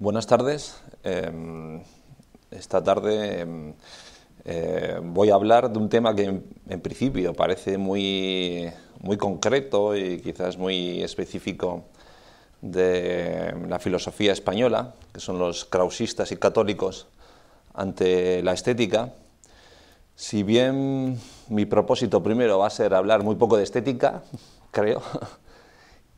Buenas tardes. Em, esta tarde em, eh, voy a hablar de un tema que en, principio parece muy, muy concreto y quizás muy específico de la filosofía española, que son los krausistas y católicos ante la estética. Si bien mi propósito primero va a ser hablar muy poco de estética, creo,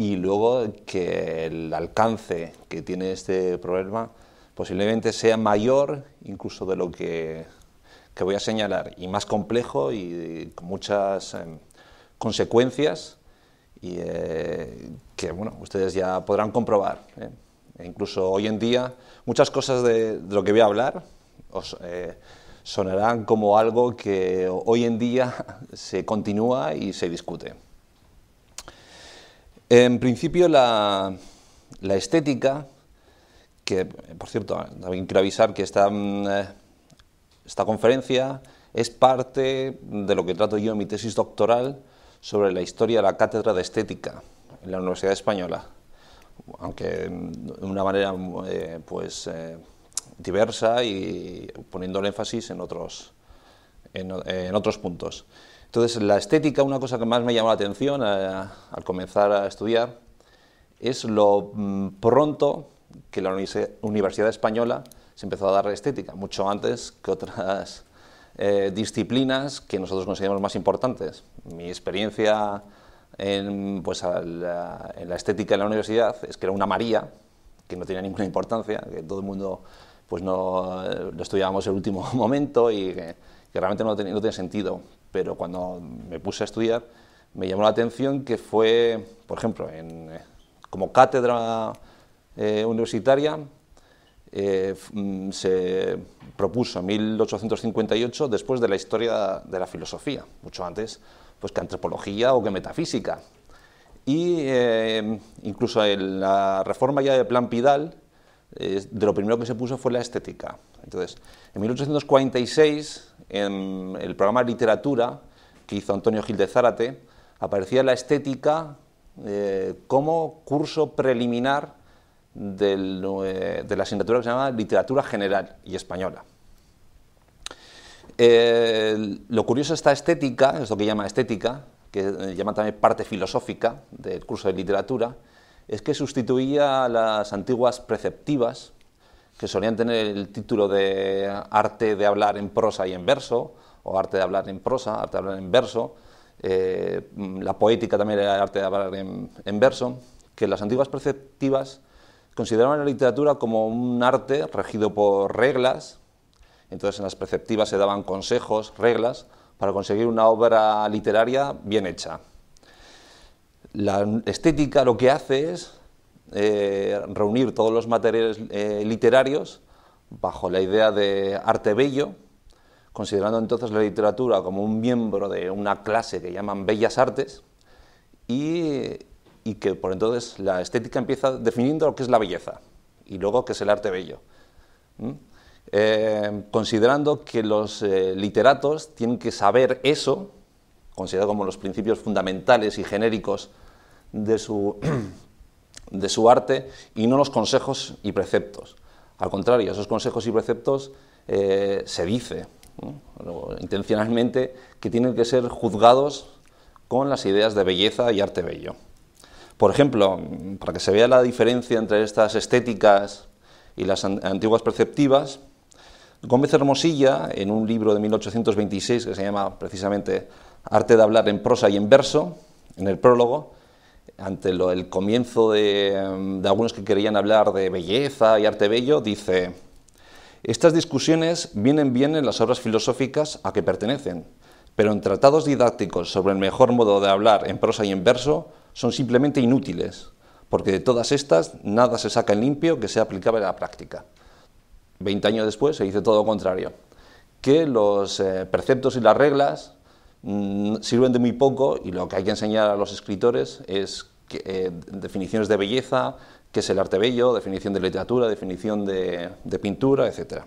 y luego que el alcance que tiene este problema posiblemente sea mayor incluso de lo que, que voy a señalar y más complejo y con muchas eh, consecuencias eh, que bueno, ustedes ya podrán comprobar. ¿eh? E incluso hoy en día muchas cosas de, lo que voy a hablar os sonarán como algo que hoy en día se continúa y se discute. En principio, la, estética, que por cierto, también quiero avisar que mm, esta, conferencia es parte de lo que trato yo en mi tesis doctoral sobre la historia de la cátedra de estética en la Universidad Española, aunque mm, de una manera eh, pues, eh, diversa y poniendo el énfasis en otros, en otros puntos. Entonces, la estética, una cosa que más me llamó la atención eh, al comenzar a estudiar, es lo mm, pronto que la Universidad Española se empezó a dar la estética, mucho antes que otras eh, disciplinas que nosotros consideramos más importantes. Mi experiencia pues, en, la, estética en la universidad es que era una María, que no tenía ninguna importancia, que todo el mundo pues, eh, lo estudiábamos el último momento y que, realmente no tenía, no tenía sentido pero cuando me puse a estudiar me llamó la atención que fue, por ejemplo, eh, como cátedra eh, universitaria eh, mm, se propuso en 1858 después de la historia de la filosofía, mucho antes pues que antropología o que metafísica. Y incluso en la reforma ya de Plan Pidal, de lo primero que se puso fue la estética. Entonces, en 1846 en el programa de literatura que hizo Antonio Gil de Zárate, aparecía la estética como curso preliminar eh, de la asignatura que se llama Literatura General y Española. lo curioso de esta estética, es lo que llama estética, que llama también parte filosófica del curso de literatura, es que sustituía las antiguas preceptivas que solían tener el título de arte de hablar en prosa y en verso, o arte de hablar en prosa, arte de hablar en verso, eh, la poética también era arte de hablar en, verso, que las antiguas perceptivas consideraban la literatura como un arte regido por reglas, entonces en las perceptivas se daban consejos, reglas, para conseguir una obra literaria bien hecha. La estética lo que hace es eh, reunir todos los materiales eh, literarios bajo la idea de arte bello, considerando entonces la literatura como un miembro de una clase que llaman bellas artes y, que por entonces la estética empieza definiendo lo que es la belleza y luego qué es el arte bello. Eh, considerando que los literatos tienen que saber eso, considerado como los principios fundamentales y genéricos de su de su arte y no los consejos y preceptos. Al contrario, esos consejos y preceptos eh, se dice intencionalmente que tienen que ser juzgados con las ideas de belleza y arte bello. Por ejemplo, para que se vea la diferencia entre estas estéticas y las antiguas perceptivas, Gómez Hermosilla, en un libro de 1826 que se llama precisamente Arte de hablar en prosa y en verso, en el prólogo, ante lo, el comienzo de, algunos que querían hablar de belleza y arte bello, dice, estas discusiones vienen bien en las obras filosóficas a que pertenecen, pero en tratados didácticos sobre el mejor modo de hablar en prosa y en verso son simplemente inútiles, porque de todas estas nada se saca en limpio que sea aplicable a la práctica. Veinte años después se dice todo lo contrario, que los eh, preceptos y las reglas mm, sirven de muy poco y lo que hay que enseñar a los escritores es eh, definiciones de belleza, qué es el arte bello, definición de literatura, definición de, pintura, etc.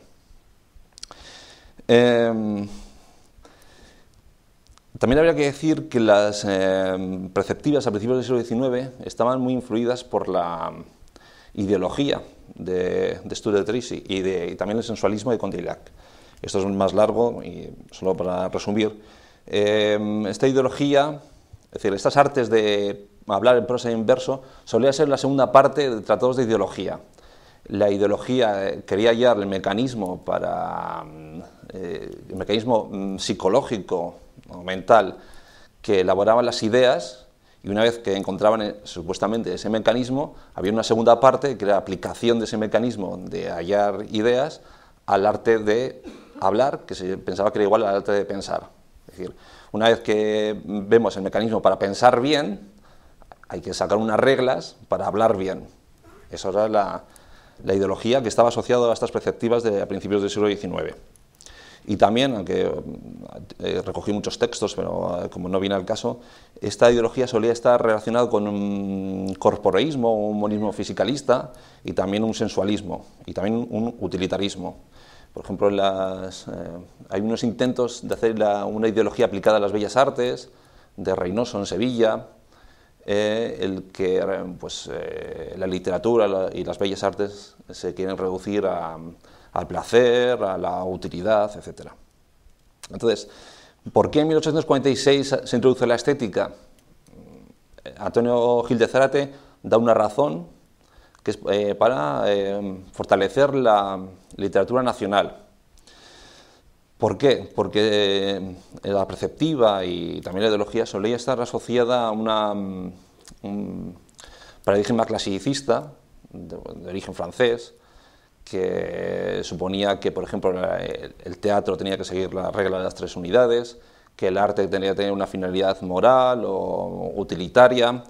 Eh, también habría que decir que las eh, preceptivas a principios del siglo XIX estaban muy influidas por la ideología de, de y, también el sensualismo de Condillac. Esto es más largo y solo para resumir. esta ideología, es decir, estas artes de hablar en prosa inverso solía ser la segunda parte de tratados de ideología. La ideología eh, quería hallar el mecanismo para mm, eh, el mecanismo mm, psicológico o mental que elaboraban las ideas y una vez que encontraban eh, supuestamente ese mecanismo, había una segunda parte que era la aplicación de ese mecanismo de hallar ideas al arte de hablar, que se pensaba que era igual al arte de pensar. Es decir, una vez que mm, vemos el mecanismo para pensar bien, hay que sacar unas reglas para hablar bien. Esa era la, ideología que estaba asociada a estas perspectivas de, a principios del siglo XIX. Y también, aunque eh, recogí muchos textos, pero eh, como no viene al caso, esta ideología solía estar relacionada con un corporeísmo, un monismo fisicalista y también un sensualismo y también un utilitarismo. Por ejemplo, las, eh, hay unos intentos de hacer una ideología aplicada a las bellas artes, de Reynoso en Sevilla, eh, el que pues, eh, la literatura y las bellas artes se quieren reducir al placer, a la utilidad, etcétera. Entonces, ¿por qué en 1846 se introduce la estética? Antonio Gil de Zárate da una razón que es eh, para fortalecer la literatura nacional ¿Por qué? Porque eh, la perceptiva y también la ideología solía estar asociada a una, mm, un paradigma clasicista de, de origen francés que suponía que, por ejemplo, el teatro tenía que seguir la regla de las tres unidades, que el arte tenía que tener una finalidad moral o utilitaria,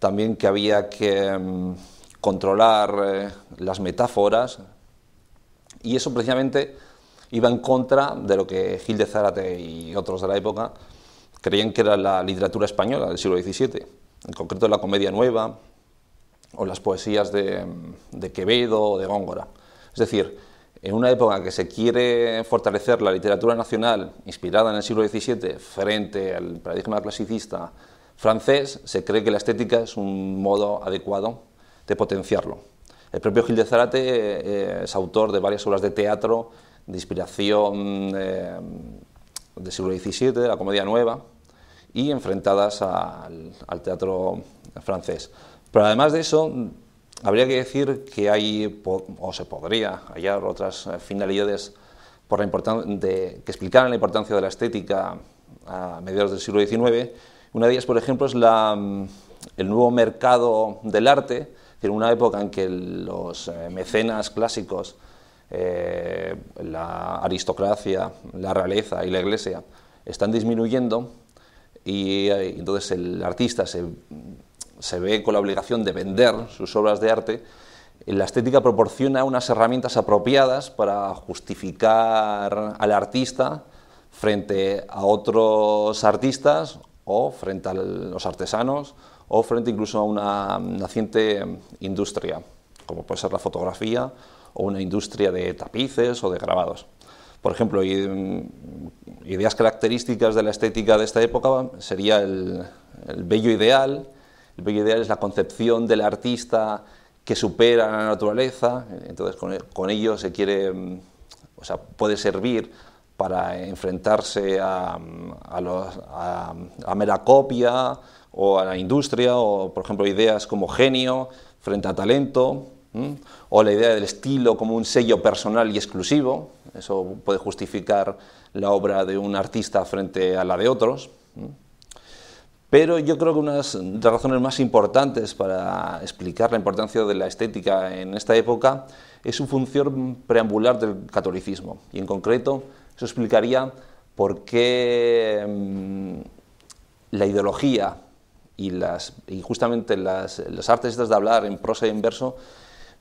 también que había que mm, controlar eh, las metáforas, y eso precisamente iba en contra de lo que Gil de Zárate y otros de la época creían que era la literatura española del siglo XVII, en concreto la comedia nueva o las poesías de, Quevedo o de Góngora. Es decir, en una época que se quiere fortalecer la literatura nacional inspirada en el siglo XVII frente al paradigma clasicista francés, se cree que la estética es un modo adecuado de potenciarlo. El propio Gil de Zárate eh, es autor de varias obras de teatro de inspiración del siglo XVII, de la comedia nueva, y enfrentadas al, teatro francés. Pero además de eso, habría que decir que hay, o se podría hallar otras eh, finalidades por la de, que explicaran la importancia de la estética a mediados del siglo XIX. Una de ellas, por ejemplo, es mm, el nuevo mercado del arte, en una época en que los eh, mecenas clásicos eh, la aristocracia, la realeza y la iglesia están disminuyendo y, eh, entonces el artista se, se ve con la obligación de vender sus obras de arte la estética proporciona unas herramientas apropiadas para justificar al artista frente a otros artistas o frente a los artesanos o frente incluso a una naciente industria, como puede ser la fotografía o una industria de tapices o de grabados. Por ejemplo, mm, ideas características de la estética de esta época sería el, bello ideal. El bello ideal es la concepción del artista que supera la naturaleza, entonces con, ello se quiere, mm, puede servir para enfrentarse a, mm, a, los, mera copia o a la industria, o por ejemplo ideas como genio frente a talento, o la idea del estilo como un sello personal y exclusivo, eso puede justificar la obra de un artista frente a la de otros. Pero yo creo que una de las razones más importantes para explicar la importancia de la estética en esta época es su función preambular del catolicismo. Y en concreto, eso explicaría por qué mm, la ideología y, y justamente las, las, artes de hablar en prosa y en verso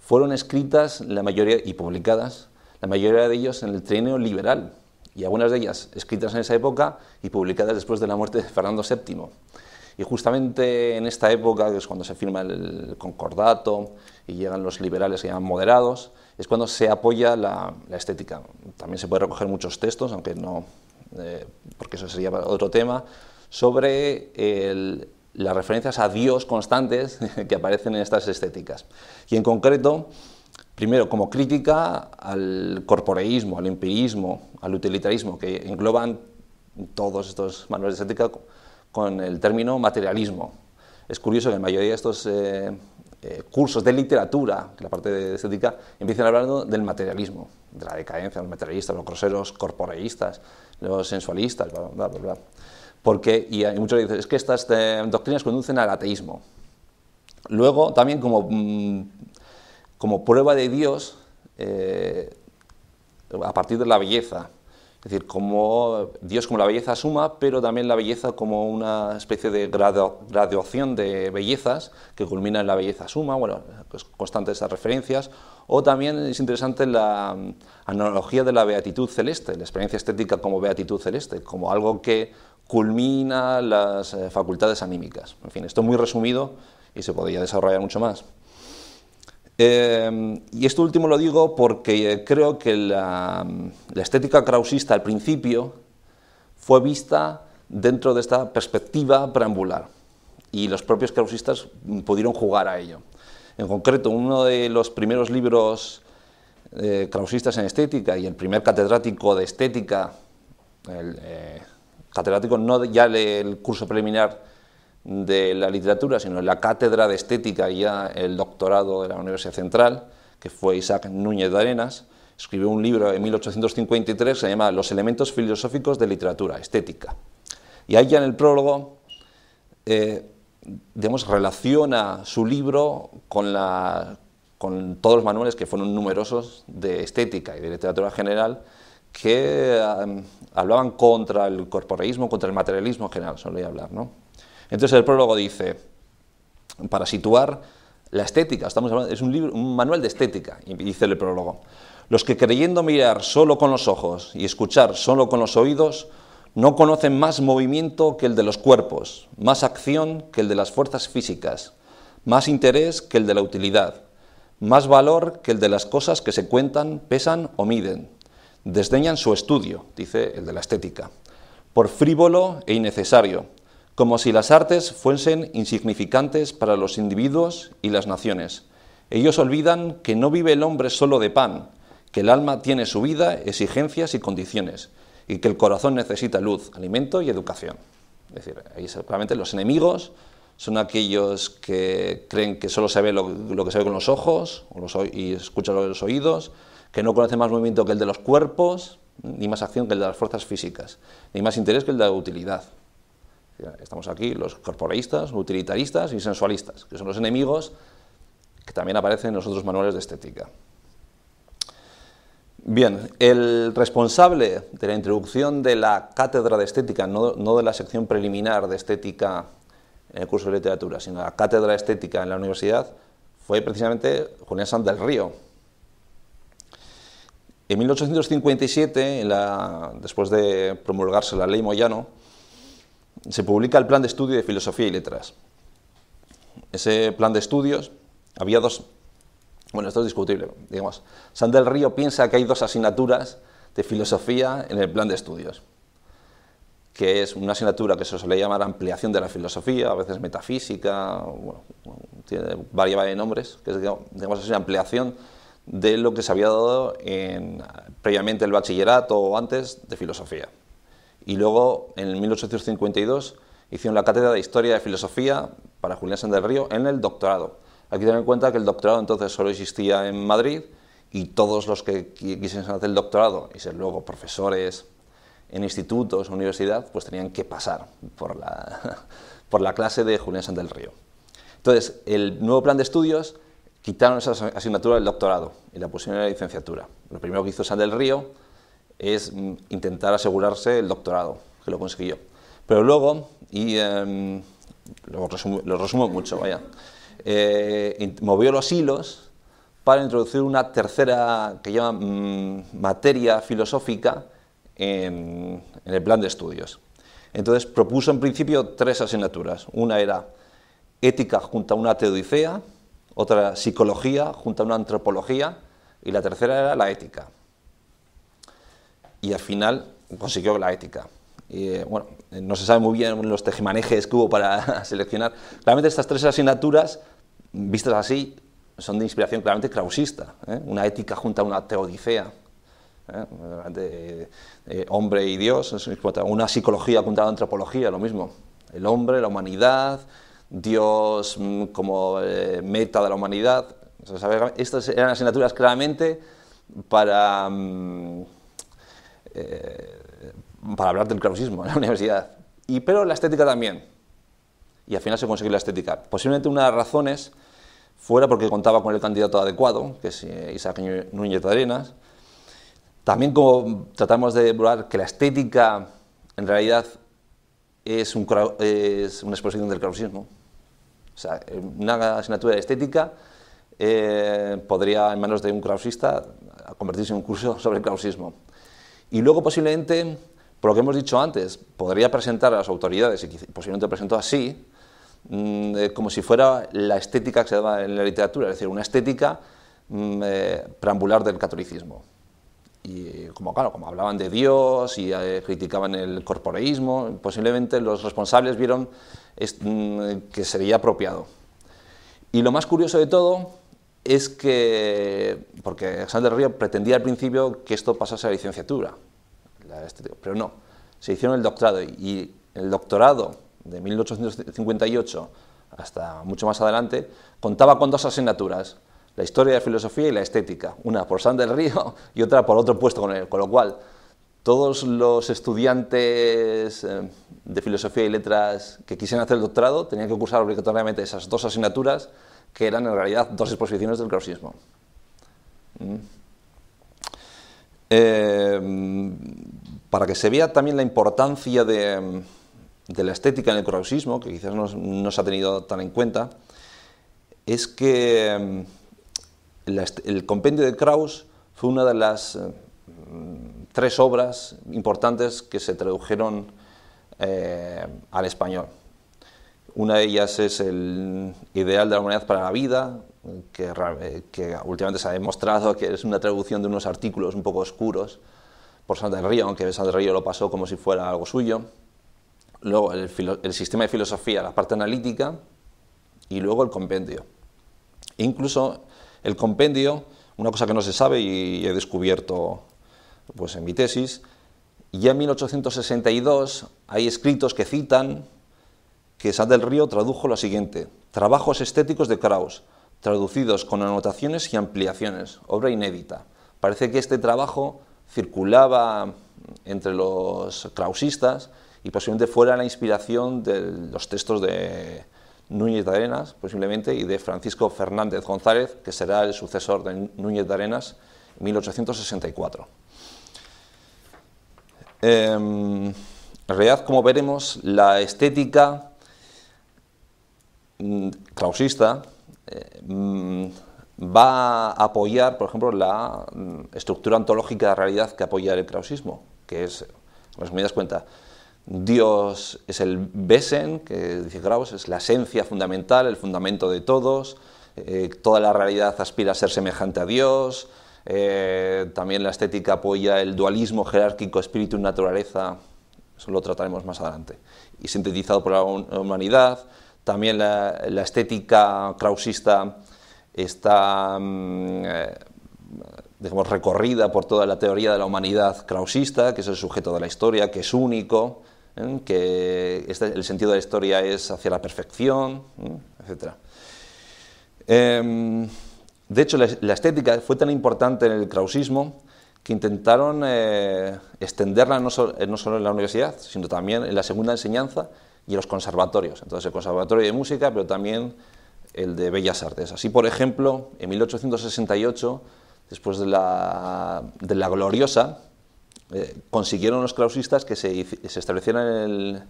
fueron escritas la mayoría y publicadas, la mayoría de ellos en el trienio liberal, y algunas de ellas escritas en esa época y publicadas después de la muerte de Fernando VII. Y justamente en esta época, que es cuando se firma el concordato y llegan los liberales que llaman moderados, es cuando se apoya la, estética. También se puede recoger muchos textos, aunque no, eh, porque eso sería otro tema, sobre el, las referencias a Dios constantes que aparecen en estas estéticas. Y en concreto, primero, como crítica al corporeísmo, al empirismo, al utilitarismo, que engloban todos estos manuales de estética con el término materialismo. Es curioso que la mayoría de estos eh, eh, cursos de literatura, la parte de estética, empiezan hablando del materialismo, de la decadencia, los materialistas, los groseros corporeístas, los sensualistas, bla, bla. bla. Porque, y hay muchos dicen, es que estas eh, doctrinas conducen al ateísmo. Luego, también como, mm, prueba de Dios, eh, a partir de la belleza. Es decir, como Dios como la belleza suma, pero también la belleza como una especie de graduación de bellezas que culmina en la belleza suma, bueno, pues constantes esas referencias, o también es interesante la mm, analogía de la beatitud celeste, la experiencia estética como beatitud celeste, como algo que culmina las eh, facultades anímicas. En fin, esto muy resumido y se podría desarrollar mucho más. Em, y esto último lo digo porque eh, creo que la, mm, la estética krausista al principio fue vista dentro de esta perspectiva preambular y los propios krausistas mm, pudieron jugar a ello. En concreto, uno de los primeros libros eh, clausistas en estética y el primer catedrático de estética, eh, catedrático no ya el curso preliminar de la literatura, sino la cátedra de estética y ya el doctorado de la Universidad Central, que fue Isaac Núñez de Arenas, escribió un libro en 1853 que se llama Los elementos filosóficos de literatura estética. Y ahí ya en el prólogo eh, relaciona su libro con, todos los manuales que fueron numerosos de estética y de literatura general que hablaban contra el corporeísmo, contra el materialismo en general, solía hablar. ¿no? Entonces el prólogo dice, para situar la estética, es un, libro, un manual de estética, y dice el prólogo, los que creyendo mirar solo con los ojos y escuchar solo con los oídos, no conocen más movimiento que el de los cuerpos, más acción que el de las fuerzas físicas, más interés que el de la utilidad, más valor que el de las cosas que se cuentan, pesan o miden. Desdeñan su estudio, dice el de la estética, por frívolo e innecesario, como si las artes fuesen insignificantes para los individuos y las naciones. Ellos olvidan que no vive el hombre solo de pan, que el alma tiene su vida, exigencias y condiciones, y que el corazón necesita luz, alimento y educación. Es decir, ahí claramente los enemigos son aquellos que creen que solo se ve lo, que se ve con los ojos o y escuchan los oídos, que no conocen más movimiento que el de los cuerpos, ni más acción que el de las fuerzas físicas, ni más interés que el de la utilidad. Estamos aquí los corporalistas, utilitaristas y sensualistas, que son los enemigos que también aparecen en los otros manuales de estética. Bien, el responsable de la introducción de la cátedra de estética, no, de la sección preliminar de estética en el curso de literatura, sino de la cátedra de estética en la universidad, fue precisamente Julián Sanz del Río. En 1857, después de promulgarse la ley Moyano, se publica el plan de estudio de filosofía y letras. Ese plan de estudios había dos bueno, esto es discutible, digamos. Río piensa que hay dos asignaturas de filosofía en el plan de estudios, que es una asignatura que se suele llamar ampliación de la filosofía, a veces metafísica, tiene varias de nombres, que es una ampliación de lo que se había dado en, previamente el bachillerato o antes de filosofía. Y luego, en 1852, hicieron la cátedra de Historia de Filosofía para Julián Sandel Río en el doctorado hay que tener en cuenta que el doctorado entonces solo existía en Madrid y todos los que quisiesen hacer el doctorado y ser luego profesores en institutos, universidad, pues tenían que pasar por la, por la clase de Julián Sandel Río. Entonces, el nuevo plan de estudios quitaron esa asignatura del doctorado y la pusieron en la licenciatura. Lo primero que hizo San del Río es mm, intentar asegurarse el doctorado, que lo consiguió. Pero luego, y em, lo resumo mucho, vaya, eh, movió los hilos para introducir una tercera que llama mm, materia filosófica en, en, el plan de estudios. Entonces propuso en principio tres asignaturas. Una era ética junto a una teodicea, otra psicología junto a una antropología y la tercera era la ética. Y al final consiguió la ética bueno, no se sabe muy bien los tejimanejes que hubo para seleccionar. Claramente estas tres asignaturas, vistas así, son de inspiración claramente clausista, ¿eh? una ética junto a una teodicea, de, ¿eh? Eh, hombre y Dios, una psicología junto a la antropología, lo mismo, el hombre, la humanidad, Dios mm, como meta de la humanidad, estas eran asignaturas claramente para... Mm, para hablar del clausismo en la universidad. Y, pero la estética también. Y al final se consiguió la estética. Posiblemente una de las razones fuera porque contaba con el candidato adecuado, que es eh, Isaac Núñez de Arenas. También como tratamos de evaluar que la estética en realidad es, un, es una exposición del clausismo. O sea, una asignatura de estética eh, podría, en manos de un clausista, convertirse en un curso sobre el clausismo. Y luego posiblemente por lo que hemos dicho antes, podría presentar a las autoridades, y posiblemente presentó así, mm, eh, como si fuera la estética que se daba en la literatura, es decir, una estética mm, eh, preambular del catolicismo. Y como, claro, como hablaban de Dios y eh, criticaban el corporeísmo, posiblemente los responsables vieron mm, que sería apropiado. Y lo más curioso de todo es que, porque Alexander Río pretendía al principio que esto pasase a licenciatura, este pero no. Se hicieron el doctorado y el doctorado de 1858 hasta mucho más adelante contaba con dos asignaturas, la historia de la filosofía y la estética, una por San del Río y otra por otro puesto con él, con lo cual todos los estudiantes eh, de filosofía y letras que quisieran hacer el doctorado tenían que cursar obligatoriamente esas dos asignaturas que eran en realidad dos exposiciones del clausismo. Mm. Eh, para que se vea también la importancia de, mm, la estética en el Kraussismo, que quizás no, se ha tenido tan en cuenta, es que mm, el compendio de Kraus fue una de las eh, mm, tres obras importantes que se tradujeron eh, al español. Una de ellas es el Ideal de la Humanidad para la Vida, que eh, últimamente se ha demostrado que es una traducción de unos artículos un poco oscuros, por San del Río, aunque San del Río lo pasó como si fuera algo suyo. Luego el, sistema de filosofía, la parte analítica y luego el compendio. incluso el compendio, una cosa que no se sabe y he descubierto pues, en mi tesis, ya en 1862 hay escritos que citan que San del Río tradujo lo siguiente, trabajos estéticos de Krauss, traducidos con anotaciones y ampliaciones, obra inédita. Parece que este trabajo circulaba entre los clausistas y posiblemente fuera la inspiración de los textos de Núñez de Arenas, posiblemente, y de Francisco Fernández González, que será el sucesor de Núñez de Arenas en 1864. Em, en realidad, como veremos, la estética clausista mm, eh, mm, va a apoyar, por ejemplo, la mm, estructura ontológica de la realidad que apoya el krausismo, que es, ¿me das cuenta... Dios es el besen, que dice Kraus, es la esencia fundamental, el fundamento de todos, eh, toda la realidad aspira a ser semejante a Dios, eh, también la estética apoya el dualismo jerárquico espíritu-naturaleza, eso lo trataremos más adelante, y sintetizado por la humanidad, también la, la estética krausista está mm, eh, digamos, recorrida por toda la teoría de la humanidad krausista, que es el sujeto de la historia, que es único, ¿eh? que este, el sentido de la historia es hacia la perfección, ¿eh? etc. Em, de hecho, la, estética fue tan importante en el krausismo que intentaron extenderla no, no solo en la universidad, sino también en la segunda enseñanza y en los conservatorios. Entonces, el conservatorio de música, pero también el de Bellas Artes. Así, por ejemplo, en 1868, después de la, gloriosa, eh, consiguieron los clausistas que se, establecieran en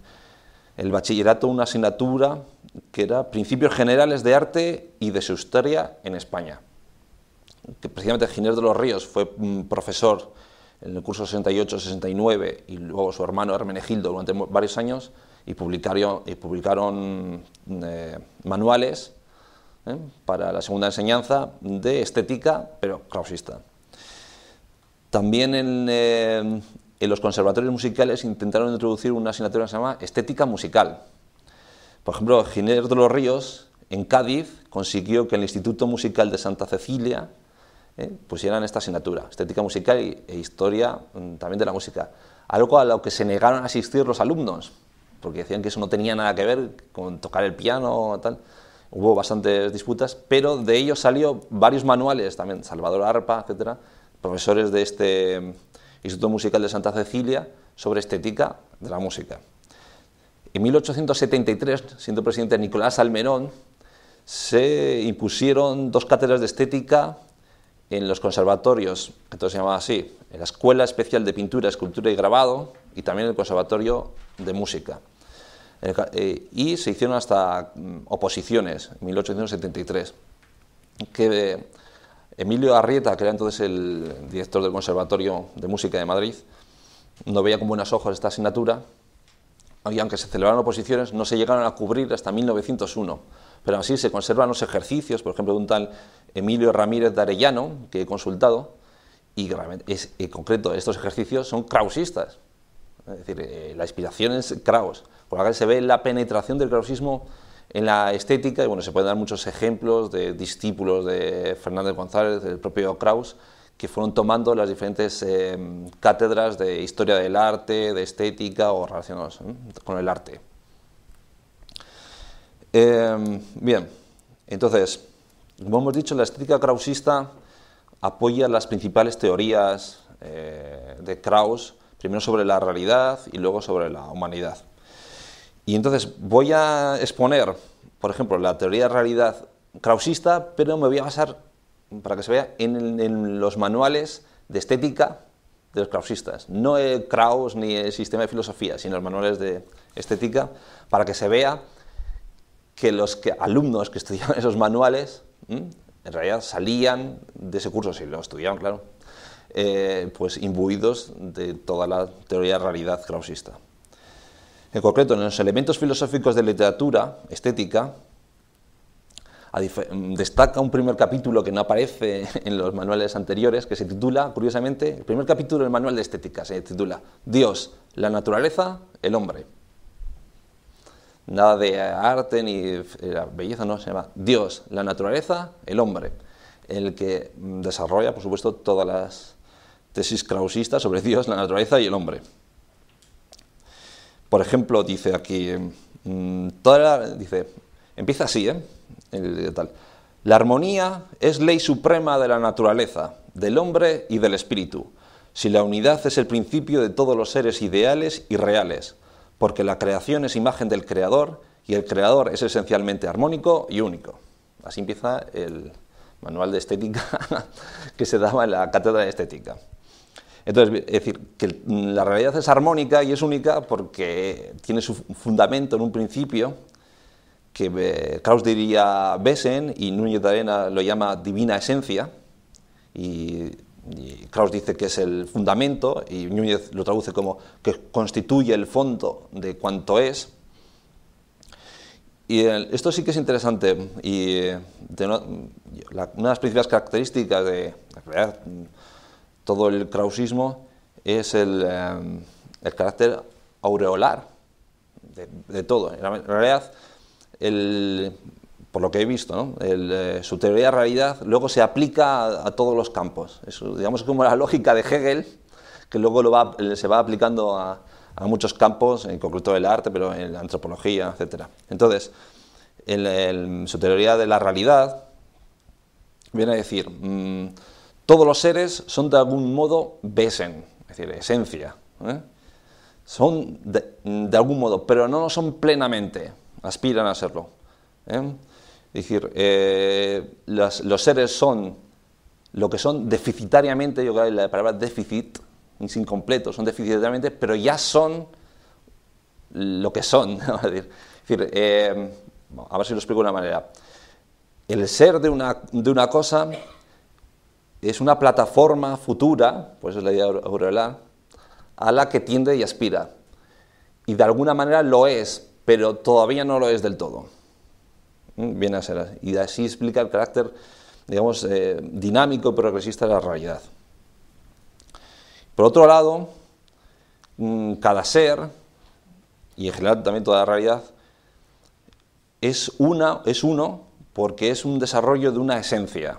el, bachillerato una asignatura que era Principios Generales de Arte y de su Historia en España. Que precisamente Ginés de los Ríos fue profesor en el curso 68-69 y luego su hermano Hermenegildo durante varios años y publicaron, eh, manuales ¿eh? para la segunda enseñanza de estética, pero clausista. También eh, en, los conservatorios musicales intentaron introducir una asignatura que se llama estética musical. Por ejemplo, Ginés de los Ríos, en Cádiz, consiguió que el Instituto Musical de Santa Cecilia ¿eh? pusieran esta asignatura, estética musical e historia mm, también de la música. Algo a lo que se negaron a asistir los alumnos, porque decían que eso no tenía nada que ver con tocar el piano o tal hubo bastantes disputas, pero de ello salió varios manuales también, Salvador Arpa, etcétera, profesores de este mm, Instituto Musical de Santa Cecilia, sobre estética de la música. En 1873, siendo presidente Nicolás Almerón, se impusieron dos cátedras de estética en los conservatorios, que entonces se llamaba así, en la Escuela Especial de Pintura, Escultura y Grabado, y también el Conservatorio de Música. Eh, y se hicieron hasta mm, oposiciones, en 1873, que eh, Emilio Arrieta, que era entonces el director del Conservatorio de Música de Madrid, no veía con buenos ojos esta asignatura, y aunque se celebraron oposiciones, no se llegaron a cubrir hasta 1901. Pero así se conservan los ejercicios, por ejemplo, de un tal Emilio Ramírez de Arellano, que he consultado, y en concreto estos ejercicios son krausistas. Es decir, eh, la inspiración es Kraus por se ve la penetración del krausismo en la estética, y bueno, se pueden dar muchos ejemplos de discípulos de Fernández González, del propio Krauss, que fueron tomando las diferentes eh, cátedras de historia del arte, de estética o relacionados ¿eh? con el arte. Em, bien, entonces, como hemos dicho, la estética krausista apoya las principales teorías eh, de Krauss, primero sobre la realidad y luego sobre la humanidad. Y entonces voy a exponer, por ejemplo, la teoría de realidad krausista, pero me voy a basar, para que se vea, en, los manuales de estética de los krausistas. No el Kraus ni el sistema de filosofía, sino los manuales de estética, para que se vea que los alumnos que estudiaban esos manuales, en realidad salían de ese curso, si lo estudiaban, claro, eh, pues imbuidos de toda la teoría de realidad krausista. En concreto, en los elementos filosóficos de literatura, estética, destaca un primer capítulo que no aparece en los manuales anteriores, que se titula, curiosamente, el primer capítulo del manual de estética se titula Dios, la naturaleza, el hombre. Nada de arte ni la eh, belleza, no, se llama Dios, la naturaleza, el hombre, el que desarrolla, por supuesto, todas las tesis krausistas sobre Dios, la naturaleza y el hombre. Por ejemplo, dice aquí, mm, dice, empieza así, ¿eh? La armonía es ley suprema de la naturaleza, del hombre y del espíritu, si la unidad es el principio de todos los seres ideales y reales, porque la creación es imagen del creador y el creador es esencialmente armónico y único. Así empieza el manual de estética que se daba en la cátedra de estética. Entonces, es decir, que la realidad es armónica y es única porque tiene su fundamento en un principio que eh, Krauss diría Besen y Núñez de Arena lo llama divina esencia y, dice que es el fundamento y Núñez lo traduce como que constituye el fondo de cuanto es. Y eh, esto sí que es interesante y eh, de una de las principales características de, la realidad, todo el krausismo es el, eh, carácter aureolar de, todo. En realidad, por lo que he visto, ¿no? Eh, su teoría de realidad luego se aplica a, todos los campos. Es, digamos como la lógica de Hegel, que luego lo se va aplicando a, muchos campos, en concreto el arte, pero en la antropología, etc. Entonces, su teoría de la realidad viene a decir... Mm, todos los seres son de algún modo besen, es decir, esencia. ¿eh? Son de, algún modo, pero no lo son plenamente, aspiran a serlo. ¿eh? Es decir, eh, los seres son lo que son deficitariamente, yo creo que la palabra déficit es incompleto, son deficitariamente, pero ya son lo que son. a ver si lo explico de una manera. El ser de una, de una cosa es una plataforma futura, pues es la idea de a la que tiende y aspira. Y de alguna manera lo es, pero todavía no lo es del todo. Mm, viene a ser así. Y así explica el carácter, digamos, eh, dinámico y progresista de la realidad. Por otro lado, mm, cada ser, y en general también toda la realidad, es, una, es uno porque es un desarrollo de una esencia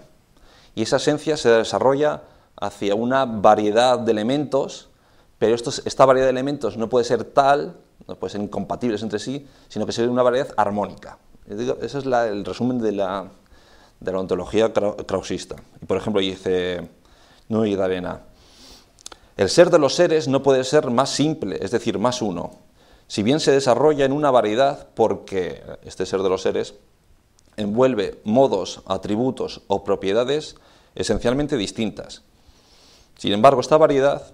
y esa esencia se desarrolla hacia una variedad de elementos, pero esta variedad de elementos no puede ser tal, no puede ser incompatibles entre sí, sino que ser una variedad armónica. Ese es el resumen de la, ontología krausista. Y por ejemplo, dice Nui Arena, el ser de los seres no puede ser más simple, es decir, más uno, si bien se desarrolla en una variedad porque este ser de los seres envuelve modos, atributos o propiedades esencialmente distintas. Sin embargo, esta variedad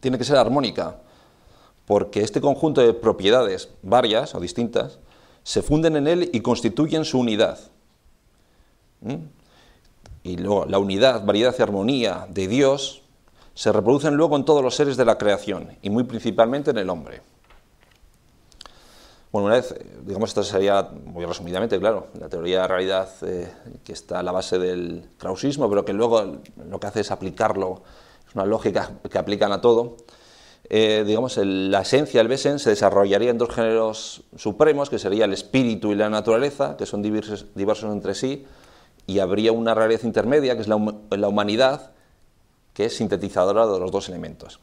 tiene que ser armónica, porque este conjunto de propiedades varias o distintas se funden en él y constituyen su unidad. ¿Mm? Y luego, la unidad, variedad y armonía de Dios se reproducen luego en todos los seres de la creación y muy principalmente en el hombre. Bueno, una vez, eh, digamos, esto sería, muy resumidamente, claro, la teoría de realidad eh, que está a la base del clausismo, pero que luego lo que hace es aplicarlo, es una lógica que aplican a todo. Eh, digamos, la esencia del Besen se desarrollaría en dos géneros supremos, que sería el espíritu y la naturaleza, que son diversos, entre sí, y habría una realidad intermedia, que es la humanidad, que es sintetizadora de los dos elementos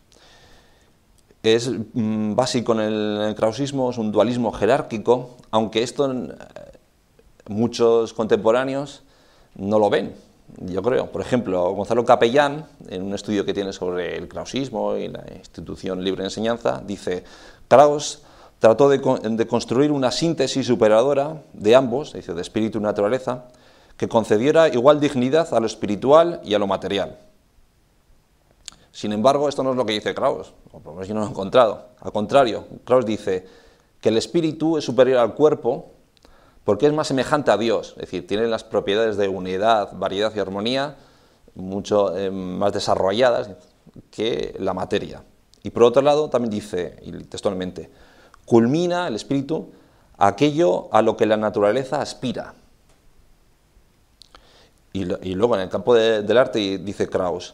es mm, básico en el, krausismo, es un dualismo jerárquico, aunque esto eh, muchos contemporáneos no lo ven, yo creo. Por ejemplo, Gonzalo Capellán, en un estudio que tiene sobre el krausismo y la institución libre de enseñanza, dice, Kraus trató de, construir una síntesis superadora de ambos, de espíritu y naturaleza, que concediera igual dignidad a lo espiritual y a lo material. Sin embargo, esto no es lo que dice Kraus, o por lo menos yo no lo he encontrado. Al contrario, Kraus dice que el espíritu es superior al cuerpo porque es más semejante a Dios, es decir, tiene las propiedades de unidad, variedad y armonía mucho eh, más desarrolladas que la materia. Y por otro lado, también dice, y textualmente, culmina el espíritu aquello a lo que la naturaleza aspira. Y, luego en el campo del arte dice Krauss,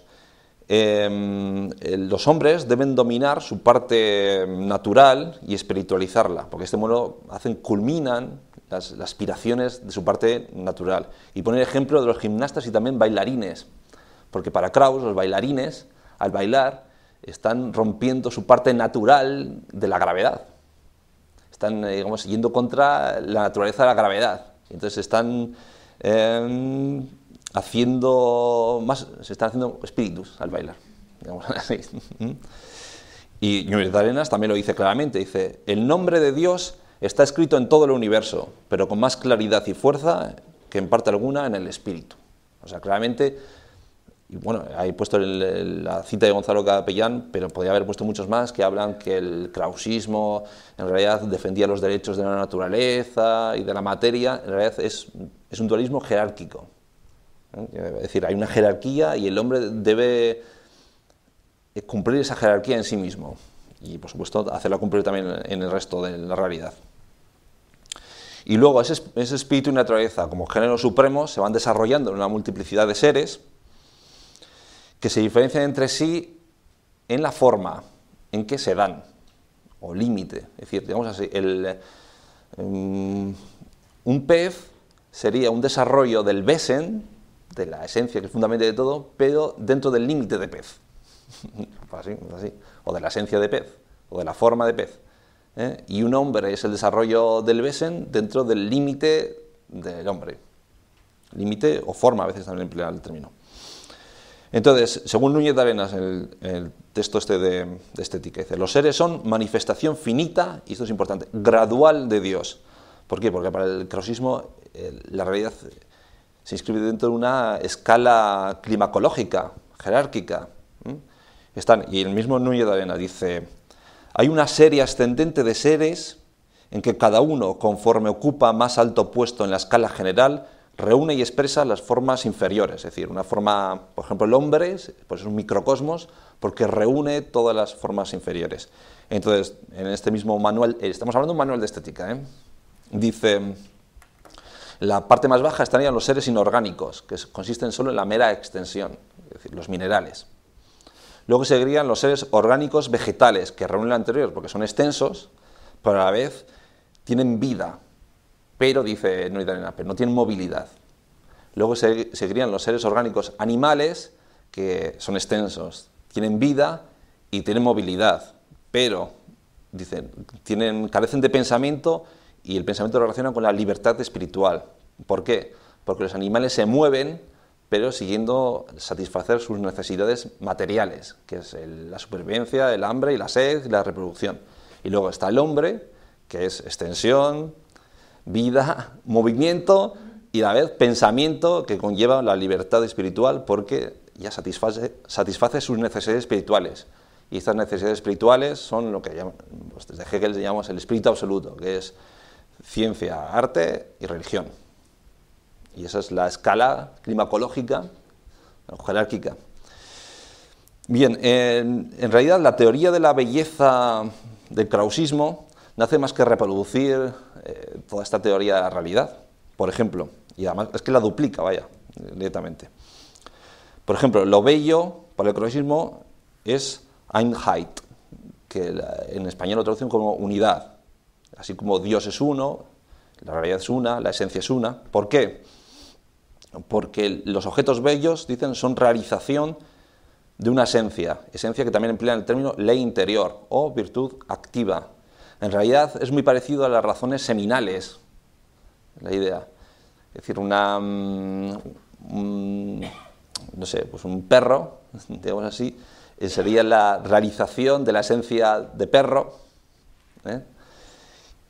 Em, los hombres deben dominar su parte natural y espiritualizarla, porque de este modo hacen, culminan las, aspiraciones de su parte natural. Y poner ejemplo de los gimnastas y también bailarines, porque para Kraus los bailarines, al bailar, están rompiendo su parte natural de la gravedad. Están, eh, digamos, yendo contra la naturaleza de la gravedad. Entonces están... Em, haciendo más, se están haciendo espíritus al bailar, digamos Y Núñez de Arenas también lo dice claramente, dice, el nombre de Dios está escrito en todo el universo, pero con más claridad y fuerza que en parte alguna en el espíritu. O sea, claramente, y bueno, ahí he puesto la cita de Gonzalo Capellán, pero podría haber puesto muchos más que hablan que el krausismo en realidad defendía los derechos de la naturaleza y de la materia, en realidad es, es un dualismo jerárquico, es decir, hay una jerarquía y el hombre debe eh, cumplir esa jerarquía en sí mismo y, por supuesto, hacerla cumplir también en el resto de la realidad. Y luego ese, espíritu y naturaleza como género supremo se van desarrollando en una multiplicidad de seres que se diferencian entre sí en la forma en que se dan, o límite. Es decir, digamos así, em, un pez sería un desarrollo del besen de la esencia, que es fundamental de todo, pero dentro del límite de pez. O de la esencia de pez, o de la forma de pez. ¿eh? Y un hombre es el desarrollo del besen dentro del límite del hombre. Límite o forma, a veces también emplea el término. Entonces, según Núñez de Arenas, el, el texto este de, estética, dice, los seres son manifestación finita, y esto es importante, gradual de Dios. ¿Por qué? Porque para el crosismo la realidad se inscribe dentro de una escala climacológica, jerárquica. Están, y el mismo Núñez de Arena dice, hay una serie ascendente de seres en que cada uno, conforme ocupa más alto puesto en la escala general, reúne y expresa las formas inferiores, es decir, una forma, por ejemplo, el hombre pues es un microcosmos porque reúne todas las formas inferiores. Entonces, en este mismo manual, eh, estamos hablando de un manual de estética, ¿eh? dice, la parte más baja estarían los seres inorgánicos, que consisten solo en la mera extensión, es decir, los minerales. Luego seguirían los seres orgánicos vegetales, que reúnen lo anterior, porque son extensos, pero a la vez tienen vida, pero, dice tienen pero no tienen movilidad. Luego se seguirían los seres orgánicos animales, que son extensos, tienen vida y tienen movilidad, pero, dicen, tienen, carecen de pensamiento y el pensamiento lo relaciona con la libertad espiritual. ¿Por qué? Porque los animales se mueven, pero siguiendo satisfacer sus necesidades materiales, que es la supervivencia, el hambre y la sed y la reproducción. Y luego está el hombre, que es extensión, vida, movimiento y a la vez pensamiento que conlleva la libertad espiritual porque ya satisface, satisface sus necesidades espirituales. Y estas necesidades espirituales son lo que pues, desde Hegel llamamos el espíritu absoluto, que es ciencia, arte y religión. Y esa es la escala climacológica jerárquica. Bien, en, realidad la teoría de la belleza del krausismo no hace más que reproducir eh, toda esta teoría de la realidad, por ejemplo, y además es que la duplica, vaya, directamente. Por ejemplo, lo bello para el krausismo es Einheit, que en español lo traducen como unidad, Así como Dios es uno, la realidad es una, la esencia es una. ¿Por qué? Porque los objetos bellos, dicen, son realización de una esencia, esencia que también emplean el término ley interior o virtud activa. En realidad es muy parecido a las razones seminales, la idea. Es decir, una, mm, mm, no sé, pues un perro, digamos así, eh, sería la realización de la esencia de perro, ¿eh?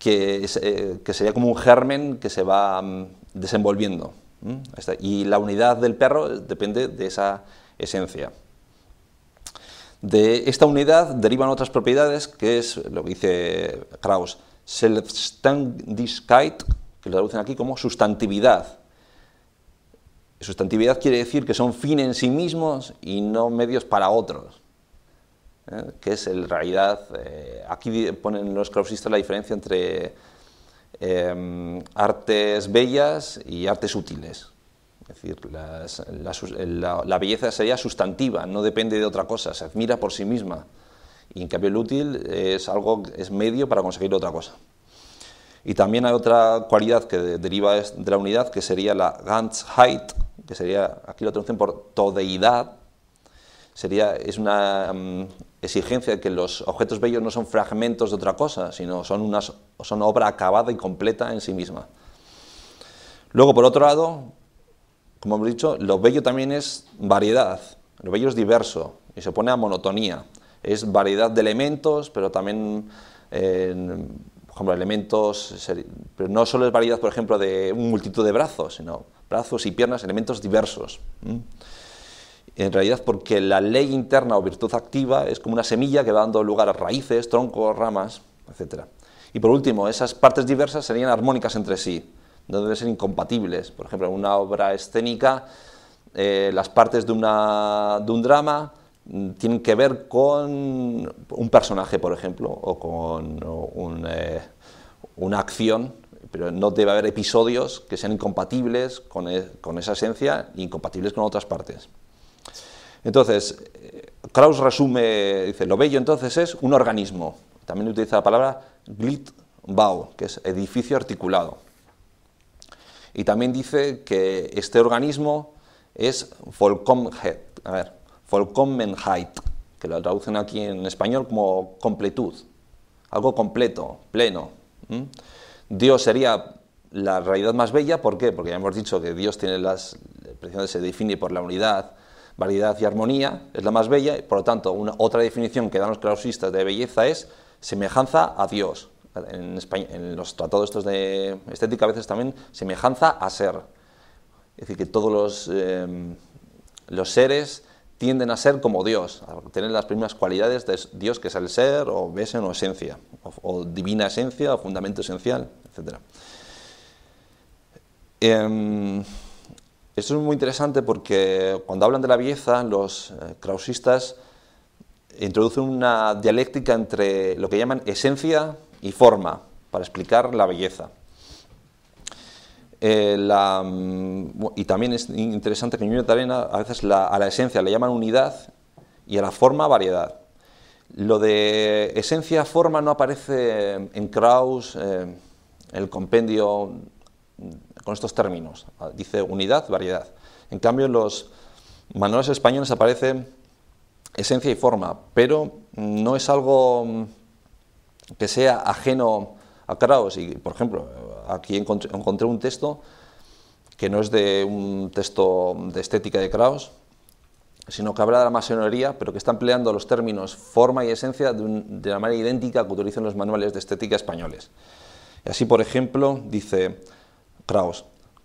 Eh, que, sería como un germen que se va mm, desenvolviendo. Y la unidad del perro depende de esa esencia. De esta unidad derivan otras propiedades, que es lo que dice Krauss, Selbstständigkeit, que lo traducen aquí como sustantividad. Sustantividad quiere decir que son fin en sí mismos y no medios para otros. ¿eh? que es en realidad, eh, aquí ponen los clausistas la diferencia entre em, artes bellas y artes útiles. Es decir, la, belleza sería sustantiva, no depende de otra cosa, se admira por sí misma. Y en cambio el útil es algo, es medio para conseguir otra cosa. Y también hay otra cualidad que deriva de la unidad, que sería la Ganzheit, que sería, aquí lo traducen por todeidad, sería, es una, em, exigencia de que los objetos bellos no son fragmentos de otra cosa, sino son, una, son obra acabada y completa en sí misma. Luego, por otro lado, como hemos dicho, lo bello también es variedad, lo bello es diverso y se opone a monotonía. Es variedad de elementos, pero también, por ejemplo, elementos, pero no solo es variedad, por ejemplo, de un multitud de brazos, sino brazos y piernas, elementos diversos en realidad porque la ley interna o virtud activa es como una semilla que va dando lugar a raíces, troncos, ramas, etc. Y por último, esas partes diversas serían armónicas entre sí, no deben ser incompatibles. Por ejemplo, en una obra escénica, eh, las partes de, un drama mm, tienen que ver con un personaje, por ejemplo, o con eh, una acción, pero no debe haber episodios que sean incompatibles con, eh, con esa esencia, e incompatibles con otras partes. Entonces, eh, Krauss resume, dice, lo bello entonces es un organismo. También utiliza la palabra glitbau, que es edificio articulado. Y también dice que este organismo es Vollkommenheit, que lo traducen aquí en español como completud, algo completo, pleno. Dios sería la realidad más bella, ¿por qué? Porque ya hemos dicho que Dios tiene las, se define por la unidad, Validad y armonía es la más bella, y por lo tanto, una, otra definición que dan los clausistas de belleza es semejanza a Dios. En, los tratados estos de estética a veces también semejanza a ser. Es decir, que todos los, em, los seres tienden a ser como Dios, a tener las primeras cualidades de Dios, que es el ser, o besen, o esencia, o, divina esencia, o fundamento esencial, etc. Esto es muy interesante porque cuando hablan de la belleza, los krausistas eh, introducen una dialéctica entre lo que llaman esencia y forma para explicar la belleza. Eh, mm, y también es interesante que en también a veces a la esencia le llaman unidad y a la forma variedad. Lo de esencia-forma no aparece en Krauss, eh, el compendio con estos términos. Ah, dice unidad, variedad. En cambio, en los manuales españoles aparece esencia y forma, pero no es algo mm, que sea ajeno a Kraus. Y, por ejemplo, aquí encontré, un texto que no es de un texto de estética de Kraus, sino que habla de la masonería, pero que está empleando los términos forma y esencia de, la manera idéntica que utilizan los manuales de estética españoles. Y así, por ejemplo, dice,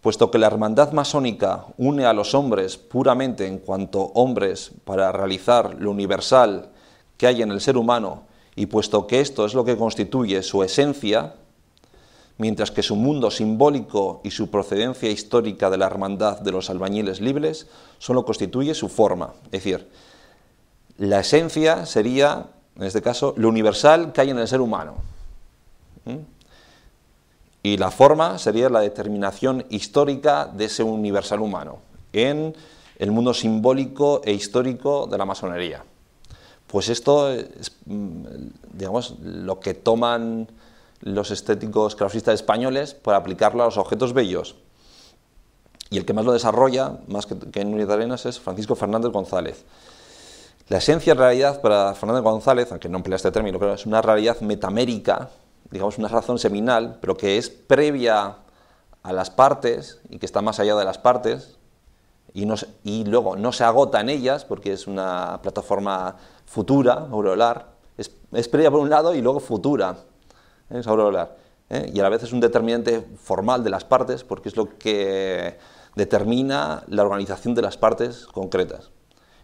Puesto que la hermandad masónica une a los hombres puramente en cuanto hombres para realizar lo universal que hay en el ser humano, y puesto que esto es lo que constituye su esencia, mientras que su mundo simbólico y su procedencia histórica de la hermandad de los albañiles libres solo constituye su forma. Es decir, la esencia sería, en este caso, lo universal que hay en el ser humano. ¿Mm? Y la forma sería la determinación histórica de ese universal humano en el mundo simbólico e histórico de la masonería. Pues esto es, mm, digamos, lo que toman los estéticos clausistas españoles para aplicarlo a los objetos bellos. Y el que más lo desarrolla, más que, en Unidad Arenas, es Francisco Fernández González. La esencia en realidad para Fernández González, aunque no emplea este término, pero es una realidad metamérica digamos, una razón seminal, pero que es previa a las partes y que está más allá de las partes y, y luego no se agota en ellas porque es una plataforma futura, aurorolar es, previa por un lado y luego futura, ¿eh? es aureolar. ¿eh? Y a la vez es un determinante formal de las partes porque es lo que determina la organización de las partes concretas.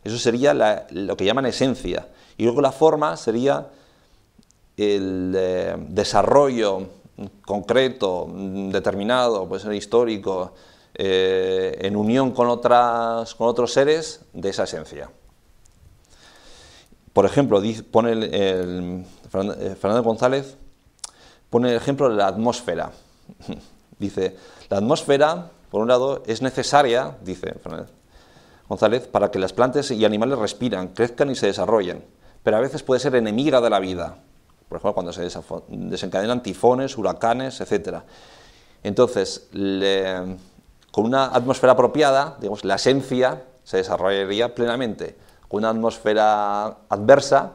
Eso sería lo que llaman esencia. Y luego la forma sería el eh, desarrollo concreto, determinado, puede ser histórico, eh, en unión con, otras, con otros seres de esa esencia. Por ejemplo, pone el, eh, Fernando González pone el ejemplo de la atmósfera. dice, la atmósfera, por un lado, es necesaria, dice Fernando González, para que las plantas y animales respiran, crezcan y se desarrollen, pero a veces puede ser enemiga de la vida por ejemplo, cuando se desencadenan tifones, huracanes, etc. Entonces, con una atmósfera apropiada, digamos, la esencia se desarrollaría plenamente. Con una atmósfera adversa,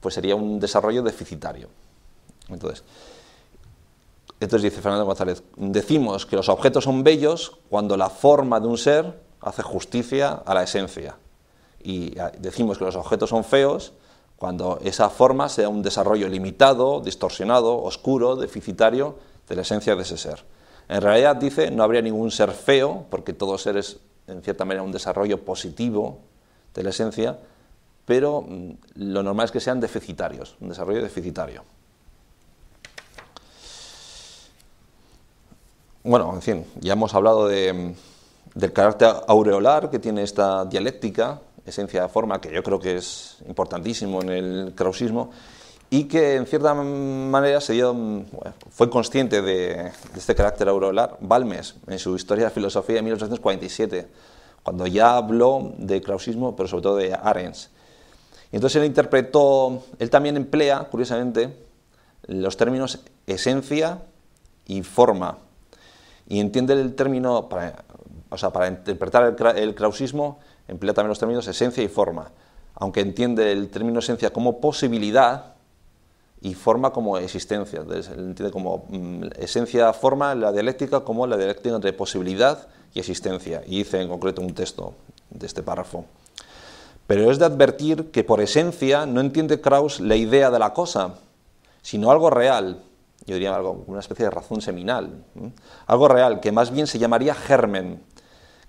pues sería un desarrollo deficitario. Entonces, entonces dice Fernando González, decimos que los objetos son bellos cuando la forma de un ser hace justicia a la esencia. Y ah, decimos que los objetos son feos cuando esa forma sea un desarrollo limitado, distorsionado, oscuro, deficitario de la esencia de ese ser. En realidad, dice, no habría ningún ser feo, porque todo ser es, en cierta manera, un desarrollo positivo de la esencia, pero mm, lo normal es que sean deficitarios, un desarrollo deficitario. Bueno, en fin, ya hemos hablado mm, del carácter aureolar que tiene esta dialéctica, esencia de forma, que yo creo que es importantísimo en el krausismo, y que en cierta manera se dio, fue consciente de, este carácter aureolar Balmes en su Historia de Filosofía de 1847, cuando ya habló de krausismo, pero sobre todo de Arens. entonces él interpretó, él también emplea, curiosamente, los términos esencia y forma. Y entiende el término, para, o sea, para interpretar el, el krausismo, emplea también los términos esencia y forma, aunque entiende el término esencia como posibilidad y forma como existencia, entiende como mm, esencia, forma, la dialéctica como la dialéctica entre posibilidad y existencia, y hice en concreto un texto de este párrafo. Pero es de advertir que por esencia no entiende Krauss la idea de la cosa, sino algo real, yo diría algo, una especie de razón seminal, algo real que más bien se llamaría germen,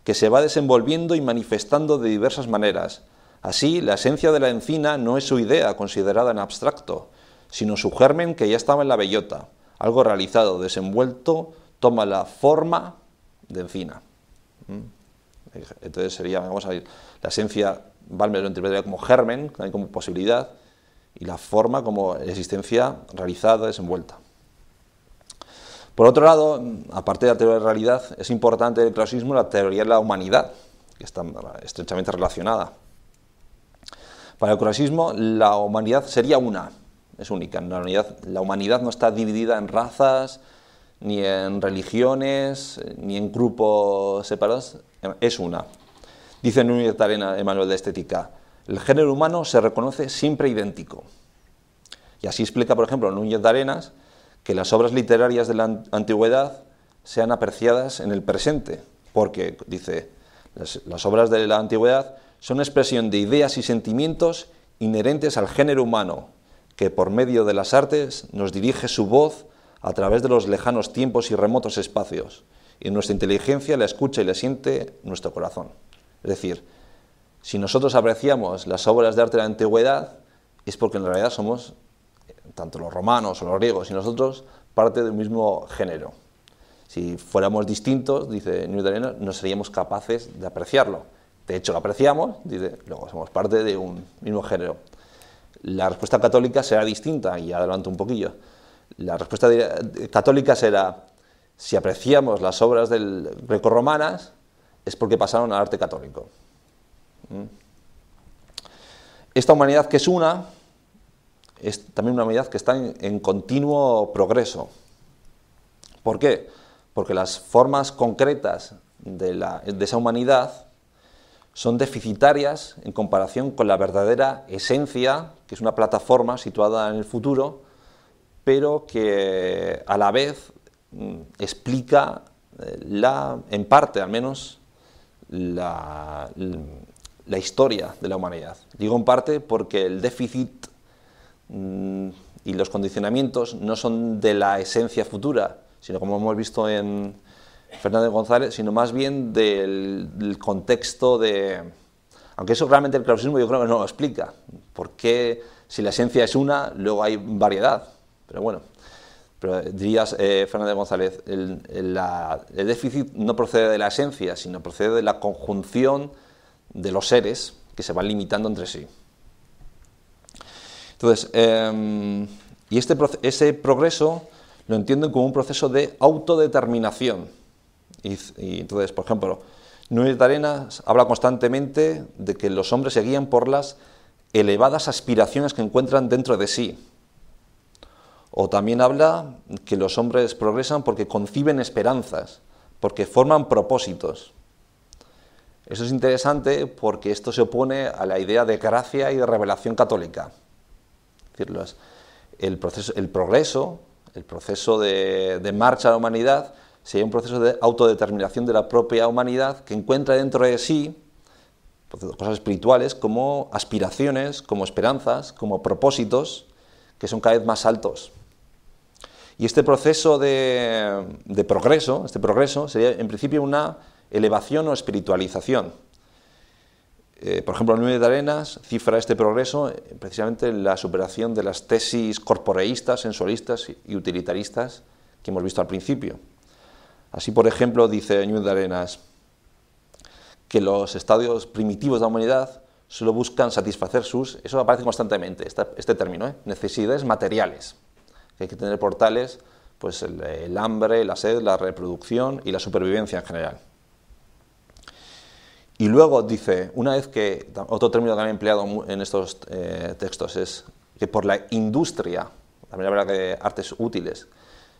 que se va desenvolviendo y manifestando de diversas maneras. Así, la esencia de la encina no es su idea considerada en abstracto, sino su germen que ya estaba en la bellota. Algo realizado, desenvuelto, toma la forma de encina. ¿Mm? Entonces sería, vamos a ir, la esencia, Balmer lo interpretaría como germen, como posibilidad, y la forma como existencia realizada, desenvuelta. Por otro lado, aparte de la teoría de la realidad, es importante el y la teoría de la humanidad, que está estrechamente relacionada. Para el clasismo, la humanidad sería una, es única. La humanidad, la humanidad no está dividida en razas, ni en religiones, ni en grupos separados, es una. Dice Núñez de el manual de estética, el género humano se reconoce siempre idéntico. Y así explica, por ejemplo, Núñez de Arenas que las obras literarias de la antigüedad sean apreciadas en el presente, porque, dice, las, obras de la antigüedad son expresión de ideas y sentimientos inherentes al género humano, que por medio de las artes nos dirige su voz a través de los lejanos tiempos y remotos espacios, y nuestra inteligencia la escucha y la siente nuestro corazón. Es decir, si nosotros apreciamos las obras de arte de la antigüedad, es porque en realidad somos tanto los romanos o los griegos y nosotros, parte del mismo género. Si fuéramos distintos, dice Newton, no seríamos capaces de apreciarlo. De hecho, lo apreciamos, dice, luego somos parte de un mismo género. La respuesta católica será distinta, y adelanto un poquillo. La respuesta católica será, si apreciamos las obras del greco-romanas, es porque pasaron al arte católico. ¿Mm? Esta humanidad que es una, es también una humanidad que está en, continuo progreso. ¿Por qué? Porque las formas concretas de, esa humanidad son deficitarias en comparación con la verdadera esencia, que es una plataforma situada en el futuro, pero que a la vez mm, explica eh, la, en parte al menos la historia de la humanidad. Digo en parte porque el déficit Mm, y los condicionamientos no son de la esencia futura, sino como hemos visto en Fernández González, sino más bien del, contexto de... Aunque eso realmente el clausismo yo creo que no lo explica, porque si la esencia es una, luego hay variedad. Pero bueno, dirías, eh, Fernández González, el, déficit no procede de la esencia, sino procede de la conjunción de los seres que se van limitando entre sí. Entonces, em, y este ese progreso lo entienden como un proceso de autodeterminación. Y, entonces, por ejemplo, Núñez de Arenas habla constantemente de que los hombres se guían por las elevadas aspiraciones que encuentran dentro de sí. O también habla que los hombres progresan porque conciben esperanzas, porque forman propósitos. Eso es interesante porque esto se opone a la idea de gracia y de revelación católica decir, el, progreso, el proceso de, marcha de la humanidad, sería un proceso de autodeterminación de la propia humanidad que encuentra dentro de sí pues, cosas espirituales como aspiraciones, como esperanzas, como propósitos que son cada vez más altos. Y este proceso de, de progreso, este progreso sería en principio una elevación o espiritualización, eh, por ejemplo, Núñez de Arenas cifra este progreso eh, precisamente en la superación de las tesis corporeístas, sensualistas y utilitaristas que hemos visto al principio. Así, por ejemplo, dice Núñez de Arenas que los estadios primitivos de la humanidad solo buscan satisfacer sus, eso aparece constantemente, este término, ¿eh? necesidades materiales. que Hay que tener portales, pues el hambre, la sed, la reproducción y la supervivencia en general. Y luego dice, una vez que, otro término que han empleado en estos eh, textos es que por la industria, también habla de artes útiles,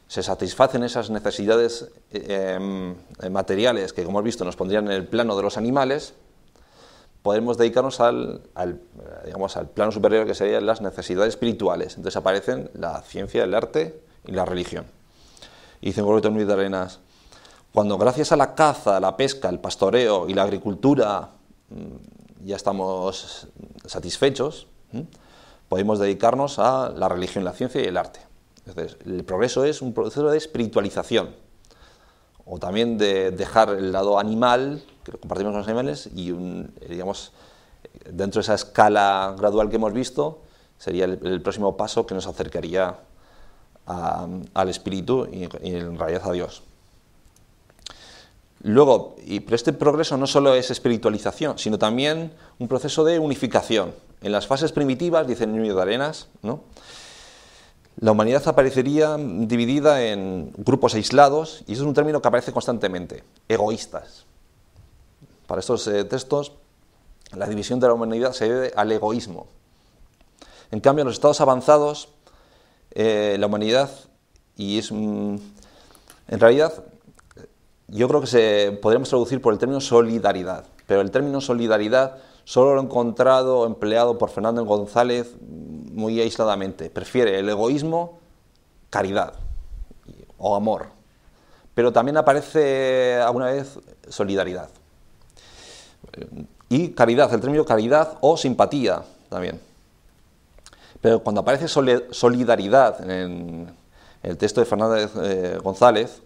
se satisfacen esas necesidades eh, em, materiales que, como hemos visto, nos pondrían en el plano de los animales, podemos dedicarnos al, plano superior que serían las necesidades espirituales. Entonces aparecen la ciencia, el arte y la religión. Y dice en de Arenas, cuando gracias a la caza, la pesca, el pastoreo y la agricultura mm, ya estamos satisfechos, podemos dedicarnos a la religión, la ciencia y el arte. Entonces, el progreso es un proceso de espiritualización, o también de dejar el lado animal, que lo compartimos con los animales, y eh, digamos, dentro de esa escala gradual que hemos visto, sería el, próximo paso que nos acercaría al espíritu y, y en realidad a Dios. Luego, y, pero este progreso no solo es espiritualización, sino también un proceso de unificación. En las fases primitivas, dice Niño de Arenas, la humanidad aparecería dividida en grupos aislados, y eso es un término que aparece constantemente, egoístas. Para estos eh, textos, la división de la humanidad se debe al egoísmo. En cambio, en los estados avanzados, eh, la humanidad, y es, en realidad, yo creo que se podríamos traducir por el término solidaridad, pero el término solidaridad solo lo he encontrado empleado por Fernando González muy aisladamente. Prefiere el egoísmo, caridad o amor, pero también aparece alguna vez solidaridad. Y caridad, el término caridad o simpatía también. Pero cuando aparece solidaridad en el texto de Fernando eh, González,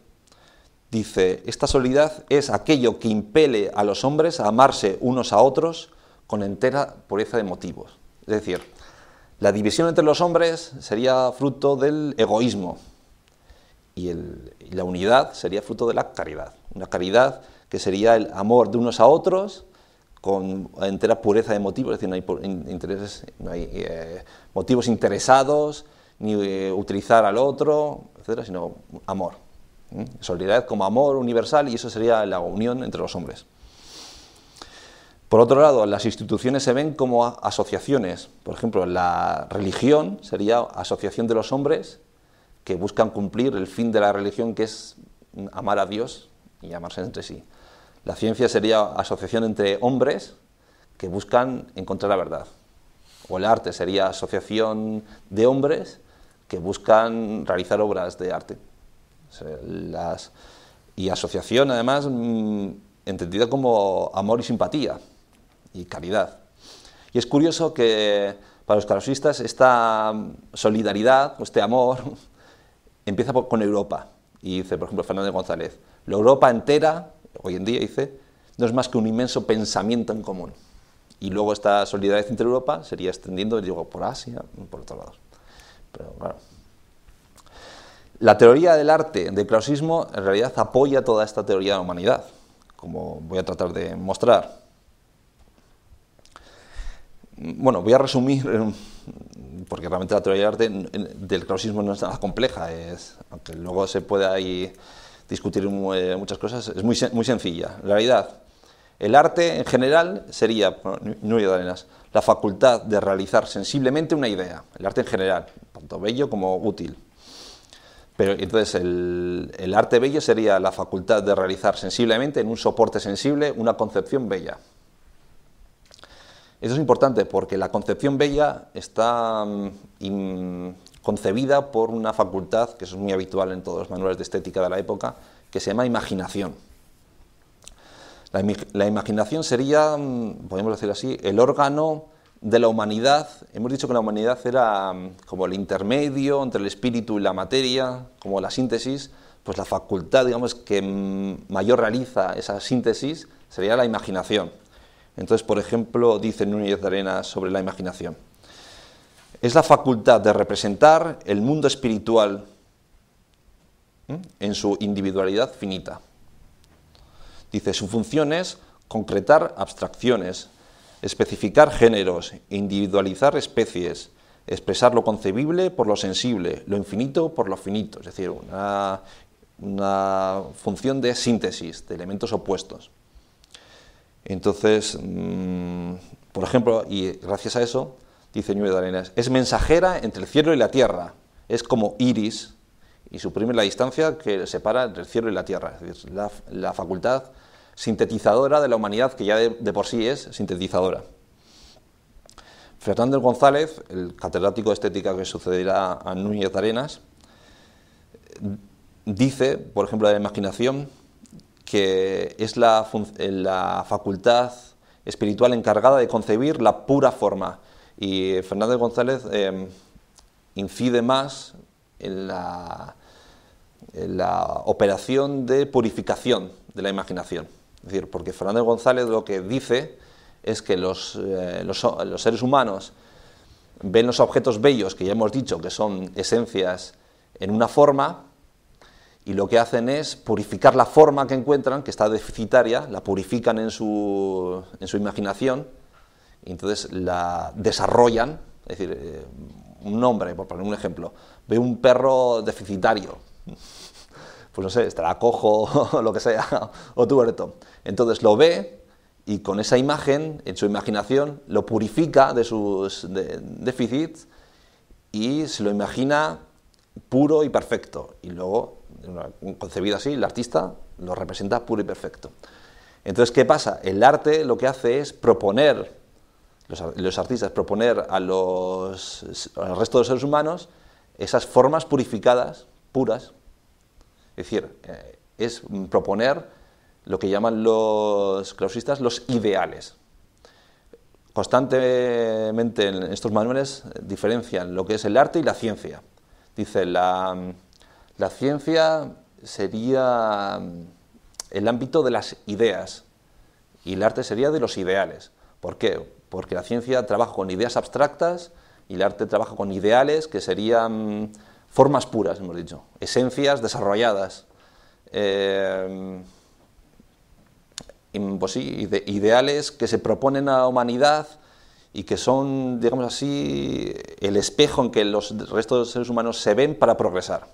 Dice, esta solidaridad es aquello que impele a los hombres a amarse unos a otros con entera pureza de motivos. Es decir, la división entre los hombres sería fruto del egoísmo y, la unidad sería fruto de la caridad. Una caridad que sería el amor de unos a otros con entera pureza de motivos, es decir, no hay, intereses, no hay eh, motivos interesados, ni eh, utilizar al otro, etcétera, sino amor. Solidaridad como amor universal y eso sería la unión entre los hombres. Por otro lado, las instituciones se ven como asociaciones. Por ejemplo, la religión sería asociación de los hombres que buscan cumplir el fin de la religión, que es amar a Dios y amarse entre sí. La ciencia sería asociación entre hombres que buscan encontrar la verdad. O el arte sería asociación de hombres que buscan realizar obras de arte. Las, y asociación, además, mm, entendida como amor y simpatía y caridad. Y es curioso que para los carosistas esta solidaridad, este amor, empieza con Europa. Y dice, por ejemplo, Fernández González, la Europa entera, hoy en día dice, no es más que un inmenso pensamiento en común. Y luego esta solidaridad entre Europa sería extendiendo, digo, por Asia, por otros lados. Pero claro. La teoría del arte del clausismo en realidad apoya toda esta teoría de la humanidad, como voy a tratar de mostrar. Bueno, voy a resumir, porque realmente la teoría del arte del clausismo no es nada compleja, es, aunque luego se pueda ahí discutir eh, muchas cosas, es muy, muy sencilla. En realidad, el arte en general sería, no de arenas, la facultad de realizar sensiblemente una idea, el arte en general, tanto bello como útil pero entonces el, arte bello sería la facultad de realizar sensiblemente, en un soporte sensible, una concepción bella. Esto es importante porque la concepción bella está mm, concebida por una facultad, que es muy habitual en todos los manuales de estética de la época, que se llama imaginación. La, la imaginación sería, mm, podemos decir así, el órgano de la humanidad, hemos dicho que la humanidad era mm, como el intermedio entre el espíritu y la materia, como la síntesis, pues la facultad, digamos, que mm, mayor realiza esa síntesis sería la imaginación. Entonces, por ejemplo, dice Núñez de Arena sobre la imaginación. Es la facultad de representar el mundo espiritual en su individualidad finita. Dice, su función es concretar abstracciones, especificar géneros, individualizar especies, expresar lo concebible por lo sensible, lo infinito por lo finito, es decir, una, función de síntesis de elementos opuestos. Entonces, mm, por ejemplo, y gracias a eso, dice Ñuve de Arenas, es mensajera entre el cielo y la tierra, es como iris y suprime la distancia que separa entre el cielo y la tierra, es decir, la, la facultad sintetizadora de la humanidad, que ya de, por sí es sintetizadora. Fernández González, el catedrático de estética que sucederá a Núñez Arenas, dice, por ejemplo, de la imaginación, que es la, facultad espiritual encargada de concebir la pura forma. Y Fernández González em, incide más en la operación de purificación de la imaginación porque Fernando González lo que dice es que eh, los, seres humanos ven los objetos bellos, que ya hemos dicho que son esencias en una forma, y lo que hacen es purificar la forma que encuentran, que está deficitaria, la purifican en su, en su imaginación, y entonces la desarrollan, es decir, eh, un hombre, por poner un ejemplo, ve un perro deficitario, pues no sé, estará cojo o lo que sea, o tuerto, entonces lo ve y con esa imagen, en su imaginación, lo purifica de sus déficits y se lo imagina puro y perfecto. Y luego, concebido así, el artista lo representa puro y perfecto. Entonces, ¿qué pasa? El arte lo que hace es proponer, los, artistas proponer a los, al resto de los seres humanos esas formas purificadas, puras. Es decir, eh, es proponer lo que llaman los clausistas los ideales. Constantemente en estos manuales diferencian lo que es el arte y la ciencia. Dice, la, la ciencia sería el ámbito de las ideas y el arte sería de los ideales. ¿Por qué? Porque la ciencia trabaja con ideas abstractas y el arte trabaja con ideales que serían formas puras, hemos dicho, esencias desarrolladas. Eh, ideales que se proponen a la humanidad y que son, digamos así, el espejo en que los restos de los seres humanos se ven para progresar.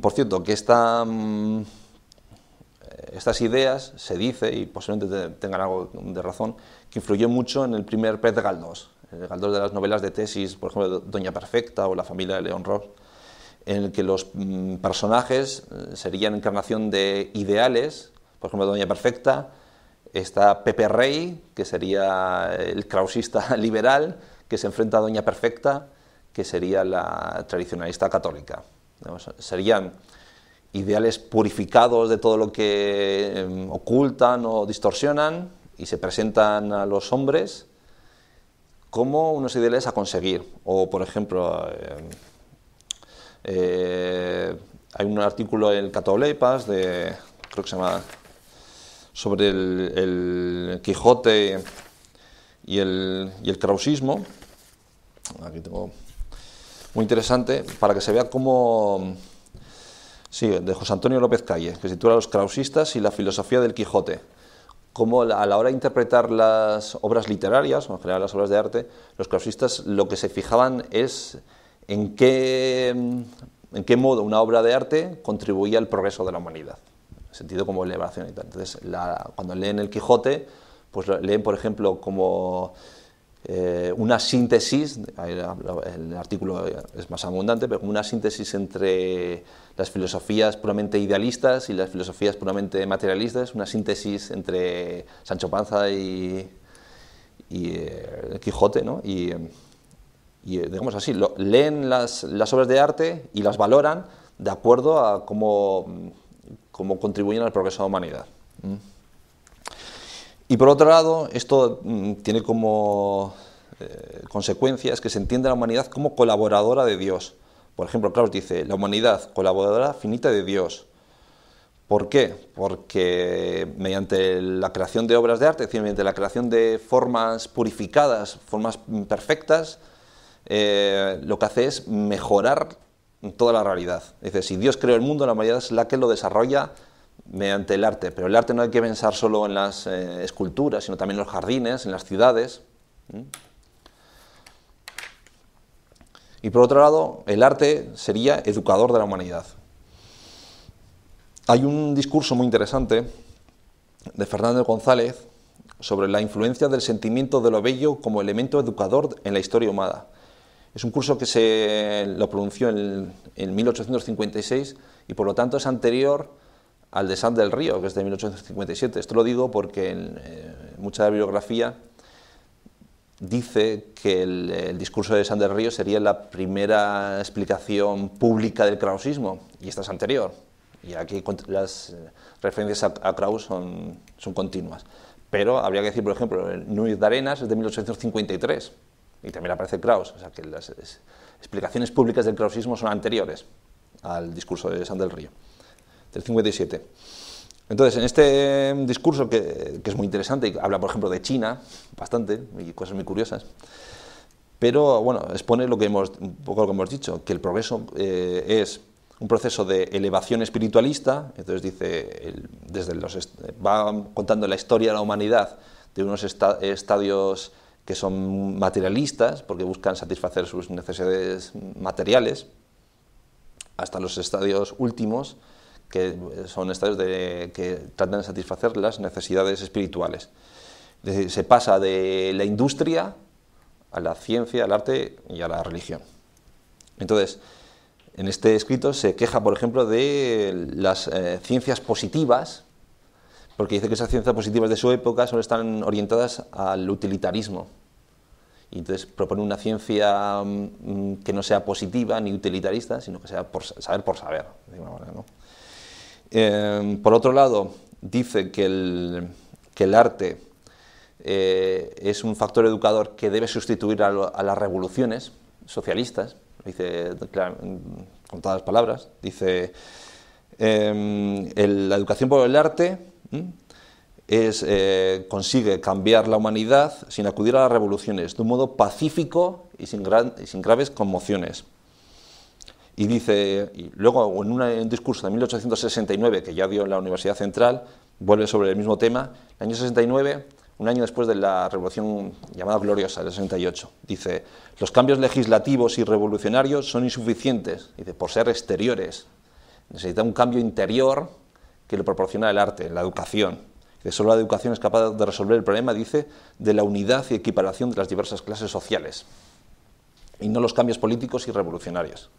Por cierto, que mm, estas ideas se dice, y posiblemente tengan algo de razón, que influyó mucho en el primer Pedro Galdós, el Galdós de las novelas de tesis, por ejemplo, Doña Perfecta o La familia de León Ross, en el que los mm, personajes eh, serían encarnación de ideales, por ejemplo, Doña Perfecta, está Pepe Rey, que sería eh, el krausista liberal, que se enfrenta a Doña Perfecta, que sería la tradicionalista católica. Serían ideales purificados de todo lo que em, ocultan o distorsionan y se presentan a los hombres como unos ideales a conseguir. O, por ejemplo, em, eh, hay un artículo en Catolepas de, creo que se llama, sobre el, Quijote y el, y el krausismo. Aquí tengo muy interesante, para que se vea cómo... Sí, de José Antonio López Calle, que se titula Los clausistas y la filosofía del Quijote. Cómo a la hora de interpretar las obras literarias, o en general las obras de arte, los clausistas lo que se fijaban es en qué, en qué modo una obra de arte contribuía al progreso de la humanidad, en sentido como elevación y tal. Entonces, cuando leen el Quijote, pues leen, por ejemplo, como eh, una síntesis, el artículo es más abundante, pero como una síntesis entre las filosofías puramente idealistas y las filosofías puramente materialistas, una síntesis entre Sancho Panza y, y eh, Quijote, ¿no? Em, y eh, digamos así, leen las, las, obras de arte y las valoran de acuerdo a cómo, mm, contribuyen al progreso de la humanidad. Y por otro lado, esto mm, tiene como eh, consecuencias que se entiende la humanidad como colaboradora de Dios. Por ejemplo, Claus dice, la humanidad colaboradora finita de Dios. ¿Por qué? Porque mediante la creación de obras de arte, es mediante la creación de formas purificadas, formas mm, perfectas, eh, lo que hace es mejorar toda la realidad. decir si Dios creó el mundo, la humanidad es la que lo desarrolla mediante el arte. Pero el arte no hay que pensar solo en las eh, esculturas, sino también en los jardines, en las ciudades. Y por otro lado, el arte sería educador de la humanidad. Hay un discurso muy interesante de Fernando González sobre la influencia del sentimiento de lo bello como elemento educador en la historia humana. Es un curso que se lo pronunció en, 1856 y por lo tanto es anterior al de San del Río, que es de 1857. Esto lo digo porque en, eh, mucha bibliografía dice que el, discurso de San del Río sería la primera explicación pública del krausismo, y esta es anterior. Y aquí las eh, referencias a, Kraus son, son continuas. Pero habría que decir, por ejemplo, el Núñez de Arenas es de 1853 y también aparece Kraus, o sea que las explicaciones públicas del krausismo son anteriores al discurso de San del Río, del 57. Entonces, en este em, discurso, que, es muy interesante, y habla, por ejemplo, de China, bastante, y cosas muy curiosas, pero, bueno, expone lo que hemos, un poco lo que hemos dicho, que el progreso eh, es un proceso de elevación espiritualista, entonces dice, desde los va contando la historia de la humanidad de unos estadios que son materialistas porque buscan satisfacer sus necesidades materiales, hasta los estadios últimos, que son estadios de, que tratan de satisfacer las necesidades espirituales. se pasa de la industria a la ciencia, al arte y a la religión. Entonces, en este escrito se queja, por ejemplo, de las eh, ciencias positivas, porque dice que esas ciencias positivas de su época solo están orientadas al utilitarismo, y entonces propone una ciencia mm, que no sea positiva ni utilitarista, sino que sea por, saber por saber, eh, por otro lado, dice que el, arte eh, es un factor educador que debe sustituir a, las revoluciones socialistas, dice con todas las palabras, dice em, la educación por el arte es, eh, consigue cambiar la humanidad sin acudir a las revoluciones, de un modo pacífico y sin, graves conmociones. Y dice, y luego en, un discurso de 1869 que ya dio en la Universidad Central, vuelve sobre el mismo tema, el año 69, un año después de la revolución llamada gloriosa, el 68, dice, los cambios legislativos y revolucionarios son insuficientes, dice, por ser exteriores. Necesita un cambio interior que le proporciona el arte, la educación, que solo la educación es capaz de resolver el problema, dice, de la unidad y equiparación de las diversas clases sociales, y no los cambios políticos y revolucionarios.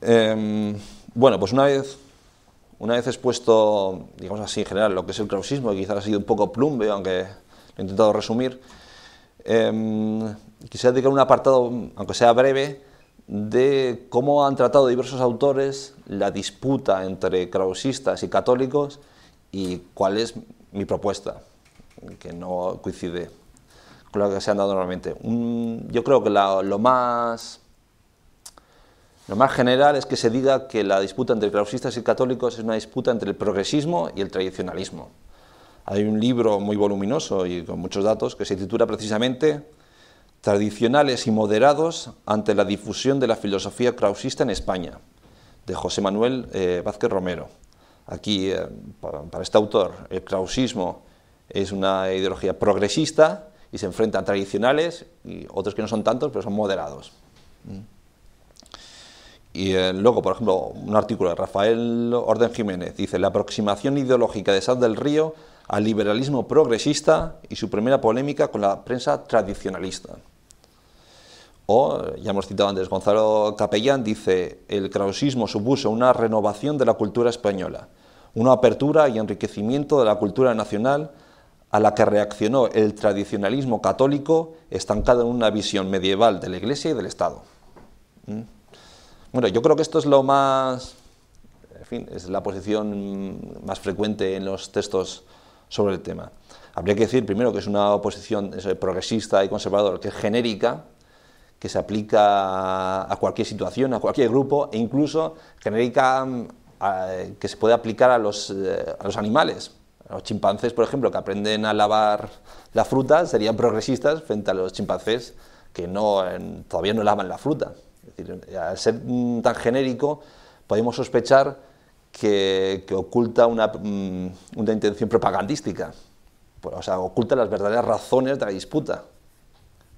Em, bueno, pues una vez, una vez expuesto, digamos así, en general, lo que es el krausismo, quizás ha sido un poco plumbe, aunque lo he intentado resumir, em, quisiera dedicar un apartado, aunque sea breve, de cómo han tratado diversos autores la disputa entre krausistas y católicos y cuál es mi propuesta, que no coincide con lo que se han dado normalmente. yo creo que lo más... Lo más general es que se diga que la disputa entre clausistas y católicos es una disputa entre el progresismo y el tradicionalismo. Hay un libro muy voluminoso y con muchos datos que se titula precisamente Tradicionales y moderados ante la difusión de la filosofía clausista en España, de José Manuel eh, Vázquez Romero. Aquí, eh, para, este autor, el krausismo es una ideología progresista y se enfrenta a tradicionales y otros que no son tantos, pero son moderados. Mm. Y eh, luego, por ejemplo, un artículo de Rafael Orden Jiménez dice, la aproximación ideológica de Sal del Río al liberalismo progresista y su primera polémica con la prensa tradicionalista. O, ya hemos citado antes, Gonzalo Capellán dice, el krausismo supuso una renovación de la cultura española una apertura y enriquecimiento de la cultura nacional a la que reaccionó el tradicionalismo católico estancado en una visión medieval de la Iglesia y del Estado. ¿Mm? Bueno, yo creo que esto es lo más, en fin, es la posición más frecuente en los textos sobre el tema. Habría que decir primero que es una oposición eh, progresista y conservadora, que es genérica, que se aplica a cualquier situación, a cualquier grupo, e incluso genérica mm, que se puede aplicar a los, eh, a los animales. Los chimpancés, por ejemplo, que aprenden a lavar la fruta, serían progresistas frente a los chimpancés que no, todavía no lavan la fruta. Es decir, al ser mm, tan genérico, podemos sospechar que, oculta una, mm, una, intención propagandística, o sea, oculta las verdaderas razones de la disputa,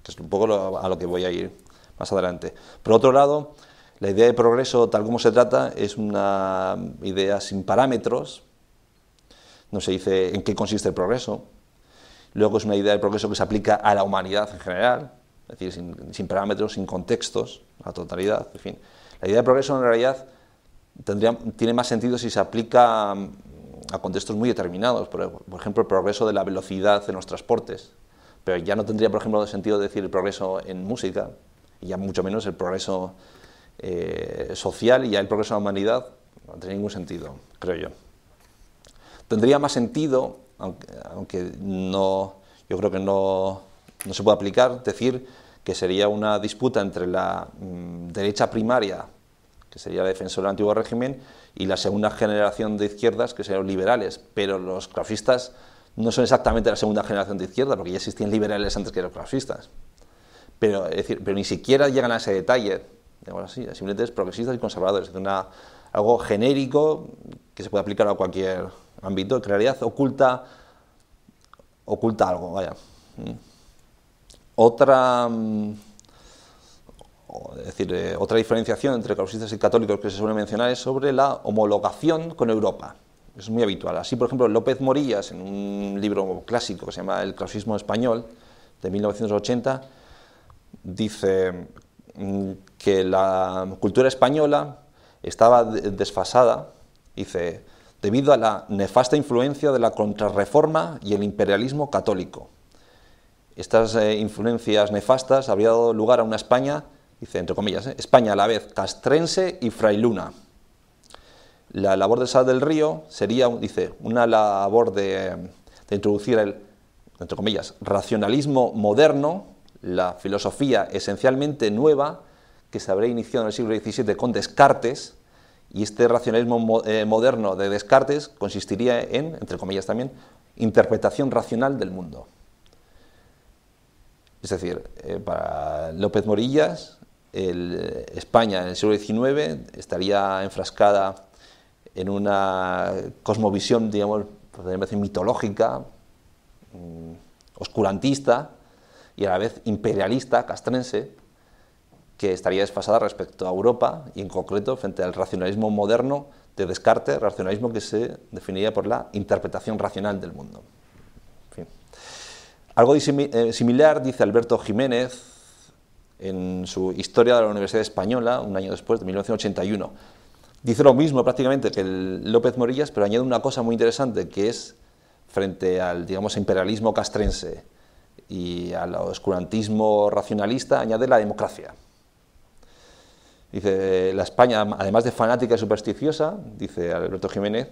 que es un poco a lo que voy a ir más adelante. Por otro lado, la idea de progreso, tal como se trata, es una idea sin parámetros. No se dice en qué consiste el progreso. Luego es una idea de progreso que se aplica a la humanidad en general, es decir, sin, parámetros, sin contextos, a la totalidad, en fin. La idea de progreso en realidad tendría, tiene más sentido si se aplica mm, a contextos muy determinados, por, ejemplo, el progreso de la velocidad en los transportes, pero ya no tendría, por ejemplo, sentido decir el progreso en música, y ya mucho menos el progreso eh, social y el progreso de la humanidad, no tiene ningún sentido, creo yo. Tendría más sentido, aunque, no, yo creo que no, no, se puede aplicar, decir que sería una disputa entre la mm, derecha primaria, que sería la defensora del antiguo régimen, y la segunda generación de izquierdas, que serían los liberales. Pero los clasistas no son exactamente la segunda generación de izquierda, porque ya existían liberales antes que los clasistas. Pero, decir, pero ni siquiera llegan a ese detalle digamos así. Simplemente es progresistas y conservadores. Es una, algo genérico que se puede aplicar a cualquier ámbito, que en realidad oculta, oculta algo. Vaya. Mm. Otra, mm, decir, eh, otra diferenciación entre clausistas y católicos que se suele mencionar es sobre la homologación con Europa. Es muy habitual. Así, por ejemplo, López Morillas, en un libro clásico que se llama El clausismo español, de 1980, dice Mm, que la cultura española estaba desfasada, dice, debido a la nefasta influencia de la contrarreforma y el imperialismo católico. Estas eh, influencias nefastas habrían dado lugar a una España, dice entre comillas, eh, España a la vez castrense y frailuna. La labor de Sal del Río sería, dice, una labor de, de introducir el, entre comillas, racionalismo moderno la filosofía esencialmente nueva que se habría iniciado en el siglo XVII con Descartes, y este racionalismo eh, moderno de Descartes consistiría en, entre comillas también, interpretación racional del mundo. Es decir, eh, para López Morillas, eh, España en el siglo XIX estaría enfrascada en una cosmovisión, digamos, mitológica, mm, oscurantista, y a la vez imperialista, castrense, que estaría desfasada respecto a Europa y en concreto frente al racionalismo moderno de Descartes, racionalismo que se definiría por la interpretación racional del mundo. Algo eh, similar dice Alberto Jiménez en su Historia de la Universidad Española, un año después, de 1981. Dice lo mismo prácticamente que López Morillas, pero añade una cosa muy interesante, que es frente al digamos, imperialismo castrense, y al oscurantismo racionalista añade la democracia. Dice, la España, además de fanática y supersticiosa, dice Alberto Jiménez,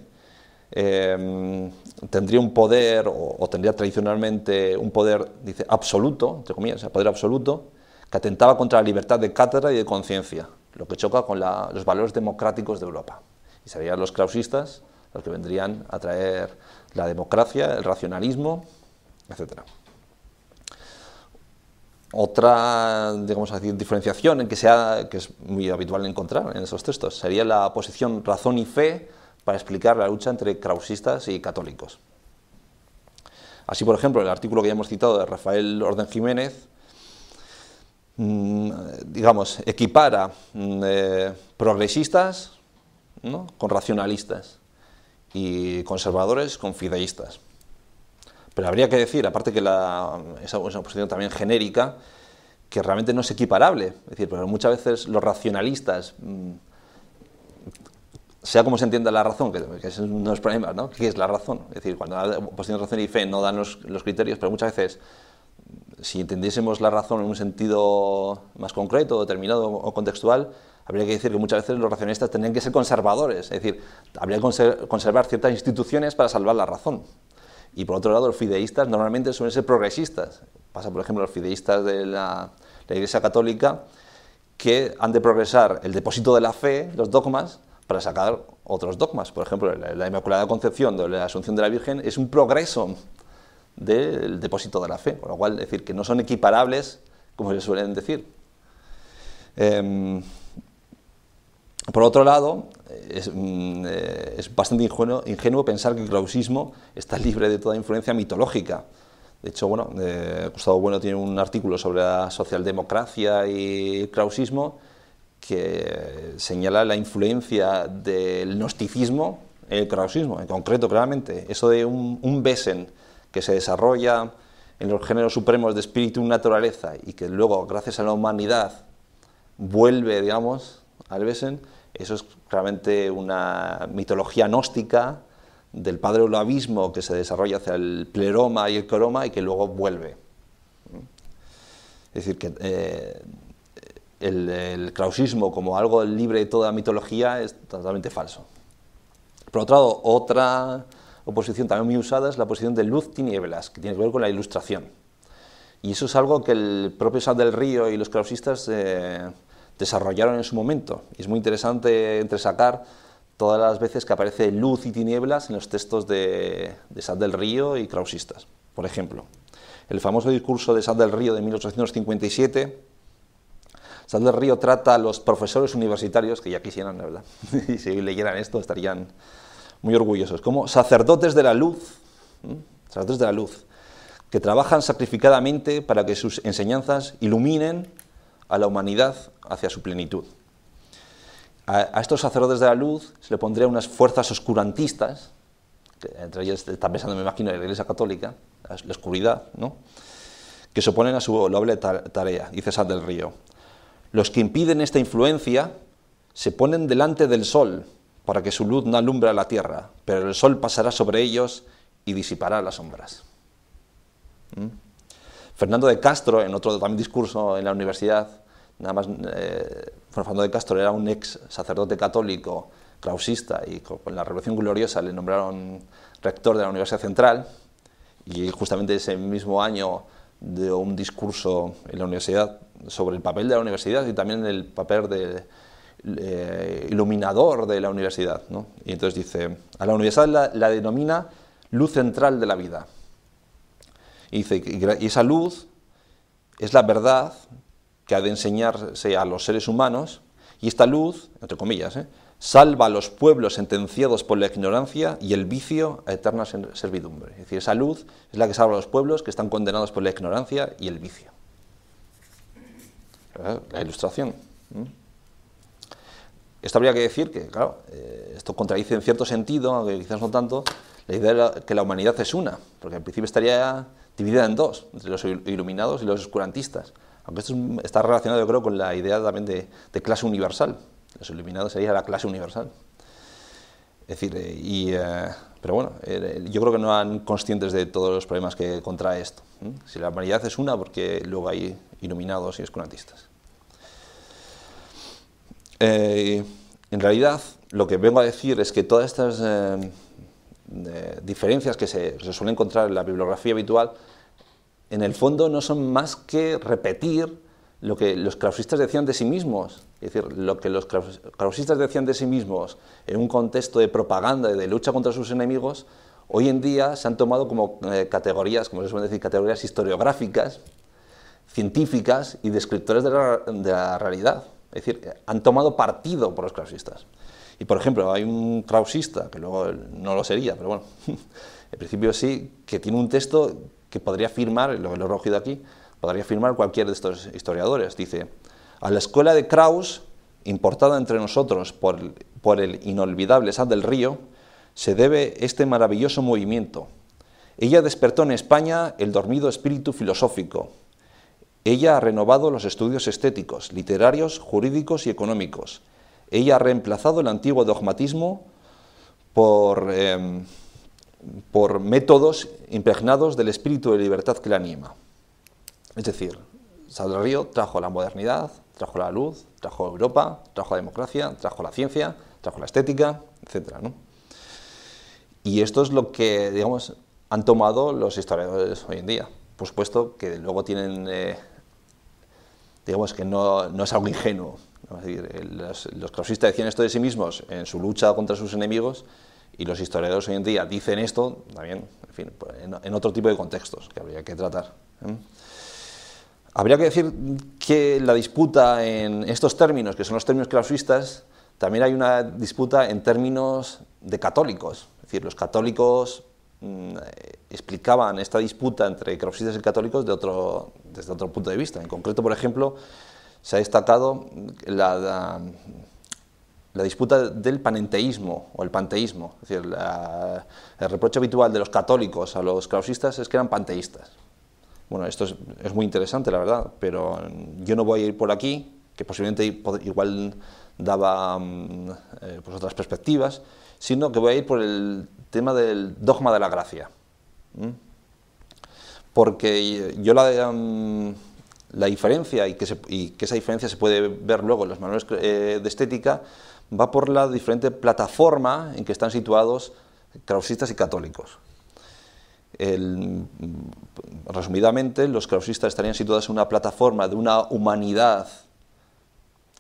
em, tendría un poder, o, tendría tradicionalmente un poder, dice, absoluto, entre comillas, poder absoluto, que atentaba contra la libertad de cátedra y de conciencia, lo que choca con los valores democráticos de Europa. Y serían los clausistas los que vendrían a traer la democracia, el racionalismo, etcétera. Otra, diferenciación en que, sea, que es muy habitual encontrar en esos textos sería la posición razón y fe para explicar la lucha entre krausistas y católicos. Así, por ejemplo, el artículo que ya hemos citado de Rafael Orden Jiménez, mm, digamos, equipara mm, eh, progresistas con racionalistas y conservadores con fideístas. Pero habría que decir, aparte que esa es una posición también genérica, que realmente no es equiparable. Es decir, pero pues muchas veces los racionalistas, mm, sea como se entienda la razón, que, es uno de los problemas, ¿no? ¿Qué es la razón? Es decir, cuando la posición de razón y fe no dan los, los criterios, pero muchas veces, si entendiésemos la razón en un sentido más concreto, determinado o contextual, habría que decir que muchas veces los racionalistas tendrían que ser conservadores, es decir, habría que conservar ciertas instituciones para salvar la razón. Y por otro lado, los fideístas normalmente suelen ser progresistas. Pasa, por ejemplo, los fideístas de la, Iglesia Católica, que han de progresar el depósito de la fe, los dogmas, para sacar otros dogmas. Por ejemplo, la, Inmaculada Concepción de la Asunción de la Virgen es un progreso del depósito de la fe, con lo cual es decir que no son equiparables, como se suelen decir. Em, por otro lado, es, mm, eh, bastante ingenuo, pensar que el clausismo está libre de toda influencia mitológica. De hecho, bueno, eh, Gustavo Bueno tiene un artículo sobre la socialdemocracia y el clausismo que señala la influencia del gnosticismo en el clausismo, en concreto, claramente. Eso de un besen que se desarrolla en los géneros supremos de espíritu y naturaleza y que luego, gracias a la humanidad, vuelve, digamos, Alvesen, eso es claramente una mitología gnóstica del padre del abismo que se desarrolla hacia el pleroma y el coroma y que luego vuelve. Es decir, que eh, el, clausismo como algo libre de toda mitología es totalmente falso. Por otro lado, otra oposición también muy usada es la posición de luz-tinieblas, que tiene que ver con la ilustración. Y eso es algo que el propio Sal del Río y los clausistas eh, desarrollaron en su momento. Y es muy interesante entresacar todas las veces que aparece luz y tinieblas en los textos de, de del Río y Krausistas. Por ejemplo, el famoso discurso de Sad del Río de 1857 Sal del Río trata a los profesores universitarios, que ya quisieran, la verdad, y si leyeran esto estarían muy orgullosos, como sacerdotes de la luz, sacerdotes de la luz, que trabajan sacrificadamente para que sus enseñanzas iluminen a la humanidad hacia su plenitud. A, estos sacerdotes de la luz se le pondrían unas fuerzas oscurantistas, que entre ellas está pensando, me imagino, la Iglesia Católica, la, oscuridad, ¿no? que se oponen a su noble tarea, dice San del Río. Los que impiden esta influencia se ponen delante del sol para que su luz no alumbre la tierra, pero el sol pasará sobre ellos y disipará las sombras. ¿Mm? Fernando de Castro, en otro también discurso en la universidad, Nada más, eh, Fernando de Castro era un ex sacerdote católico clausista y con la Revolución Gloriosa le nombraron rector de la Universidad Central y justamente ese mismo año dio un discurso en la universidad sobre el papel de la universidad y también el papel de, eh, iluminador de la universidad. Y entonces dice, a la universidad la, denomina luz central de la vida. dice, y esa luz es la verdad que ha de enseñarse a los seres humanos, y esta luz, entre comillas, ¿eh? salva a los pueblos sentenciados por la ignorancia y el vicio a eterna servidumbre. Es decir, esa luz es la que salva a los pueblos que están condenados por la ignorancia y el vicio. La ilustración. Esto habría que decir que, claro, eh, esto contradice en cierto sentido, aunque quizás no tanto, la idea de que la humanidad es una, porque en principio estaría dividida en dos, entre los iluminados y los oscurantistas. Aunque esto está relacionado, yo creo, con la idea también de, clase universal. Los iluminados sería la clase universal. Es decir, eh, eh, pero bueno, eh, yo creo que no han conscientes de todos los problemas que contrae esto. Si la humanidad es una, porque luego hay iluminados y escurantistas. en realidad, lo que vengo a decir es que todas estas diferencias que se, se suelen encontrar en la bibliografía habitual en el fondo no son más que repetir lo que los clausistas decían de sí mismos. Es decir, lo que los clausistas decían de sí mismos en un contexto de propaganda y de lucha contra sus enemigos, hoy en día se han tomado como eh, categorías, como se suele decir, categorías historiográficas, científicas y descriptores de la, de la realidad. Es decir, han tomado partido por los clausistas. Y por ejemplo, hay un clausista, que luego no lo sería, pero bueno, en principio sí, que tiene un texto que podría firmar, lo, he de aquí, podría firmar cualquier de estos historiadores. Dice, a la escuela de Kraus, importada entre nosotros por, el, por el inolvidable Sad del Río, se debe este maravilloso movimiento. Ella despertó en España el dormido espíritu filosófico. Ella ha renovado los estudios estéticos, literarios, jurídicos y económicos. Ella ha reemplazado el antiguo dogmatismo por... Em, por métodos impregnados del espíritu de libertad que la anima. Es decir, Sal Río trajo la modernidad, trajo la luz, trajo Europa, trajo la democracia, trajo la ciencia, trajo la estética, etc. Y esto es lo que, digamos, han tomado los historiadores hoy en día. Por supuesto que luego tienen, eh, digamos que no, es algo ingenuo. los, los clausistas decían esto de sí mismos en su lucha contra sus enemigos y los historiadores hoy en día dicen esto también, en pues, otro tipo de contextos que habría que tratar. ¿eh? Habría que decir que la disputa en estos términos, que son los términos clausistas, también hay una disputa en términos de católicos. Es decir, los católicos mm, explicaban esta disputa entre clausistas y católicos de otro, desde otro punto de vista. En concreto, por ejemplo, se ha destacado la la disputa del panenteísmo o el panteísmo. Es decir, el reproche habitual de los católicos a los clausistas es que eran panteístas. Bueno, esto es, muy interesante, la verdad, pero yo no voy a ir por aquí, que posiblemente igual daba mm, eh, pues otras perspectivas, sino que voy a ir por el tema del dogma de la gracia. Porque yo la... Mm, la diferencia y que, y que, esa diferencia se puede ver luego en los manuales eh, de estética va por la diferente plataforma en que están situados krausistas y católicos. resumidamente, los krausistas estarían situados en una plataforma de una humanidad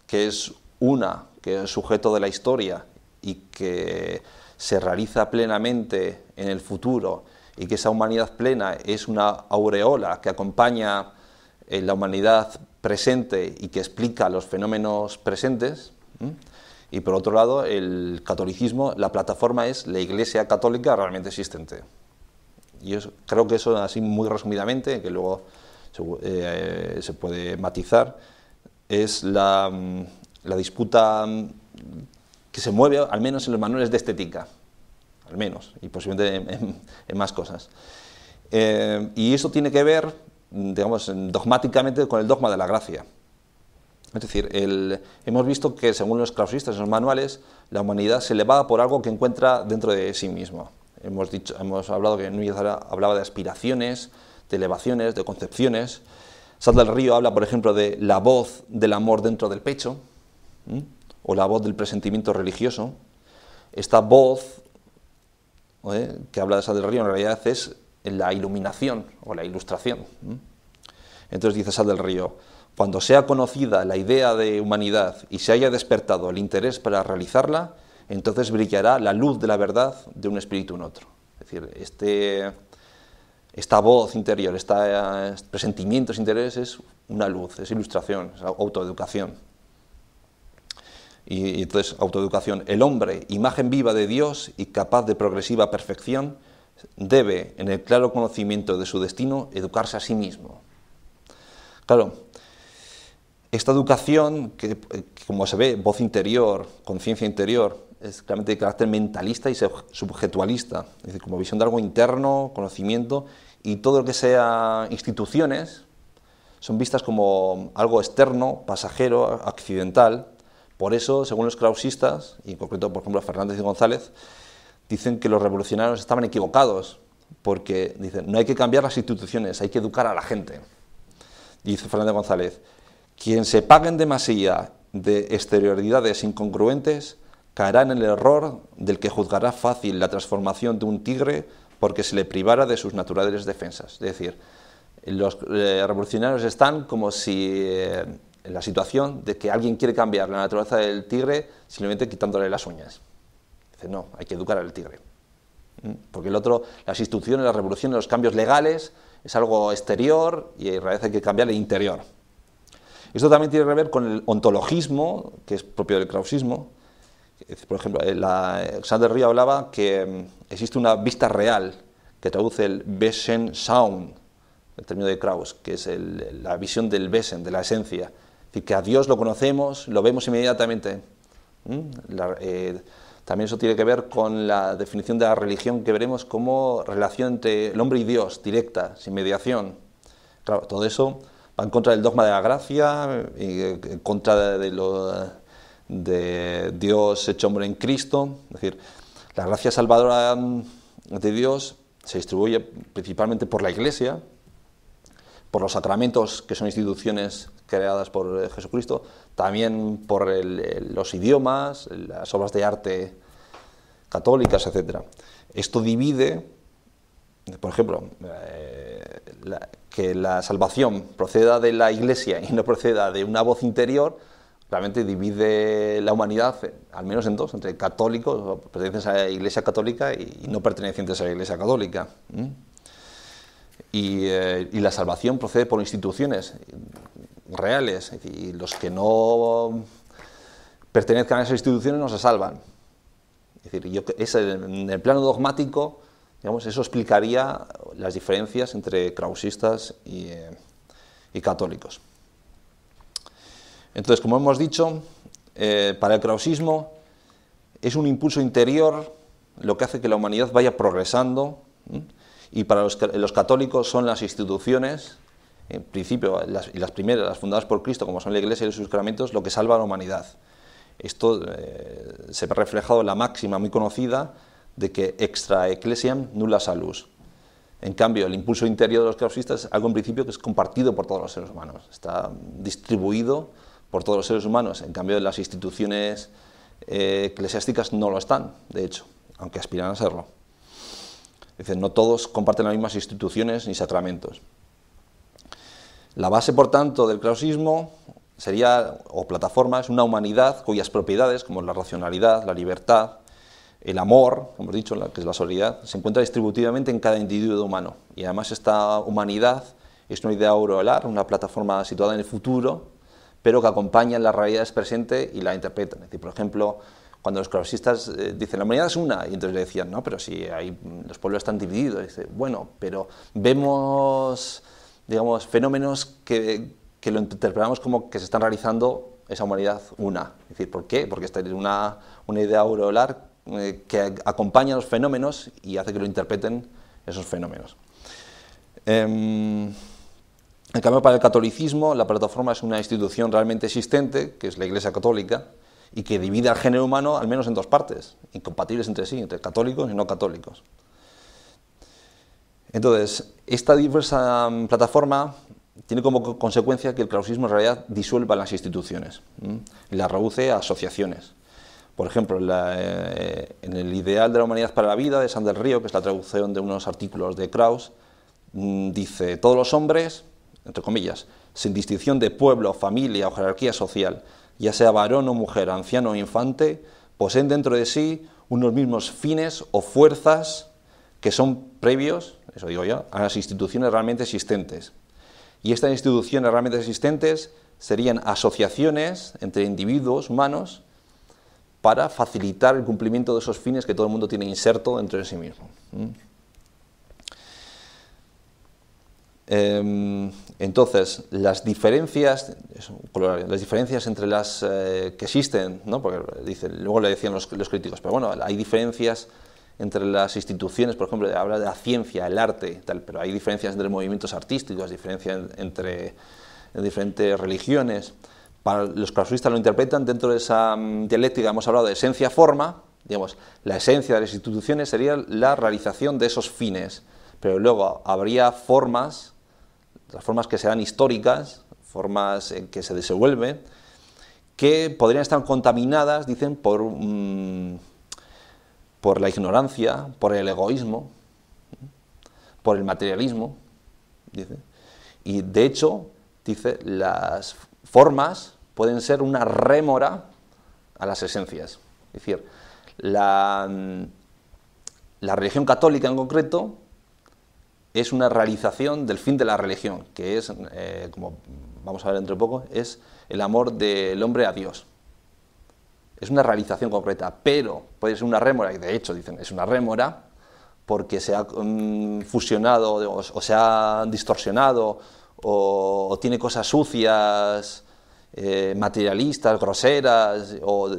que es una, que es sujeto de la historia y que se realiza plenamente en el futuro y que esa humanidad plena es una aureola que acompaña eh, la humanidad presente y que explica los fenómenos presentes y por otro lado el catolicismo, la plataforma es la Iglesia Católica realmente existente. Y yo creo que eso así muy resumidamente, que luego se, eh, puede matizar, es la, mm, disputa mm, que se mueve, al menos en los manuales de estética, al menos, y posiblemente en, más cosas. Eh, y eso tiene que ver, mm, digamos, dogmáticamente con el dogma de la gracia. Es decir, hemos visto que según los clausistas en los manuales, la humanidad se eleva por algo que encuentra dentro de sí mismo... Hemos, hablado que Núñez hablaba de aspiraciones, de elevaciones, de concepciones. Sal del Río habla, por ejemplo, de la voz del amor dentro del pecho, o la voz del presentimiento religioso. Esta voz ¿eh? que habla de Sal del Río en realidad es la iluminación o la ilustración. Entonces dice Sal del Río, cuando sea conocida la idea de humanidad y se haya despertado el interés para realizarla, entonces brillará la luz de la verdad de un espíritu en otro. Es decir, este, esta voz interior, estos presentimientos interés es una luz, es ilustración, es autoeducación. Y, y entonces, autoeducación. El hombre, imagen viva de Dios y capaz de progresiva perfección, debe, en el claro conocimiento de su destino, educarse a sí mismo. Claro, esta educación, eh, que, como se ve, voz interior, conciencia interior, es claramente de carácter mentalista y subjetualista, es decir, como visión de algo interno, conocimiento, y todo lo que sea instituciones son vistas como algo externo, pasajero, accidental. Por eso, según los clausistas, y en concreto, por ejemplo, Fernández y González, dicen que los revolucionarios estaban equivocados, porque dicen, no hay que cambiar las instituciones, hay que educar a la gente. dice Fernández González, quien se pague en demasía de exterioridades incongruentes caerá en el error del que juzgará fácil la transformación de un tigre porque se le privara de sus naturales defensas. Es decir, los eh, revolucionarios están como si eh, en la situación de que alguien quiere cambiar la naturaleza del tigre simplemente quitándole las uñas. Dice, no, hay que educar al tigre. ¿Mm? Porque el otro, las instituciones, las revoluciones, los cambios legales es algo exterior y en realidad hay que cambiar el interior. Esto también tiene que ver con el ontologismo, que es propio del krausismo. Por ejemplo, eh, la, Alexander eh, Río hablaba que mm, existe una vista real, que traduce el Besen Sound, el término de Kraus, que es la visión del Besen, de la esencia. Es decir, que a Dios lo conocemos, lo vemos inmediatamente. Mm, eh, también eso tiene que ver con la definición de la religión que veremos como relación entre el hombre y Dios, directa, sin mediación. Claro, todo eso en contra del dogma de la gracia, eh, en contra de, lo, de Dios hecho hombre en Cristo. Es decir, la gracia salvadora mm, de Dios se distribuye principalmente por la Iglesia, por los sacramentos, que son instituciones creadas por eh, Jesucristo, también por los idiomas, las obras de arte católicas, etc. Esto divide, por ejemplo, eh, que la salvación proceda de la Iglesia y no proceda de una voz interior, realmente divide la humanidad, al menos en dos, entre católicos, pertenecientes a la Iglesia Católica y no pertenecientes a la Iglesia Católica. Eh, y, la salvación procede por instituciones reales, y los que no pertenezcan a esas instituciones no se salvan. Es decir, en el plano dogmático eso explicaría las diferencias entre krausistas y, eh, católicos. Entonces, como hemos dicho, eh, para el krausismo es un impulso interior lo que hace que la humanidad vaya progresando y para los, católicos son las instituciones, en principio las, las primeras, las fundadas por Cristo, como son la Iglesia y los sacramentos, lo que salva a la humanidad. Esto eh, se ve reflejado en la máxima muy conocida de que extra ecclesiam nulla salus. En cambio, el impulso interior de los clausistas es algo en principio que es compartido por todos los seres humanos, está distribuido por todos los seres humanos. En cambio, las instituciones eh, eclesiásticas no lo están, de hecho, aunque aspiran a serlo. Dicen, no todos comparten las mismas instituciones ni sacramentos. La base, por tanto, del clausismo sería, o plataforma, es una humanidad cuyas propiedades, como la racionalidad, la libertad, el amor, como hemos dicho, que es la solidaridad, se encuentra distributivamente en cada individuo humano. Y además esta humanidad es una idea aureolar, una plataforma situada en el futuro, pero que acompaña las realidades presentes y la interpretan. Es decir, por ejemplo, cuando los clasistas eh, dicen la humanidad es una, y entonces le decían, no, pero si los pueblos están divididos, bueno, pero vemos, digamos, fenómenos que, lo interpretamos como que se están realizando esa humanidad una. Es decir, ¿por qué? Porque esta es una, una idea aureolar eh, que acompaña los fenómenos y hace que lo interpreten esos fenómenos. en em, cambio, para el catolicismo, la plataforma es una institución realmente existente, que es la Iglesia Católica, y que divide al género humano al menos en dos partes, incompatibles entre sí, entre católicos y no católicos. Entonces, esta diversa mm, plataforma tiene como consecuencia que el clausismo en realidad disuelva las instituciones, y las reduce a asociaciones. Por ejemplo, eh, en el Ideal de la Humanidad para la Vida de Sandel Río, que es la traducción de unos artículos de Krauss, mm, dice, todos los hombres, entre comillas, sin distinción de pueblo, familia o jerarquía social, ya sea varón o mujer, anciano o infante, poseen dentro de sí unos mismos fines o fuerzas que son previos, eso digo yo, a las instituciones realmente existentes. Y estas instituciones realmente existentes serían asociaciones entre individuos humanos para facilitar el cumplimiento de esos fines que todo el mundo tiene inserto dentro de sí mismo. ¿Mm? Em, entonces, las diferencias, las diferencias entre las eh, que existen, ¿no? porque luego le decían los, críticos, pero bueno, hay diferencias entre las instituciones, por ejemplo, habla de la ciencia, el arte, tal, pero hay diferencias entre movimientos artísticos, diferencias entre diferentes religiones los clausuristas lo interpretan dentro de esa mm, dialéctica hemos hablado de esencia-forma, digamos, la esencia de las instituciones sería la realización de esos fines, pero luego habría formas, las formas que serán históricas, formas en que se desenvuelven, que podrían estar contaminadas, dicen, por, mm, por la ignorancia, por el egoísmo, por el materialismo, Y de hecho, dice, las formas pueden ser una rémora a las esencias. Es decir, la, mm, la religión católica en concreto es una realización del fin de la religión, que es, eh, como vamos a ver dentro de poco, es el amor del hombre a Dios. Es una realización concreta, pero puede ser una rémora, y de hecho dicen, es una rémora, porque se ha mm, fusionado o, se ha distorsionado o, tiene cosas sucias, eh, materialistas, groseras, o,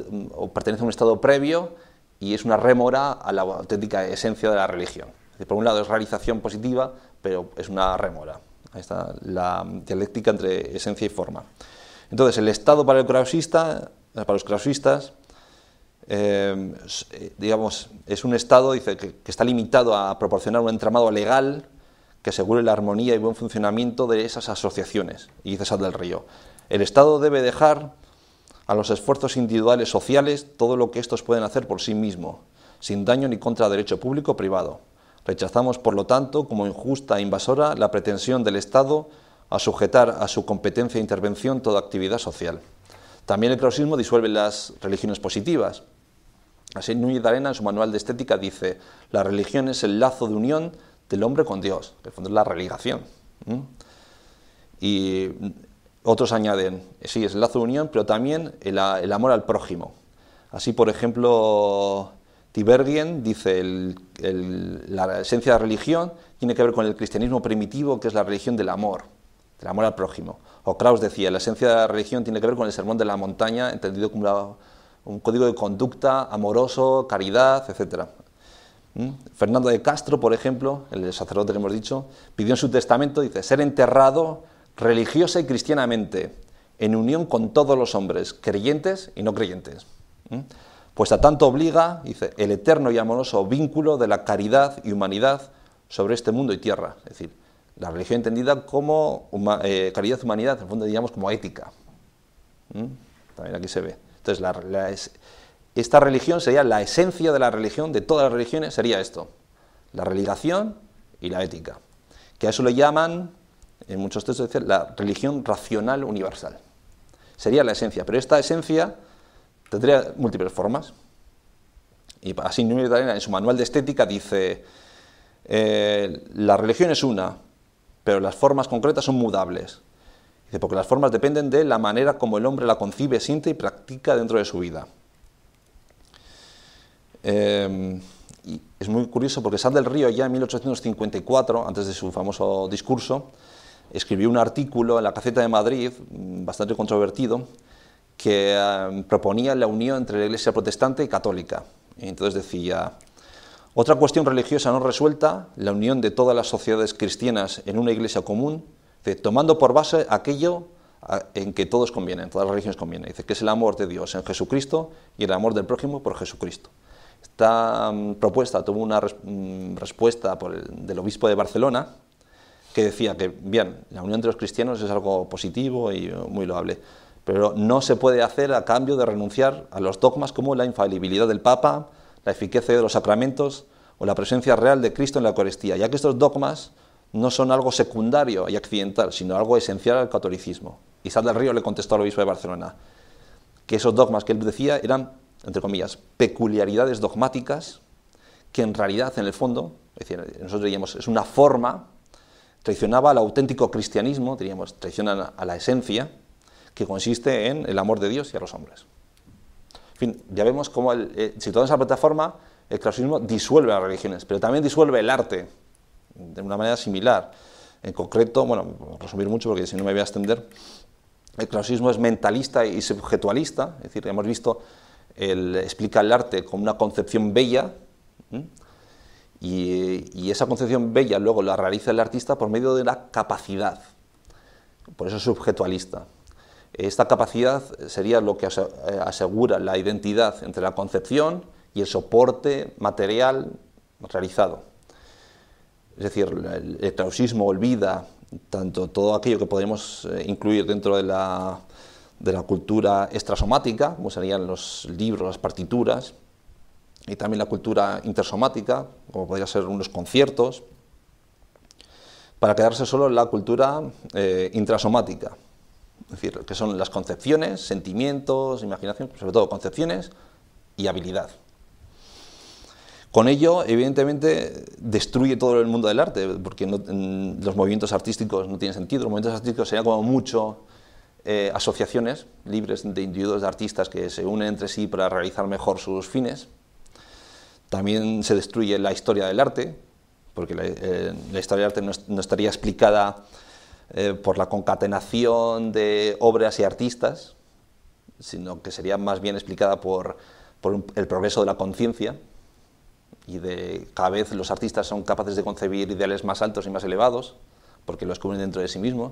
pertenece a un estado previo y es una rémora a la auténtica esencia de la religión. Por un lado es realización positiva, pero es una rémora. Ahí está la dialéctica entre esencia y forma. Entonces, el estado para, el krausista, para los krausistas eh, eh, digamos, es un Estado que, está limitado a proporcionar un entramado legal que asegure la armonía y buen funcionamiento de esas asociaciones. Y dice Sal del Río, el Estado debe dejar a los esfuerzos individuales sociales todo lo que estos pueden hacer por sí mismo... sin daño ni contra derecho público o privado. Rechazamos, por lo tanto, como injusta e invasora la pretensión del Estado a sujetar a su competencia e intervención toda actividad social. También el clausismo disuelve las religiones positivas. Así Núñez de Arena en su manual de estética dice, la religión es el lazo de unión del hombre con Dios, que en el fondo es la religación. Y otros añaden, sí, es el lazo de unión, pero también el, amor al prójimo. Así, por ejemplo, Tibergen dice la esencia de la religión tiene que ver con el cristianismo primitivo, que es la religión del amor, del amor al prójimo. O Kraus decía, la esencia de la religión tiene que ver con el sermón de la montaña, entendido como un código de conducta amoroso, caridad, etc. ¿Mm? Fernando de Castro, por ejemplo, el sacerdote que hemos dicho, pidió en su testamento, dice, ser enterrado religiosa y cristianamente, en unión con todos los hombres, creyentes y no creyentes. ¿Mm? Pues a tanto obliga, dice, el eterno y amoroso vínculo de la caridad y humanidad sobre este mundo y tierra. Es decir, la religión entendida como eh, caridad y humanidad, en el fondo digamos como ética. ¿Mm? También aquí se ve. Entonces, la, esta religión sería la esencia de la religión, de todas las religiones, sería esto, la religación y la ética, que a eso le llaman, en muchos textos la religión racional universal. Sería la esencia, pero esta esencia tendría múltiples formas. Y así Núñez de en su manual de estética dice, eh, la religión es una, pero las formas concretas son mudables. Dice, porque las formas dependen de la manera como el hombre la concibe, siente y practica dentro de su vida. Em, es muy curioso porque Sal del Río ya en 1854, antes de su famoso discurso, escribió un artículo en la Caceta de Madrid, mm, bastante controvertido, que em, proponía la unión entre la Iglesia protestante y católica. entonces decía, otra cuestión religiosa no resuelta, la unión de todas las sociedades cristianas en una iglesia común, tomando por base aquello en que todos convienen, todas las religiones convienen. Dice que es el amor de Dios en Jesucristo y el amor del prójimo por Jesucristo. Esta mm, propuesta tuvo una mm, respuesta del obispo de Barcelona, que decía que, bien, la unión de los cristianos es algo positivo y muy loable, pero no se puede hacer a cambio de renunciar a los dogmas como la infalibilidad del Papa, la eficacia de los sacramentos o la presencia real de Cristo en la Eucaristía, ya que estos dogmas no son algo secundario y accidental, sino algo esencial al catolicismo. y del Río le contestó al obispo de Barcelona que esos dogmas que él decía eran entre comillas, peculiaridades dogmáticas que en realidad, en el fondo, es decir, nosotros diríamos, es una forma, traicionaba al auténtico cristianismo, diríamos, traiciona a la esencia, que consiste en el amor de Dios y a los hombres. En fin, ya vemos cómo, el, eh, esa plataforma, el clasismo disuelve las religiones, pero también disuelve el arte, de una manera similar. En concreto, bueno, resumir mucho porque si no me voy a extender, el clausismo es mentalista y subjetualista, es decir, hemos visto explica el arte con una concepción bella y, esa concepción bella luego la realiza el artista por medio de la capacidad. Por eso es subjetualista. Esta capacidad sería lo que eh, asegura la identidad entre la concepción y el soporte material realizado. Es decir, el clausismo olvida tanto todo aquello que podemos eh, incluir dentro de la de la cultura extrasomática, como serían los libros, las partituras, y también la cultura intersomática, como podrían ser unos conciertos, para quedarse solo en la cultura eh, intrasomática, es decir, que son las concepciones, sentimientos, imaginación, sobre todo concepciones y habilidad. Con ello, evidentemente, destruye todo el mundo del arte, porque mm, los movimientos artísticos no tienen sentido, los movimientos artísticos serían como mucho eh, asociaciones libres de individuos de artistas que se unen entre sí para realizar mejor sus fines. También se destruye la historia del arte, porque la, eh, historia del arte no, estaría explicada eh, por la concatenación de obras y artistas, sino que sería más bien explicada por, el progreso de la conciencia y de cada vez los artistas son capaces de concebir ideales más altos y más elevados, porque los cubren dentro de sí mismos.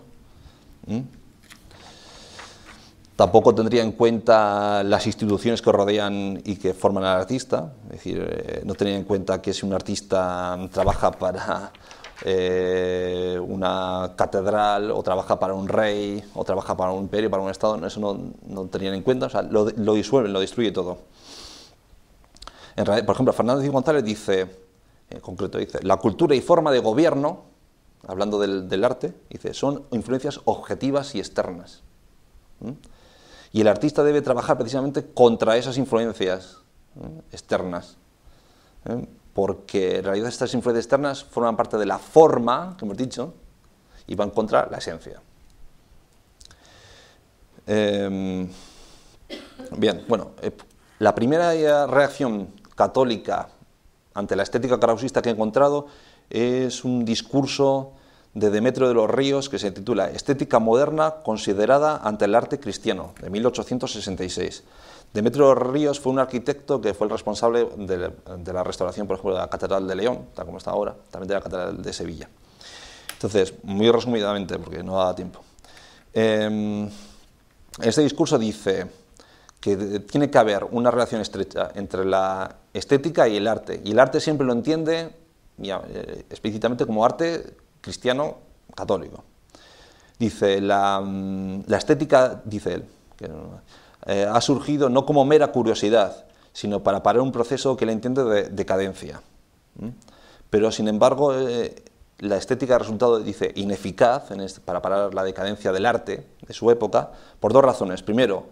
Tampoco tendría en cuenta las instituciones que rodean y que forman al artista, es decir, eh, no tendría en cuenta que si un artista trabaja para eh, una catedral o trabaja para un rey o trabaja para un imperio, para un estado, eso no, no en cuenta, o sea, lo, disuelven, lo destruye todo. por ejemplo, Fernández González dice, en concreto dice, la cultura y forma de gobierno, hablando del, arte, dice, son influencias objetivas y externas. ¿Mm? Y el artista debe trabajar precisamente contra esas influencias ¿eh? externas. ¿eh? Porque en realidad estas influencias externas forman parte de la forma, que hemos dicho, y van contra la esencia. Em, bien, bueno, eh, la primera reacción católica ante la estética krausista que he encontrado es un discurso de Demetrio de los Ríos que se titula Estética moderna considerada ante el arte cristiano, de 1866. Demetrio Ríos fue un arquitecto que fue el responsable de, la restauración, por ejemplo, de la Catedral de León, tal como está ahora, también de la Catedral de Sevilla. Entonces, muy resumidamente, porque no da tiempo. Em, este discurso dice que tiene que haber una relación estrecha entre la estética y el arte, y el arte siempre lo entiende eh, explícitamente como arte cristiano católico. Dice, mm, la, estética, dice él, que, eh, ha surgido no como mera curiosidad, sino para parar un proceso que le entiende de decadencia. Pero, sin embargo, eh, la estética ha resultado, dice, ineficaz este, para parar la decadencia del arte de su época, por dos razones. Primero,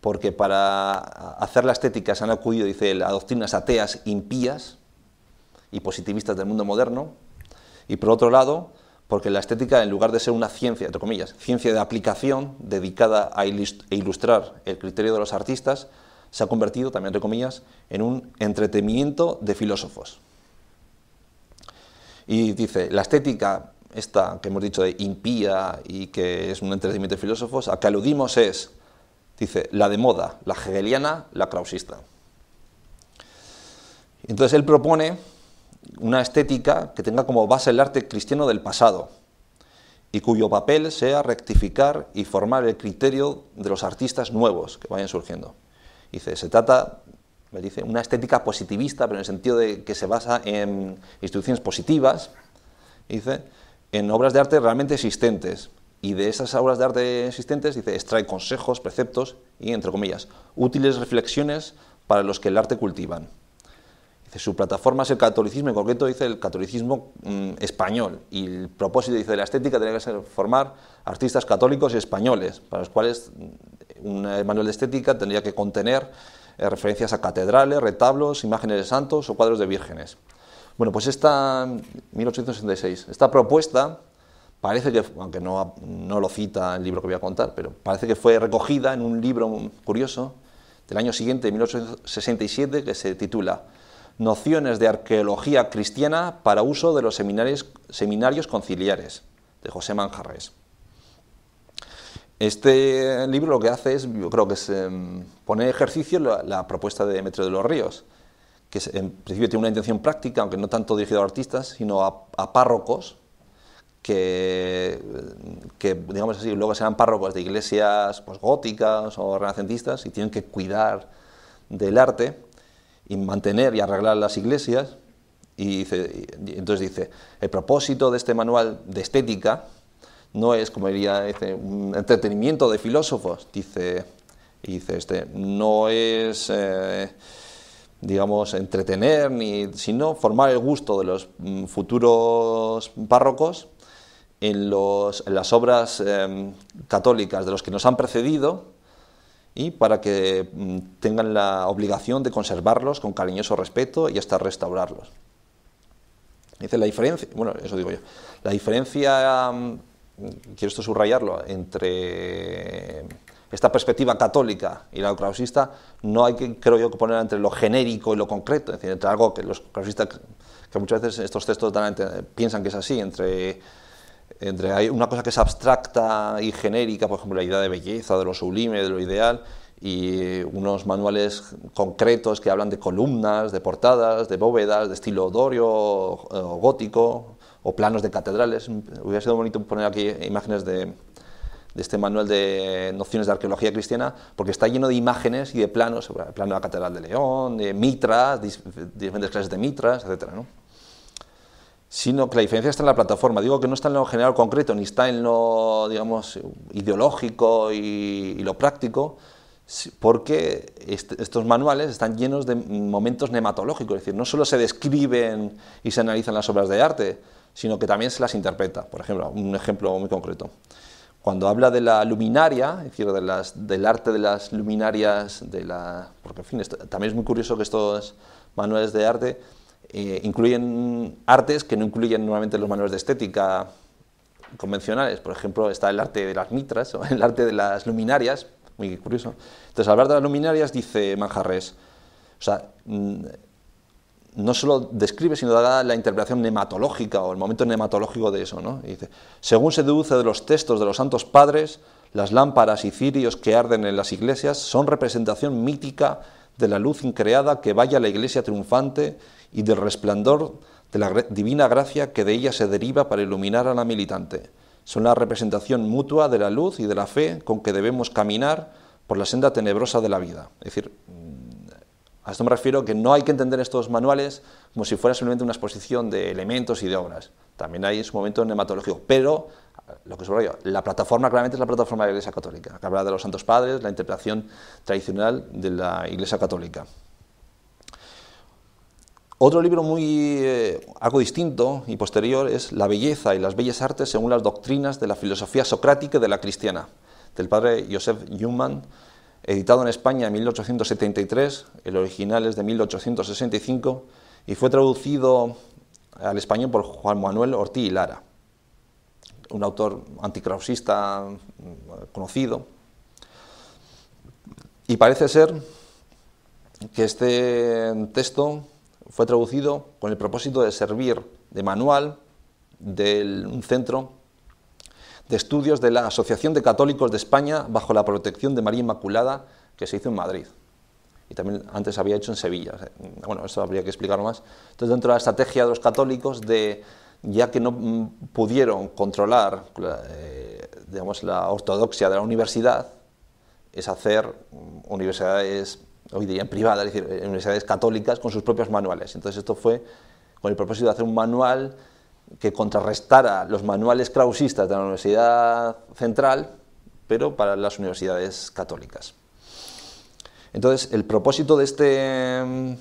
porque para hacer la estética se han acudido, dice él, a doctrinas ateas impías y positivistas del mundo moderno, y por otro lado, porque la estética, en lugar de ser una ciencia, entre comillas, ciencia de aplicación dedicada a ilustrar el criterio de los artistas, se ha convertido también, entre comillas, en un entretenimiento de filósofos. Y dice, la estética, esta que hemos dicho de impía y que es un entretenimiento de filósofos, a que aludimos es, dice, la de moda, la hegeliana, la clausista. Entonces él propone una estética que tenga como base el arte cristiano del pasado y cuyo papel sea rectificar y formar el criterio de los artistas nuevos que vayan surgiendo. Dice, se trata, me dice, una estética positivista, pero en el sentido de que se basa en instituciones positivas, dice, en obras de arte realmente existentes. Y de esas obras de arte existentes, dice, extrae consejos, preceptos y, entre comillas, útiles reflexiones para los que el arte cultivan. Su plataforma es el catolicismo, en concreto dice el catolicismo mm, español, y el propósito dice de la estética tiene que ser formar artistas católicos y españoles, para los cuales mm, un manual de estética tendría que contener eh, referencias a catedrales, retablos, imágenes de santos o cuadros de vírgenes. Bueno, pues esta 1866, mm, esta propuesta parece que, aunque no, no lo cita el libro que voy a contar, pero parece que fue recogida en un libro curioso del año siguiente, 1867, que se titula Nociones de arqueología cristiana para uso de los seminarios, conciliares, de José Manjarres. Este libro lo que hace es, yo creo que es em, pone en ejercicio la, propuesta de Metro de los Ríos, que en principio tiene una intención práctica, aunque no tanto dirigido a artistas, sino a, párrocos, que, digamos así, luego serán párrocos de iglesias pues, góticas o renacentistas y tienen que cuidar del arte y mantener y arreglar las iglesias. Y, entonces dice, el propósito de este manual de estética no es, como diría, un entretenimiento de filósofos, dice, dice este, no es, eh, digamos, entretener, ni, sino formar el gusto de los mm, futuros párrocos en, los, las obras em, católicas de los que nos han precedido y para que mm, tengan la obligación de conservarlos con cariñoso respeto y hasta restaurarlos. Dice la diferencia, bueno, eso digo yo, la diferencia, mm, quiero esto subrayarlo, entre esta perspectiva católica y la eucaristista no hay que, creo yo, que poner entre lo genérico y lo concreto, es decir, entre algo que los krausistas, que muchas veces estos textos piensan que es así, entre entre hay una cosa que es abstracta y genérica, por ejemplo, la idea de belleza, de lo sublime, de lo ideal, y unos manuales concretos que hablan de columnas, de portadas, de bóvedas, de estilo dorio eh, o gótico, o planos de catedrales. Hubiera sido bonito poner aquí imágenes de, este manual de nociones de arqueología cristiana, porque está lleno de imágenes y de planos, el plano de la Catedral de León, de mitras, diferentes clases de mitras, etc. ¿no? sino que la diferencia está en la plataforma. Digo que no está en lo general concreto, ni está en lo, digamos, ideológico y, lo práctico, porque estos manuales están llenos de momentos nematológicos, es decir, no solo se describen y se analizan las obras de arte, sino que también se las interpreta. Por ejemplo, un ejemplo muy concreto. Cuando habla de la luminaria, es decir, de del arte de las luminarias, de la, porque en fin, también es muy curioso que estos manuales de arte eh, incluyen artes que no incluyen normalmente los manuales de estética convencionales. Por ejemplo, está el arte de las mitras o el arte de las luminarias, muy curioso. Entonces, al hablar de las luminarias, dice Manjarres, o sea, mm, no solo describe, sino da la interpretación nematológica o el momento nematológico de eso. ¿no? dice, según se deduce de los textos de los santos padres, las lámparas y cirios que arden en las iglesias son representación mítica de la luz increada que vaya a la iglesia triunfante y del resplandor de la divina gracia que de ella se deriva para iluminar a la militante. Son la representación mutua de la luz y de la fe con que debemos caminar por la senda tenebrosa de la vida. Es decir, mm, a esto me refiero que no hay que entender estos manuales como si fuera simplemente una exposición de elementos y de obras. También hay su momento nematológico, pero eh, lo que subrayo, la plataforma claramente es la plataforma de la Iglesia Católica, que habla de los Santos Padres, la interpretación tradicional de la Iglesia Católica. Otro libro muy eh, algo distinto y posterior es La belleza y las bellas artes según las doctrinas de la filosofía socrática de la cristiana, del padre Joseph Newman, editado en España en 1873, el original es de 1865 y fue traducido al español por Juan Manuel Ortiz y Lara, un autor anticrausista mm, conocido. Y parece ser que este texto fue traducido con el propósito de servir de manual de un centro de estudios de la Asociación de Católicos de España bajo la protección de María Inmaculada que se hizo en Madrid. Y también antes había hecho en Sevilla. Bueno, eso habría que explicarlo más. Entonces, dentro de la estrategia de los católicos de ya que no mm, pudieron controlar eh, digamos, la ortodoxia de la universidad, es hacer mm, universidades hoy día privada, es decir, universidades católicas con sus propios manuales. Entonces esto fue con el propósito de hacer un manual que contrarrestara los manuales clausistas de la Universidad Central, pero para las universidades católicas. Entonces, el propósito de este, de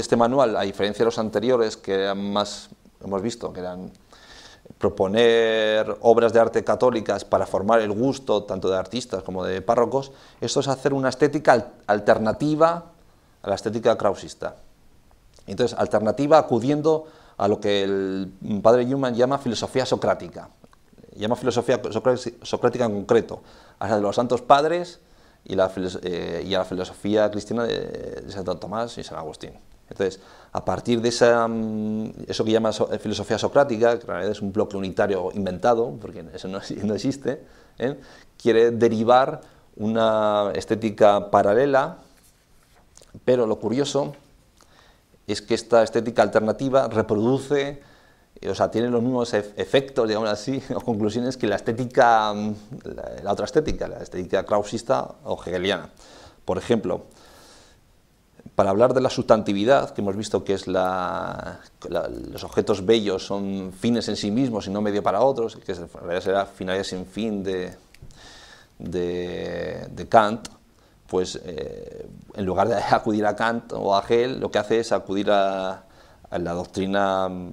este manual, a diferencia de los anteriores, que más, hemos visto, que eran proponer obras de arte católicas para formar el gusto tanto de artistas como de párrocos, esto es hacer una estética alternativa a la estética krausista. Entonces, alternativa acudiendo a lo que el padre Newman llama filosofía socrática, llama filosofía socrática en concreto, a la de los santos padres eh, y, a la filosofía cristiana de, de Santo Tomás y San Agustín. Entonces, a partir de esa, mm, eso que llama eh, filosofía socrática, que en realidad es un bloque unitario inventado, porque eso no, existe, ¿eh? quiere derivar una estética paralela, pero lo curioso es que esta estética alternativa reproduce, eh, o sea, tiene los mismos efectos, digamos así, o conclusiones que la estética, mm, la, otra estética, la estética clausista o hegeliana. Por ejemplo, para hablar de la sustantividad, que hemos visto que es los objetos bellos son fines en sí mismos y no medio para otros, que en realidad será finalidad sin fin de, Kant, pues eh, en lugar de acudir a Kant o a Hegel, lo que hace es acudir a, la doctrina mm,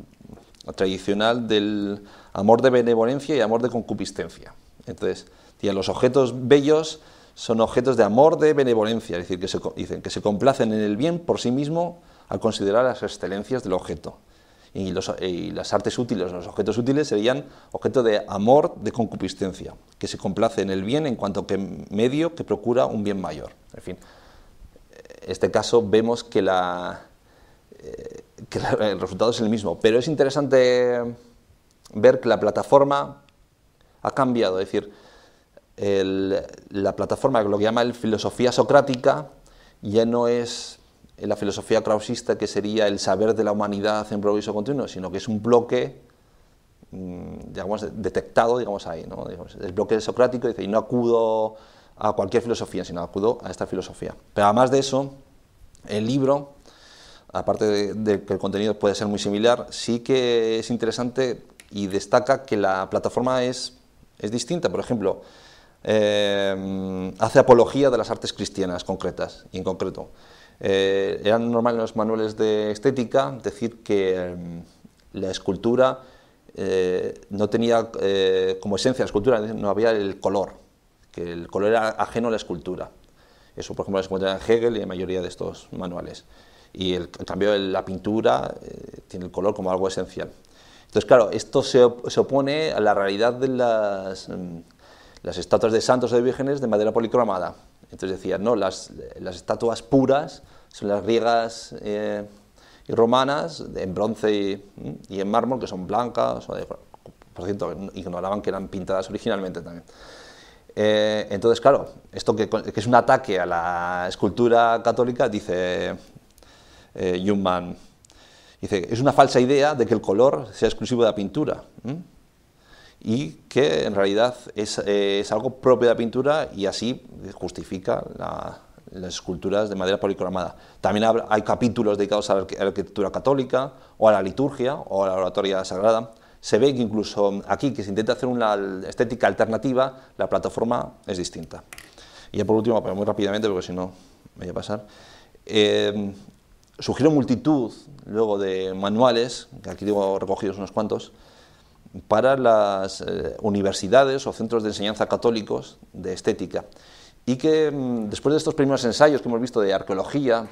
tradicional del amor de benevolencia y amor de concupiscencia. Entonces, los objetos bellos son objetos de amor, de benevolencia, es decir, que se, que se complacen en el bien por sí mismo al considerar las excelencias del objeto. Y, las artes útiles, los objetos útiles serían objetos de amor, de concupiscencia, que se complace en el bien en cuanto que medio que procura un bien mayor. En fin, en este caso vemos que, eh, el resultado es el mismo, pero es interesante ver que la plataforma ha cambiado, es decir, la plataforma, lo que llama el filosofía socrática, ya no es la filosofía krausista que sería el saber de la humanidad en progreso continuo, sino que es un bloque mm, digamos, detectado digamos, ahí. ¿no? el bloque socrático dice, y no acudo a cualquier filosofía, sino acudo a esta filosofía. Pero además de eso, el libro, aparte de, de que el contenido puede ser muy similar, sí que es interesante y destaca que la plataforma es, es distinta. Por ejemplo, eh, hace apología de las artes cristianas concretas y en concreto. Eh, eran normales los manuales de estética decir que mm, la escultura eh, no tenía como esencia la escultura, no había el color, que el color era ajeno a la escultura. Eso, por ejemplo, se encuentra en Hegel y en la mayoría de estos manuales. Y el, en cambio, la pintura tiene el color como algo esencial. Entonces, claro, esto se opone a la realidad de las mm, las estatuas de santos o de vírgenes de madera policromada. Entonces decía no, las, las estatuas puras son las griegas eh, y romanas, en bronce y, en mármol, que son blancas, por cierto, ignoraban que eran pintadas originalmente también. Eh, entonces, claro, esto que, es un ataque a la escultura católica, dice eh, Jungmann, dice, es una falsa idea de que el color sea exclusivo de la pintura y que en realidad es, eh, es algo propio de la pintura y así justifica las esculturas de madera policromada. También hay capítulos dedicados a la arquitectura católica o a la liturgia o a la oratoria sagrada. Se ve que incluso aquí, que se intenta hacer una estética alternativa, la plataforma es distinta. Y ya por último, pero muy rápidamente, porque si no me voy a pasar, eh, multitud luego de manuales, que aquí tengo recogidos unos cuantos, para las eh, universidades o centros de enseñanza católicos de estética. Y que mm, después de estos primeros ensayos que hemos visto de arqueología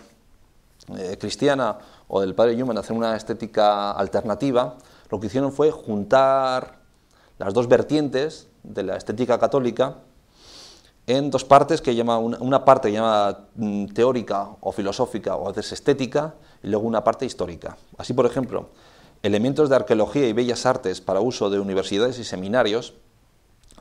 eh, cristiana o del padre Newman hacer una estética alternativa, lo que hicieron fue juntar las dos vertientes de la estética católica en dos partes que llama una, parte que mm, teórica o filosófica o a veces estética y luego una parte histórica. Así, por ejemplo, Elementos de Arqueología y Bellas Artes para uso de universidades y seminarios,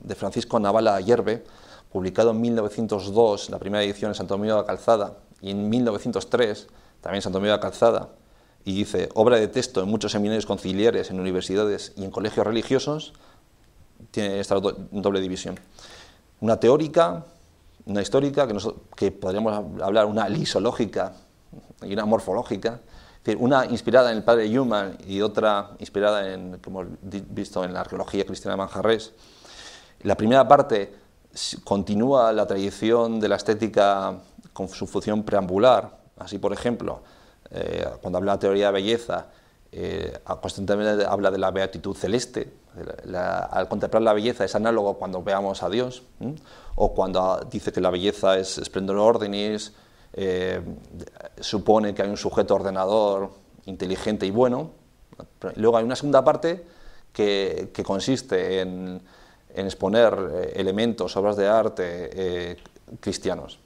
de Francisco Navala Ayerbe, publicado en 1902, la primera edición en Santo Domingo de la Calzada, y en 1903, también en Santo Domingo de la Calzada, y dice, obra de texto en muchos seminarios conciliares, en universidades y en colegios religiosos, tiene esta doble división. Una teórica, una histórica, que, que podríamos hablar una lisológica y una morfológica, una inspirada en el padre human y otra inspirada en, como visto, en la arqueología cristiana de Manjarres. La primera parte continúa la tradición de la estética con su función preambular. Así, por ejemplo, eh, cuando habla de la teoría de belleza, eh, constantemente habla de la beatitud celeste. al contemplar la belleza es análogo cuando veamos a Dios, o cuando dice que la belleza es esplendor ordinis, eh, supone que hay un sujeto ordenador inteligente y bueno. Luego hay una segunda parte que, consiste en, exponer eh, elementos, obras de arte eh, cristianos.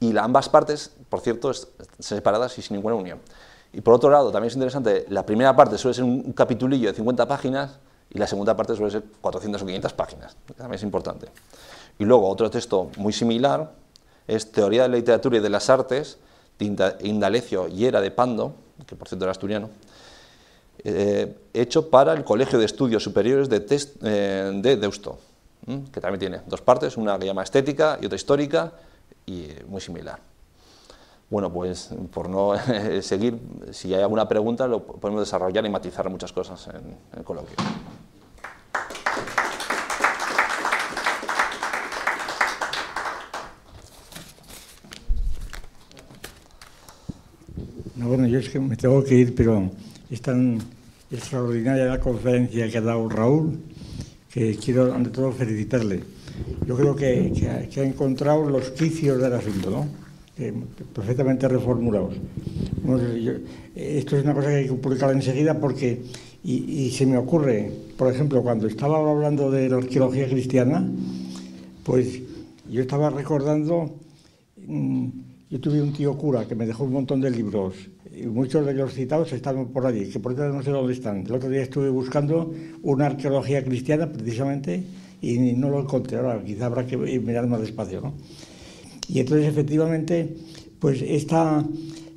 Y ambas partes, por cierto, están separadas y sin ninguna unión. Y por otro lado, también es interesante, la primera parte suele ser un capitulillo de 50 páginas y la segunda parte suele ser 400 o 500 páginas, también es importante. Y luego otro texto muy similar es Teoría de la Literatura y de las Artes, Indalecio Indalecio Era de Pando, que por cierto era asturiano, eh, hecho para el Colegio de Estudios Superiores de, eh, Deusto, que también tiene dos partes, una que llama estética y otra histórica, y eh, muy similar. Bueno, pues por no seguir, si hay alguna pregunta lo podemos desarrollar y matizar muchas cosas en el coloquio. bueno, yo es que me tengo que ir, pero es tan extraordinaria la conferencia que ha dado Raúl que quiero, ante todo, felicitarle. Yo creo que, ha, encontrado los quicios del asunto, ¿no? Eh, perfectamente reformulados. esto es una cosa que hay que publicar enseguida porque, y, se me ocurre, por ejemplo, cuando estaba hablando de la arqueología cristiana, pues yo estaba recordando... Mm, yo tuve un tío cura que me dejó un montón de libros y muchos de los citados están por allí, que por eso no sé dónde están. El otro día estuve buscando una arqueología cristiana precisamente y no lo encontré. Ahora quizá habrá que mirar más despacio, ¿no? Y entonces efectivamente, pues esta...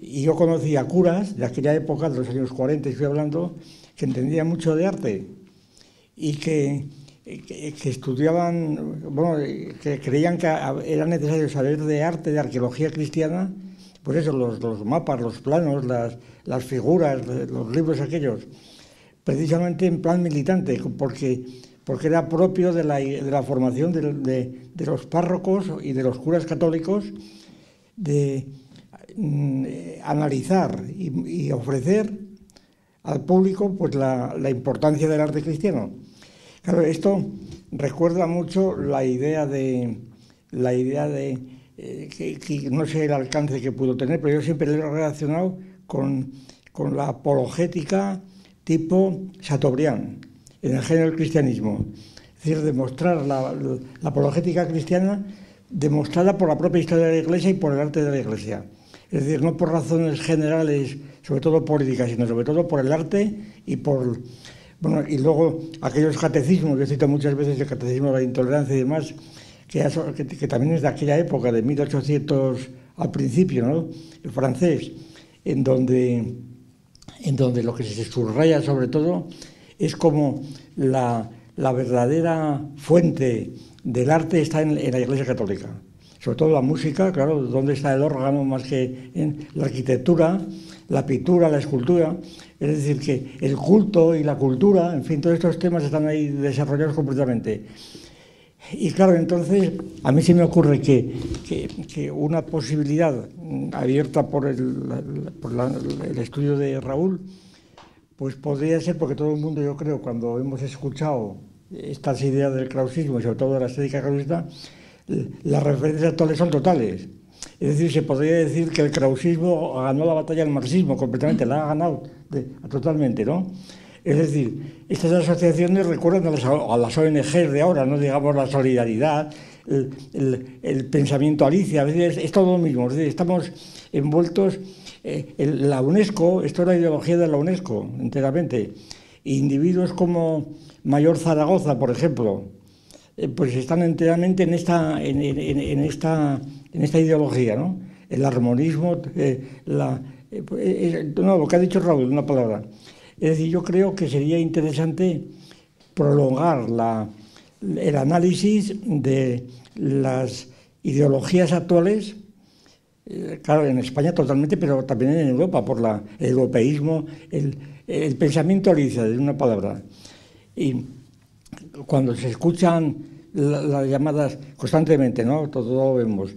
Y yo conocía curas de aquella época, de los años 40, estoy hablando, que entendía mucho de arte y que eh, eh, que, estudiaban, bueno, eh, que creían que ah, era necesario saber de arte, de arqueología cristiana, por eso, los, mapas, los planos, las, figuras, los libros aquellos, precisamente en plan militante, porque, era propio de la, de la formación de, los párrocos y de los curas católicos de mm, analizar y, ofrecer al público pues la importancia del arte cristiano. Claro, esto recuerda mucho la idea de la idea de eh, que, no sé el alcance que pudo tener, pero yo siempre lo he relacionado con, con la apologética tipo Chateaubriand en el género del cristianismo. Es decir, demostrar la, la apologética cristiana demostrada por la propia historia de la Iglesia y por el arte de la Iglesia. Es decir, no por razones generales, sobre todo políticas, sino sobre todo por el arte y por y luego aquellos catecismos, yo cito muchas veces el catecismo de la intolerancia y demás, que, que, también es de aquella época, de 1800 al principio, ¿no? El francés, en donde, en donde lo que se subraya sobre todo es como la, la verdadera fuente del arte está en, en, la Iglesia Católica. Sobre todo la música, claro, donde está el órgano más que en la arquitectura, la pintura, la escultura. Es decir, que el culto y la cultura, en fin, todos estos temas están ahí desarrollados completamente. Y claro, entonces a mí se me ocurre que, una posibilidad mm, abierta por, el, estudio de Raúl, pues podría ser porque todo el mundo, yo creo, cuando hemos escuchado estas ideas del clausismo y sobre todo de la estética clausista, las referencias actuales son totales. Es decir, se podría decir que el krausismo ganó la batalla al marxismo completamente, la ha ganado totalmente, ¿no? Es decir, estas asociaciones recuerdan a, las ONG de ahora, no digamos la solidaridad, el, pensamiento Alicia, a veces es, todo lo mismo, estamos envueltos, eh, en la UNESCO, esto es la ideología de la UNESCO enteramente, individuos como Mayor Zaragoza, por ejemplo, eh, pues están enteramente en esta, en esta en esta ideología, ¿no? El armonismo, eh, eh, pues, eh, no, lo que ha dicho Raúl, una palabra. Es decir, yo creo que sería interesante prolongar el análisis de las ideologías actuales, claro, en España totalmente, pero también en Europa, por el europeísmo, el, pensamiento holístico, una palabra. Y cuando se escuchan las llamadas constantemente, ¿no? Todo lo vemos.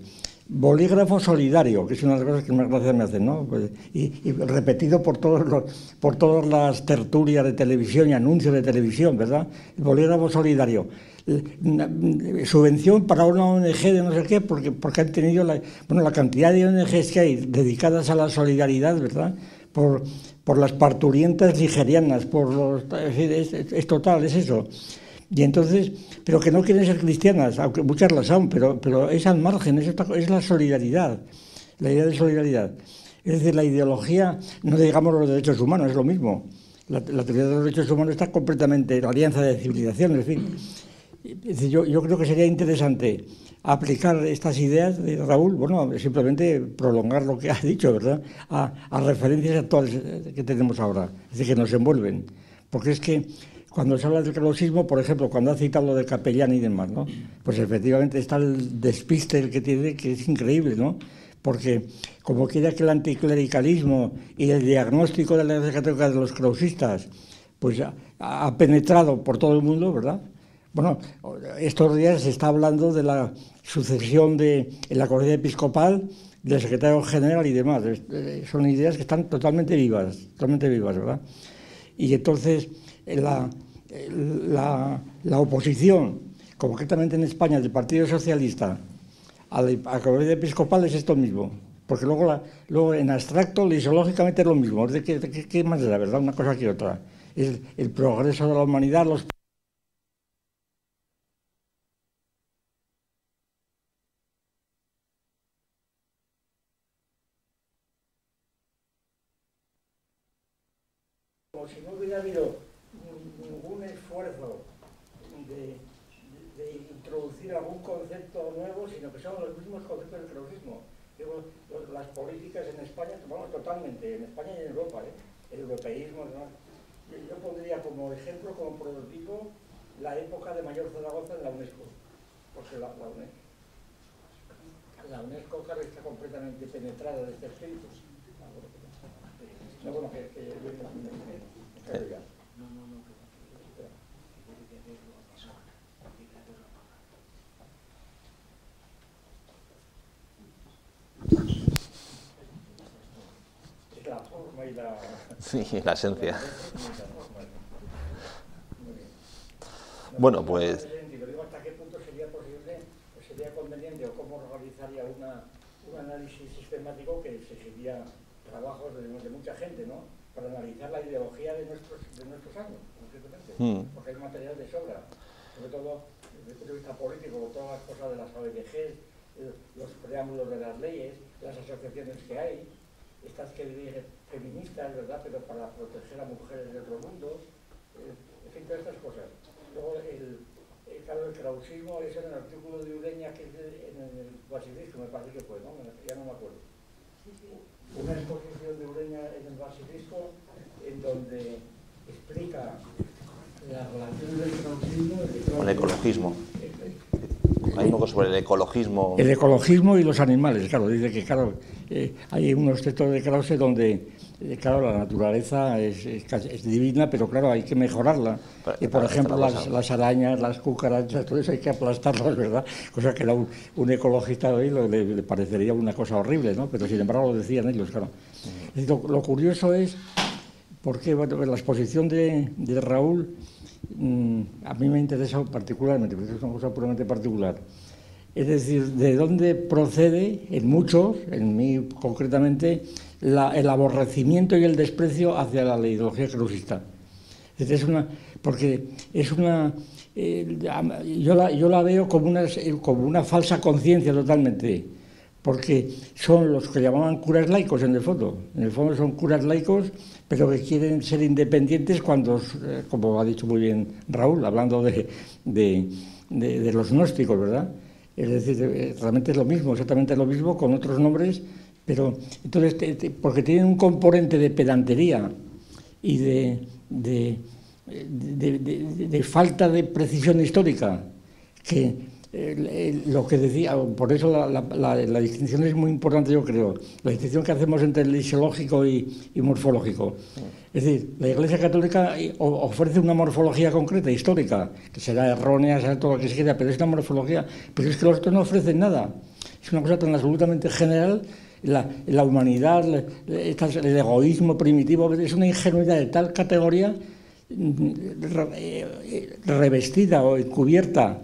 Bolígrafo solidario, que es una de las cosas que más gracia me hacen, ¿no? Pues, y, repetido por, todas las tertulias de televisión y anuncios de televisión, ¿verdad? El bolígrafo solidario. Mm, subvención para una ONG de no sé qué, porque, porque han tenido la, bueno, la cantidad de ONGs que hay dedicadas a la solidaridad, ¿verdad? Por, las parturientas nigerianas, por los, es total, es eso. Y entonces, pero que no quieren ser cristianas, aunque muchas las son, pero, pero es al margen, es, es la solidaridad, la idea de solidaridad. Es decir, la ideología, no digamos los derechos humanos, es lo mismo. La, teoría de los derechos humanos está completamente, en la alianza de civilizaciones, en fin. Yo, yo, creo que sería interesante aplicar estas ideas de Raúl, bueno, simplemente prolongar lo que ha dicho, ¿verdad?, a, a referencias actuales que tenemos ahora, es decir, que nos envuelven. Porque es que cuando se habla del clausismo, por ejemplo, cuando ha citado lo del capellán y demás, ¿no? Pues efectivamente está el despiste el que tiene, que es increíble, ¿no? Porque como quiera que el anticlericalismo y el diagnóstico de la Iglesia Católica de los clausistas, pues ha penetrado por todo el mundo, ¿verdad? Bueno, estos días se está hablando de la sucesión de la Corte episcopal del secretario general y demás. Eh, son ideas que están totalmente vivas, totalmente vivas, ¿verdad? Y entonces, eh, la, oposición, concretamente en España, del Partido Socialista a la, a Episcopal es esto mismo. Porque luego, luego en abstracto, lisiológicamente es lo mismo. Es de que, más de la verdad, una cosa que otra. Es el, progreso de la humanidad, si no hubiera habido en España, bueno, totalmente, en España y en Europa, el europeísmo. Yo, pondría como ejemplo, como prototipo, la época de Mayor Zaragoza en la UNESCO, porque la, UNESCO la UNESCO está completamente penetrada de este espíritu. No, bueno, que, la... Sí, la esencia. Bueno, pues... ¿hasta qué punto sería posible, o sería conveniente, o cómo realizaría una, un análisis sistemático que exigiría trabajos de, mucha gente, ¿no? Para analizar la ideología de nuestros, de nuestros años, hmm. Porque hay material de sobra, sobre todo desde el punto de vista político, todas las cosas de las ABG los preámbulos de las leyes, las asociaciones que hay, estas que dirían feministas, ¿verdad? Pero para proteger a mujeres de otro mundo, eh, en fin, todas estas cosas. Luego, el, el eh, del el clausismo es en el artículo de Ureña que es en el basilisco, me parece que fue, ¿no? Ya no me acuerdo. Una exposición de Ureña en el basilisco en donde explica la relación del clausismo con El ecologismo. Hay sobre el ecologismo. El ecologismo y los animales, claro. Dice que, claro, eh, hay unos textos de Krause donde, eh, claro, la naturaleza es, es, divina, pero claro, hay que mejorarla. y por ejemplo, las, arañas, las cucarachas, todo eso hay que aplastarlas, ¿verdad? Cosa que a un, ecologista hoy le, parecería una cosa horrible, ¿no? Pero sin embargo lo decían ellos, claro. lo curioso es porque pues la exposición de, Raúl mm, a mí me interesa particularmente, porque es una cosa puramente particular. Es decir, de dónde procede en muchos, en mí concretamente, el aborrecimiento y el desprecio hacia la, ideología cruzista. Es una, porque es una, eh, yo, la, veo como como una falsa conciencia totalmente porque son los que llamaban curas laicos en el fondo. En el fondo son curas laicos, pero que quieren ser independientes cuando, eh, como ha dicho muy bien Raúl, hablando de, de, los gnósticos, ¿verdad? Es decir, eh, realmente es lo mismo, exactamente lo mismo con otros nombres, pero entonces, porque tienen un componente de pedantería y de, de, de falta de precisión histórica, que lo que decía, por eso la, distinción es muy importante, yo creo, la distinción que hacemos entre el isológico y, morfológico. Es decir, la Iglesia Católica eh, ofrece una morfología concreta, histórica, que será errónea, será todo lo que se quiera, pero es una morfología. Pero es que los otros no ofrecen nada. Es una cosa tan absolutamente general. La, la humanidad, el egoísmo primitivo, es una ingenuidad de tal categoría mm, eh, revestida o encubierta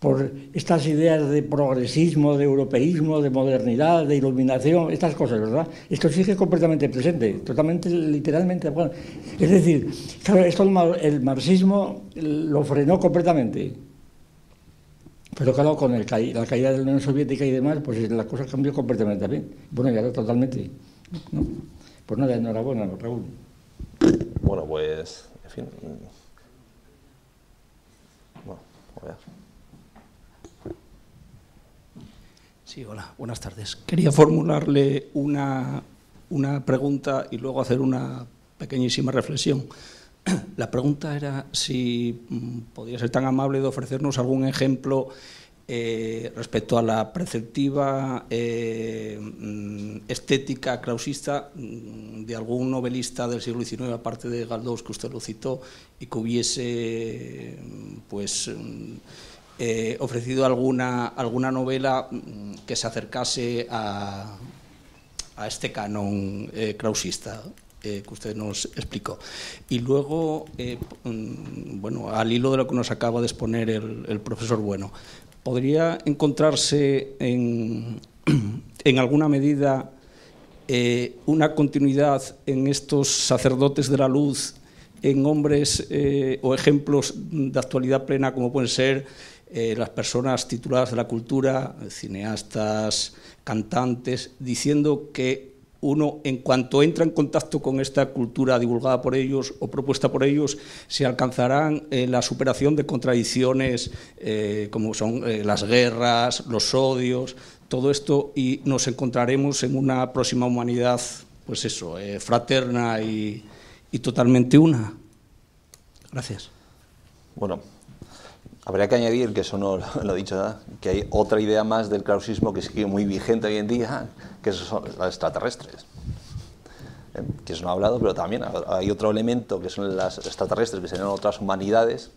por estas ideas de progresismo, de europeísmo, de modernidad, de iluminación, estas cosas, ¿verdad? Esto sigue completamente presente, totalmente, literalmente. Bueno, es decir, claro, esto el marxismo lo frenó completamente. Pero claro, con la caída de la Unión Soviética y demás, pues las cosas cambió completamente también. Bueno, ya totalmente. ¿no? Pues nada, enhorabuena, Raúl. Bueno, pues, en fin. Mm. Bueno, pues a ver. Sí, hola, buenas tardes. Quería formularle una, pregunta y luego hacer una pequeñísima reflexión. La pregunta era si mm, podría ser tan amable de ofrecernos algún ejemplo eh, respecto a la preceptiva eh, mm, estética clausista mm, de algún novelista del siglo XIX, aparte de Galdós, que usted lo citó, y que hubiese, pues eh, ofrecido alguna, alguna novela mm, que se acercase a, este canon eh, clausista eh, que usted nos explicó. Y luego, mm, bueno, al hilo de lo que nos acaba de exponer el, profesor Bueno, ¿podría encontrarse en, alguna medida una continuidad en estos sacerdotes de la luz, en hombres o ejemplos de actualidad plena como pueden ser eh, las personas tituladas de la cultura, cineastas, cantantes, diciendo que uno, en cuanto entra en contacto con esta cultura divulgada por ellos o propuesta por ellos, se alcanzarán eh, la superación de contradicciones eh, como son las guerras, los odios, todo esto, y nos encontraremos en una próxima humanidad, pues eso, fraterna y, y totalmente una. Gracias. Bueno, Habría que añadir, que eso no lo he dicho, que hay otra idea más del clausismo que sigue muy vigente hoy en día, que son los extraterrestres. Eh, que eso no ha hablado, pero también hay otro elemento que son las extraterrestres, que serían otras humanidades,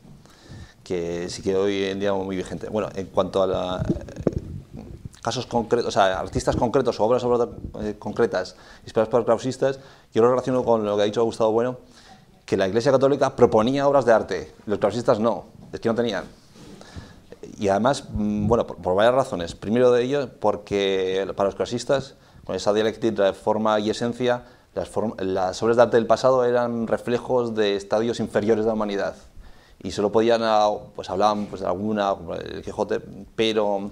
que sí que hoy en día muy vigente. Bueno, en cuanto a eh, casos concretos, o sea, artistas concretos o obras, eh, concretas inspiradas por clausistas, yo lo relaciono con lo que ha dicho Gustavo Bueno, que la Iglesia Católica proponía obras de arte, los clausistas no. Es que no tenían. Y además, mm, bueno, por, varias razones. Primero de ello, porque para los clasistas, con esa dialéctica de forma y esencia, las, obras de arte del pasado eran reflejos de estadios inferiores de la humanidad. Y solo podían, ah, pues hablaban pues, de alguna, como el Quijote, pero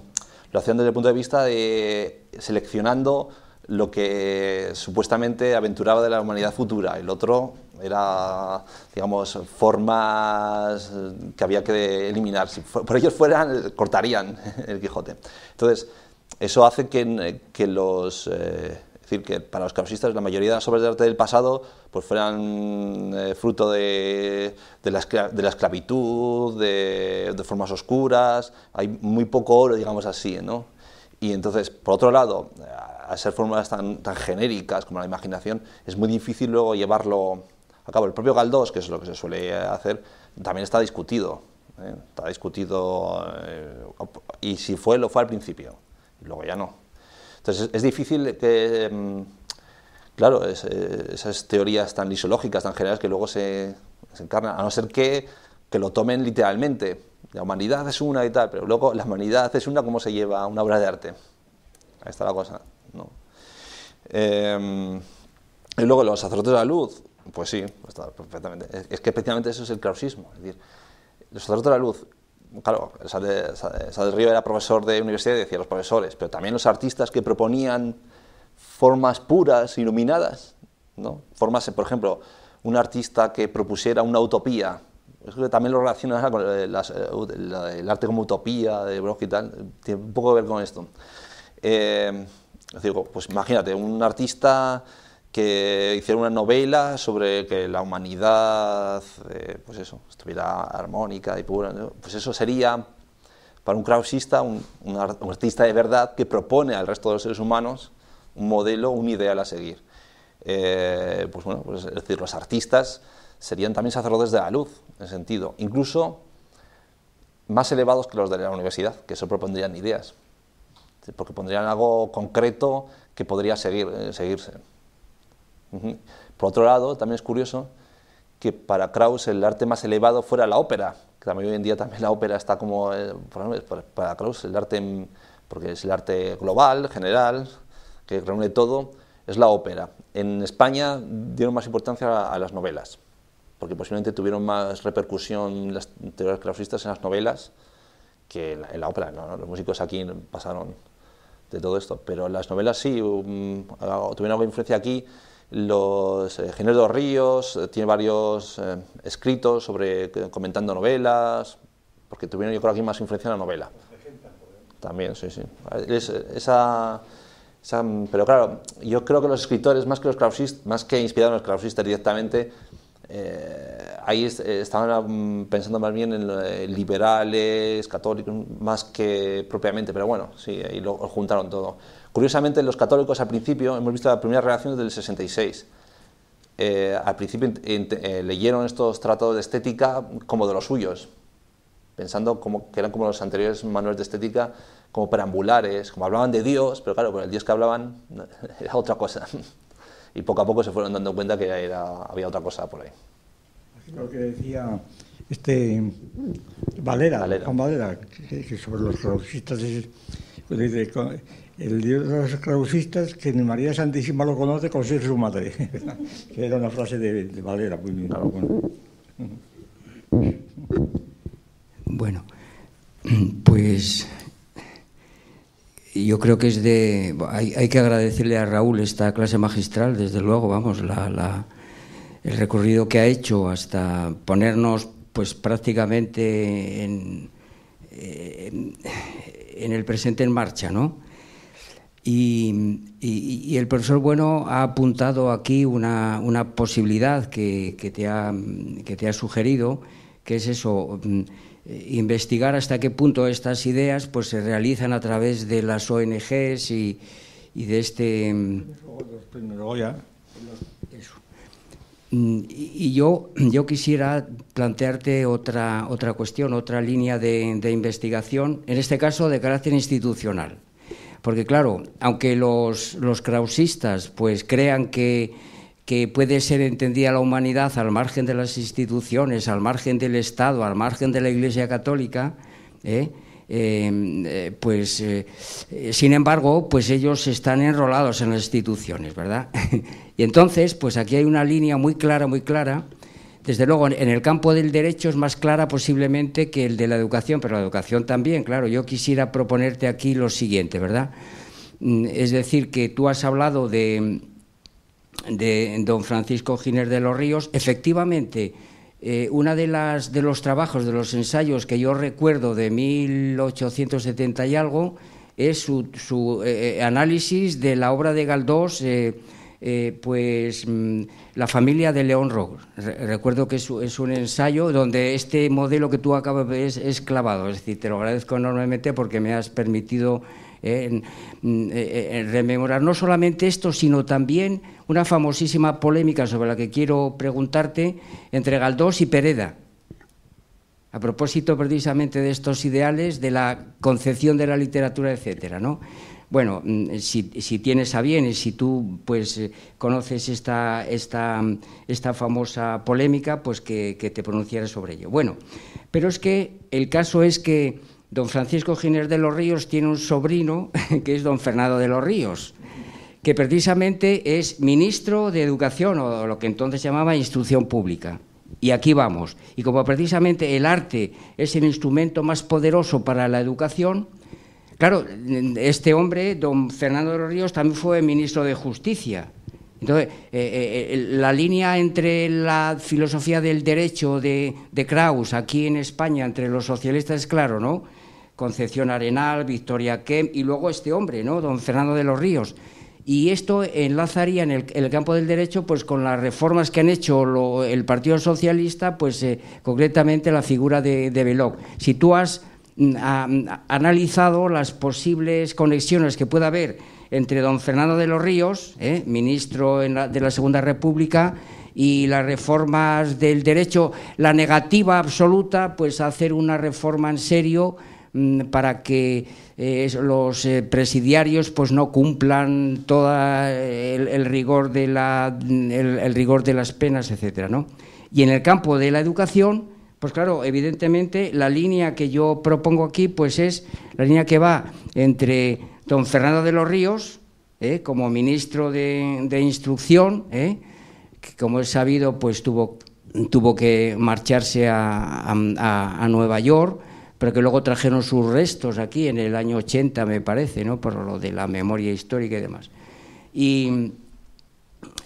lo hacían desde el punto de vista de seleccionando lo que supuestamente aventuraba de la humanidad futura. El otro era, digamos, formas que había que eliminar. Si por ellos fueran, cortarían el Quijote. Entonces, eso hace que, que los... Eh, decir, que para los causistas la mayoría de las obras de arte del pasado pues fueran eh, fruto de, de, la esclavitud, de, formas oscuras, hay muy poco oro, digamos así, ¿no? Y entonces, por otro lado, al ser fórmulas tan, tan genéricas como la imaginación, es muy difícil luego llevarlo acabo cabo. El propio Galdós, que es lo que se suele hacer, también está discutido. ¿eh? Está discutido eh, y si fue, lo fue al principio, luego ya no. Entonces es, difícil que, mm, claro, eh, esas teorías tan lisológicas tan generales, que luego se, encarnan, a no ser que, que lo tomen literalmente. La humanidad es una y tal, pero luego la humanidad es una como se lleva una obra de arte. Ahí está la cosa. ¿no? Em, y luego los sacerdotes de la luz, pues sí, está perfectamente. Es, que precisamente eso es el clausismo, Es decir, los sacerdotes de la luz, claro, Sade, Río era profesor de universidad y decía los profesores, pero también los artistas que proponían formas puras, iluminadas, ¿no? Formas, por ejemplo, un artista que propusiera una utopía, que también lo relaciona con eh, el arte como utopía de Brock y tal, tiene un poco que ver con esto. Eh, digo, pues imagínate, un artista que hiciera una novela sobre que la humanidad, eh, pues eso, estuviera armónica y pura, pues eso sería para un krausista, un, artista de verdad que propone al resto de los seres humanos un modelo, un ideal a seguir. Eh, pues bueno, pues es decir, los artistas serían también sacerdotes de la luz, en sentido, incluso más elevados que los de la universidad, que eso propondrían ideas, porque pondrían algo concreto que podría eh, seguirse. Por otro lado, también es curioso que para Krauss el arte más elevado fuera la ópera, que también hoy en día también la ópera está como, eh, para Krauss el arte, porque es el arte global, general, que reúne todo, es la ópera. En España dieron más importancia a, las novelas, porque posiblemente tuvieron más repercusión las teorías krausistas en las novelas que en la, ópera. Los músicos aquí pasaron de todo esto, pero las novelas sí tuvieron una influencia aquí los eh, Ríos eh, tiene varios eh, escritos sobre eh, comentando novelas, porque tuvieron yo creo que más influencia en la novela. También, sí, sí. esa, pero claro, yo creo que los escritores, más que los clausistas, más que inspirados en los clausistas directamente, ahí estaban mm, pensando más bien en liberales, católicos, más que propiamente, pero bueno, sí, ahí lo juntaron todo. Curiosamente, los católicos al principio, hemos visto la primera relación del 66, eh, al principio eh, leyeron estos tratados de estética como de los suyos, pensando que eran como los anteriores manuales de estética, como perambulares, como hablaban de Dios, pero claro, con el Dios que hablaban era otra cosa. Y poco a poco se fueron dando cuenta que había otra cosa por ahí. Lo que decía este Valera, Valera, que, sobre los el Dios de los clausistas, que ni María Santísima lo conoce con ser su madre. era una frase de, Valera. muy bueno. bueno, pues yo creo que es de. Hay, que agradecerle a Raúl esta clase magistral, desde luego, vamos, la, el recorrido que ha hecho hasta ponernos pues prácticamente en, eh, en el presente en marcha, ¿no? Y, el profesor Bueno ha apuntado aquí una, posibilidad que, que, te ha, sugerido, que es eso, mm, eh, investigar hasta qué punto estas ideas pues, se realizan a través de las ONGs y, de este... Mm, mm, y yo, yo quisiera plantearte otra, otra cuestión, otra línea de investigación, en este caso de carácter institucional. Porque claro, aunque los, los krausistas pues crean que, puede ser entendida la humanidad al margen de las instituciones, al margen del Estado, al margen de la Iglesia Católica, ¿eh? Em, eh, pues eh, sin embargo, pues ellos están enrolados en las instituciones, ¿verdad? y entonces, pues aquí hay una línea muy clara, muy clara, desde luego, en el campo del derecho es más clara posiblemente que el de la educación, pero la educación también, claro. Yo quisiera proponerte aquí lo siguiente, ¿verdad? Mm, es decir, que tú has hablado de, don Francisco Giner de los Ríos. Efectivamente, eh, uno de, de los trabajos, de los ensayos que yo recuerdo de 1870 y algo, es su, eh, eh, análisis de la obra de Galdós. Eh, pues mm, la familia de León Rogue. Recuerdo que es, un ensayo donde este modelo que tú acabas de es, es clavado. Es decir, te lo agradezco enormemente porque me has permitido eh, mm, eh, rememorar no solamente esto, sino también una famosísima polémica sobre la que quiero preguntarte entre Galdós y Pereda. A propósito precisamente de estos ideales, de la concepción de la literatura, etcétera, ¿no? Bueno, mm, si, tienes a bien y si tú pues eh, conoces esta, esta, esta famosa polémica, pues que, que te pronunciaras sobre ello. Bueno, pero es que el caso es que don Francisco Giner de los Ríos tiene un sobrino que es don Fernando de los Ríos que precisamente es ministro de Educación o lo que entonces llamaba Instrucción Pública. Y aquí vamos. Y como precisamente el arte es el instrumento más poderoso para la educación, Claro, este hombre, don Fernando de los Ríos, también fue ministro de Justicia. Entonces, eh, eh, eh, la línea entre la filosofía del derecho de, Kraus aquí en España, entre los socialistas, es claro, ¿no? Concepción Arenal, Victoria Kem y luego este hombre, ¿no? Don Fernando de los Ríos. Y esto enlazaría en el, campo del derecho pues con las reformas que han hecho el Partido Socialista, pues concretamente la figura de, de Si tú has Mm, ha, analizado las posibles conexiones que pueda haber entre don Fernando de los Ríos, eh, ministro de la Segunda República, y las reformas del derecho, la negativa absoluta, pues hacer una reforma en serio mm, para que eh, los eh, presidiarios pues no cumplan todo el, rigor de la, mm, el, rigor de las penas, etcétera, Y en el campo de la educación, pues claro, evidentemente la línea que yo propongo aquí pues es la línea que va entre don Fernando de los Ríos, ¿eh? como ministro de, Instrucción, ¿eh? que como es sabido pues tuvo, tuvo que marcharse a, Nueva York, pero que luego trajeron sus restos aquí en el año 80, me parece, ¿no? por lo de la memoria histórica y demás. Y,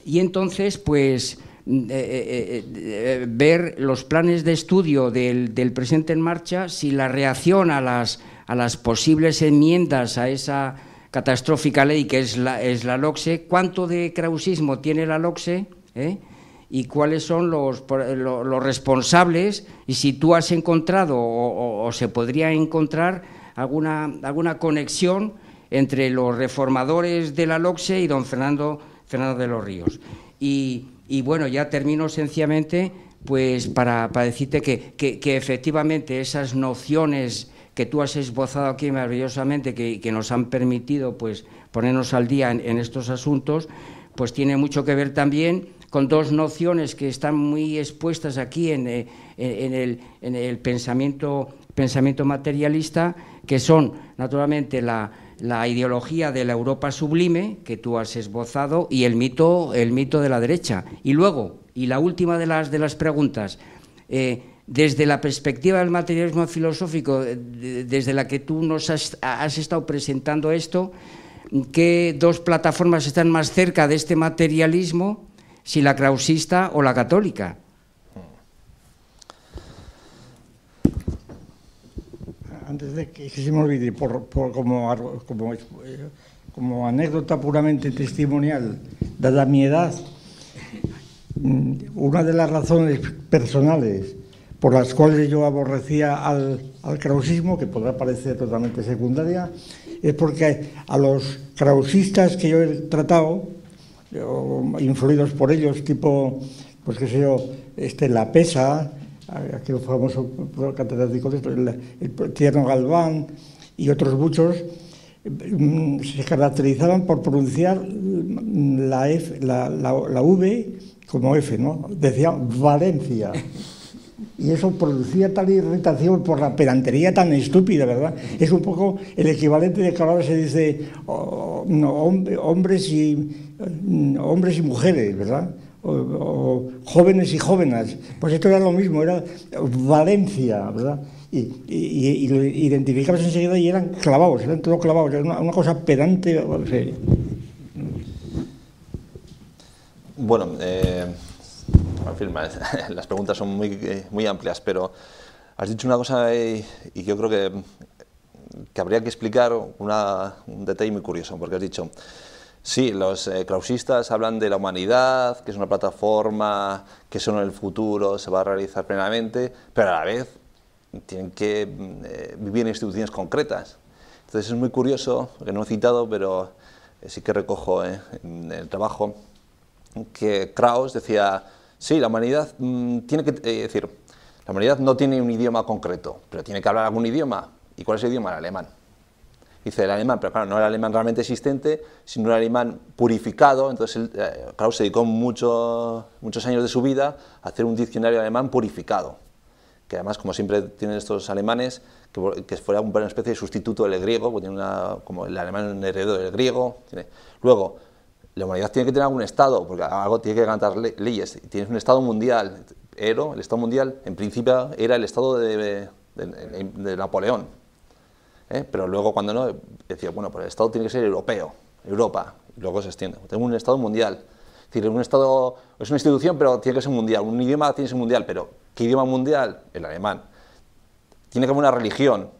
y entonces, pues Mm, eh, eh, eh, ver los planes de estudio del, presente en marcha, si la reacción a las, a las posibles enmiendas a esa catastrófica ley que es la, es la LOCSE, cuánto de krausismo tiene la LOCSE y cuáles son los, los, responsables y si tú has encontrado o, se podría encontrar alguna, alguna conexión entre los reformadores de la LOCSE y don Fernando, Fernando de los Ríos. Y, y bueno, ya termino sencillamente pues para, para decirte que, efectivamente esas nociones que tú has esbozado aquí maravillosamente, que, que nos han permitido pues ponernos al día en, estos asuntos, pues tiene mucho que ver también con dos nociones que están muy expuestas aquí en, eh, el, pensamiento, pensamiento materialista, que son naturalmente la, la ideología de la Europa sublime que tú has esbozado y el mito, el mito de la derecha. Y luego, y la última de las, de las preguntas, eh, desde la perspectiva del materialismo filosófico, eh, desde la que tú nos has, has estado presentando esto, ¿qué dos plataformas están más cerca de este materialismo, si la krausista o la católica? antes de que, se me olvide, por, eh, como, anécdota puramente testimonial, dada mi edad, mm, una de las razones personales por las cuales yo aborrecía al, al que podrá parecer totalmente secundaria, es porque a los krausistas que yo he tratado, influidos por ellos, tipo, pues qué sé yo, este, La Pesa, aquel famoso catedrático el, el Tierno Galván y otros muchos, mm, se caracterizaban por pronunciar la, V como F, ¿no? Decían Valencia. Y eso producía tal irritación por la pedantería tan estúpida, ¿verdad? Es un poco el equivalente de que ahora se dice oh, hombres, y, mm, hombres y mujeres, ¿verdad? o, jóvenes y jóvenes. Pues esto era lo mismo, era Valencia, ¿verdad? Y, lo identificabas enseguida y eran clavados, eran todos clavados, era una, cosa pedante. Bueno, eh, las preguntas son eh, muy, amplias, pero has dicho una cosa y, y yo creo que, habría que explicar un detalle muy curioso, porque has dicho, Sí, los krausistas eh, hablan de la humanidad, que es una plataforma que eso en el futuro se va a realizar plenamente, pero a la vez tienen que mm, eh, vivir en instituciones concretas. Entonces es muy curioso, que no he citado, pero eh, sí que recojo en el trabajo, que Krauss decía, sí, la humanidad mm, tiene que, decir, la humanidad no tiene un idioma concreto, pero tiene que hablar algún idioma. ¿Y cuál es el idioma? El alemán dice el alemán, pero claro, no el alemán realmente existente, sino el alemán purificado, entonces él, eh, claro, se dedicó muchos años de su vida a hacer un diccionario alemán purificado, que además, como siempre tienen estos alemanes, que, fuera una especie de sustituto del griego, porque tiene como el alemán es un heredero del griego. Luego, la humanidad tiene que tener algún Estado, porque algo tiene que cantar leyes. Tienes un Estado mundial, pero el Estado mundial, en principio era el Estado de Napoleón, ¿eh? pero luego cuando no, decía, bueno, pues el Estado tiene que ser europeo, Europa, y luego se extiende. Tenemos un Estado mundial, es decir, un Estado, es una institución, pero tiene que ser mundial, un idioma tiene que ser mundial, pero ¿qué idioma mundial? El alemán. Tiene que haber una religión,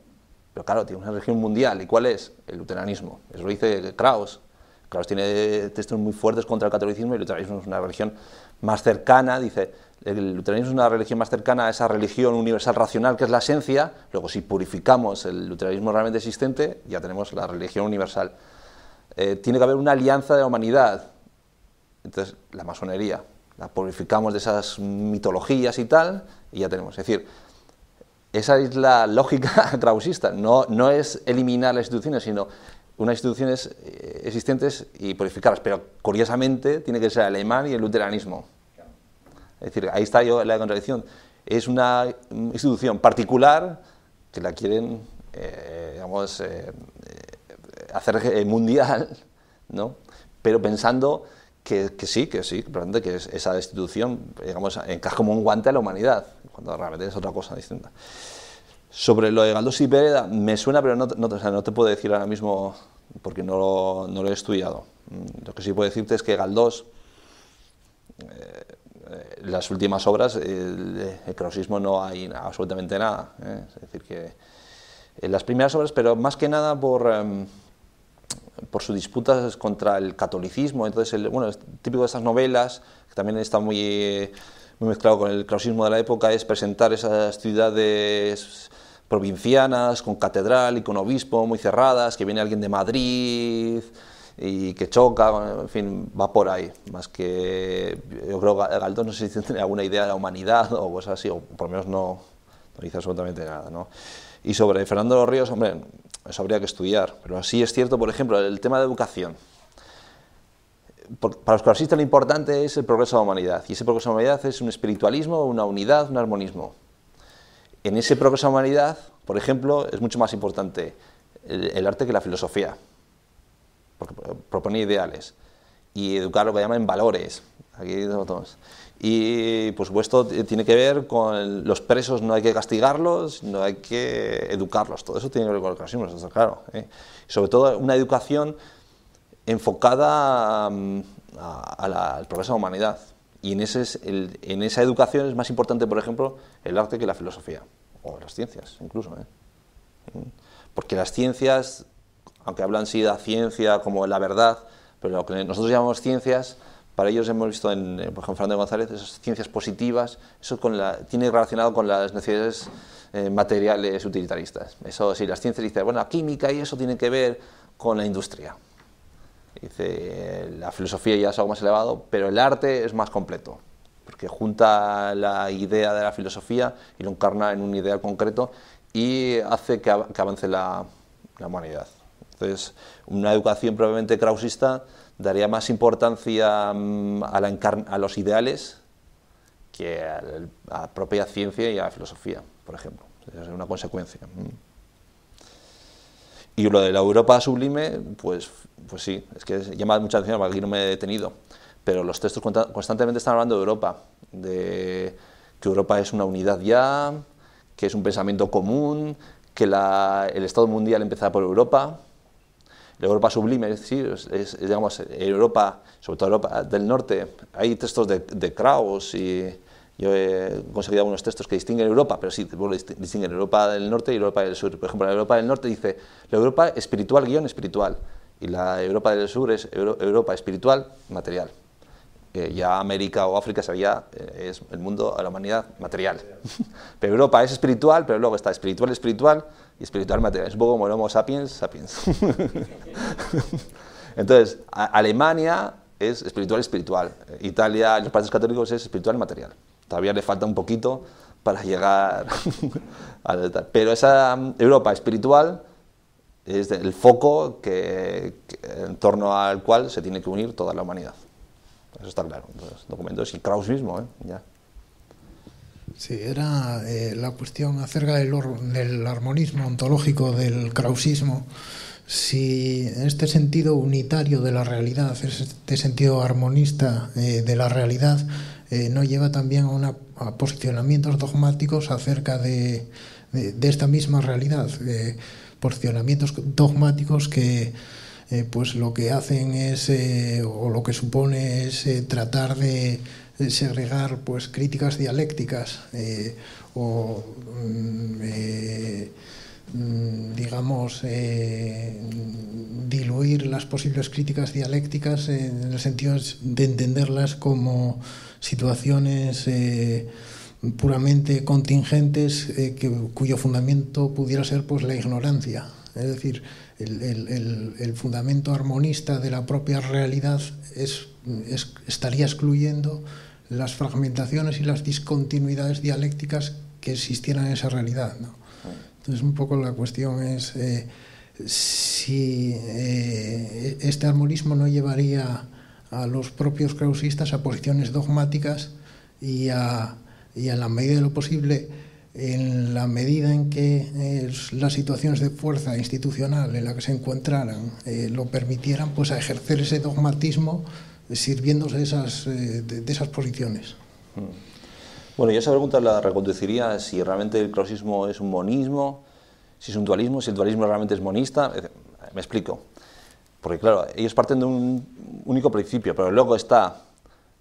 pero claro, tiene una religión mundial, ¿y cuál es? El luteranismo, eso lo dice Krauss. Krauss tiene textos muy fuertes contra el catolicismo y el luteranismo es una religión más cercana, dice, el luteranismo es una religión más cercana a esa religión universal racional que es la esencia, luego si purificamos el luteranismo realmente existente, ya tenemos la religión universal. Eh, tiene que haber una alianza de la humanidad, entonces la masonería, la purificamos de esas mitologías y tal, y ya tenemos. Es decir, esa es la lógica trausista. no, no es eliminar las instituciones, sino unas instituciones eh, existentes y purificarlas, pero curiosamente tiene que ser el alemán y el luteranismo. Es decir, ahí está yo la contradicción. Es una institución particular que la quieren, eh, eh, eh, hacer mundial, ¿no? Pero pensando que, sí, que sí, que esa institución, digamos, encaja como un guante a la humanidad, cuando realmente es otra cosa distinta. Sobre lo de Galdós y Pérez, me suena, pero no, te puedo decir ahora mismo porque no lo, he estudiado. Mm, lo que sí puedo decirte es que Galdós eh, las últimas obras, el, el no hay absolutamente nada. ¿eh? Es decir, que eh, las primeras obras, pero más que nada por, em, por sus disputas contra el catolicismo. Entonces, el, bueno, típico de estas novelas, que también está muy, mezclado con el clausismo de la época, es presentar esas ciudades provincianas con catedral y con obispo muy cerradas, que viene alguien de Madrid y que choca, en fin, va por ahí. Más que, yo creo que Galdós no sé si tiene alguna idea de la humanidad o cosas así, o por lo menos no, dice absolutamente nada. ¿no? Y sobre Fernando de los Ríos, hombre, eso habría que estudiar, pero así es cierto, por ejemplo, el tema de educación. para los clasistas lo importante es el progreso de la humanidad, y ese progreso de la humanidad es un espiritualismo, una unidad, un armonismo. En ese progreso de la humanidad, por ejemplo, es mucho más importante el arte que la filosofía proponer ideales y educar lo que llaman valores. Y por supuesto tiene que ver con los presos, no hay que castigarlos, no hay que educarlos, todo eso tiene que ver con el clasismo, eso está claro. ¿eh? Sobre todo una educación enfocada mm, al progreso de la humanidad. Y en, ese en esa educación es más importante, por ejemplo, el arte que la filosofía, o las ciencias incluso. ¿eh? ¿Mm? Porque las ciencias aunque hablan sí de ciencia como la verdad, pero lo que nosotros llamamos ciencias, para ellos hemos visto, en, eh, por ejemplo, Fernando González, esas ciencias positivas, eso con la, tiene relacionado con las necesidades eh, materiales utilitaristas. Eso sí, las ciencias dicen, bueno, química y eso tiene que ver con la industria. Dice, la filosofía ya es algo más elevado, pero el arte es más completo, porque junta la idea de la filosofía y lo encarna en un ideal concreto y hace que, avance la humanidad. Entonces, una educación probablemente krausista daría más importancia mm, a, a los ideales que a la propia ciencia y a la filosofía, por ejemplo. Esa es una consecuencia. Mm. Y lo de la Europa sublime, pues, pues sí, es que llama mucha atención, porque aquí no me he detenido, pero los textos constantemente están hablando de Europa, de que Europa es una unidad ya, que es un pensamiento común, que el Estado mundial empezará por Europa, la Europa sublime, ¿sí? es, es, digamos, Europa, sobre todo Europa del Norte, hay textos de, de Kraus y yo he conseguido algunos textos que distinguen Europa, pero sí, distinguen Europa del Norte y Europa del Sur. Por ejemplo, la Europa del Norte dice la Europa espiritual guión espiritual y la Europa del Sur es Europa espiritual material. ya América o África sabía, eh, es el mundo, la humanidad material. pero Europa es espiritual, pero luego está espiritual, espiritual, y espiritual material. Es un poco como el Homo sapiens sapiens. Entonces, Alemania es espiritual espiritual. Italia, los países católicos es espiritual material. Todavía le falta un poquito para llegar a Pero esa mm, Europa espiritual es el foco que, en torno al cual se tiene que unir toda la humanidad. Eso está claro. Los documentos y Krauss mismo, ¿eh? ya. Sí, era eh, la cuestión acerca del, armonismo ontológico del krausismo. Si este sentido unitario de la realidad, este sentido armonista eh, de la realidad, eh, no lleva también a, una, posicionamientos dogmáticos acerca de, esta misma realidad. posicionamientos dogmáticos que, pues lo que hacen es, o lo que supone es tratar de segregar pues, críticas dialécticas eh, o, mm, eh, mm, digamos, eh, diluir las posibles críticas dialécticas en el sentido de entenderlas como situaciones puramente contingentes cuyo fundamento pudiera ser pues, la ignorancia. Es decir, el, fundamento armonista de la propia realidad estaría excluyendo las fragmentaciones y las discontinuidades dialécticas que existieran en esa realidad. Entonces, un poco la cuestión es eh, si eh, este armonismo no llevaría a los propios krausistas a posiciones dogmáticas y a, y la medida de lo posible, en la medida en que eh, las situaciones de fuerza institucional en la que se encontraran lo permitieran, pues a ejercer ese dogmatismo sirviéndose eh, de esas, posiciones. Hmm. Bueno, yo esa pregunta la reconduciría si realmente el clausismo es un monismo, si es un dualismo, si el dualismo realmente es monista. Me explico. Porque claro, ellos parten de un único principio, pero luego está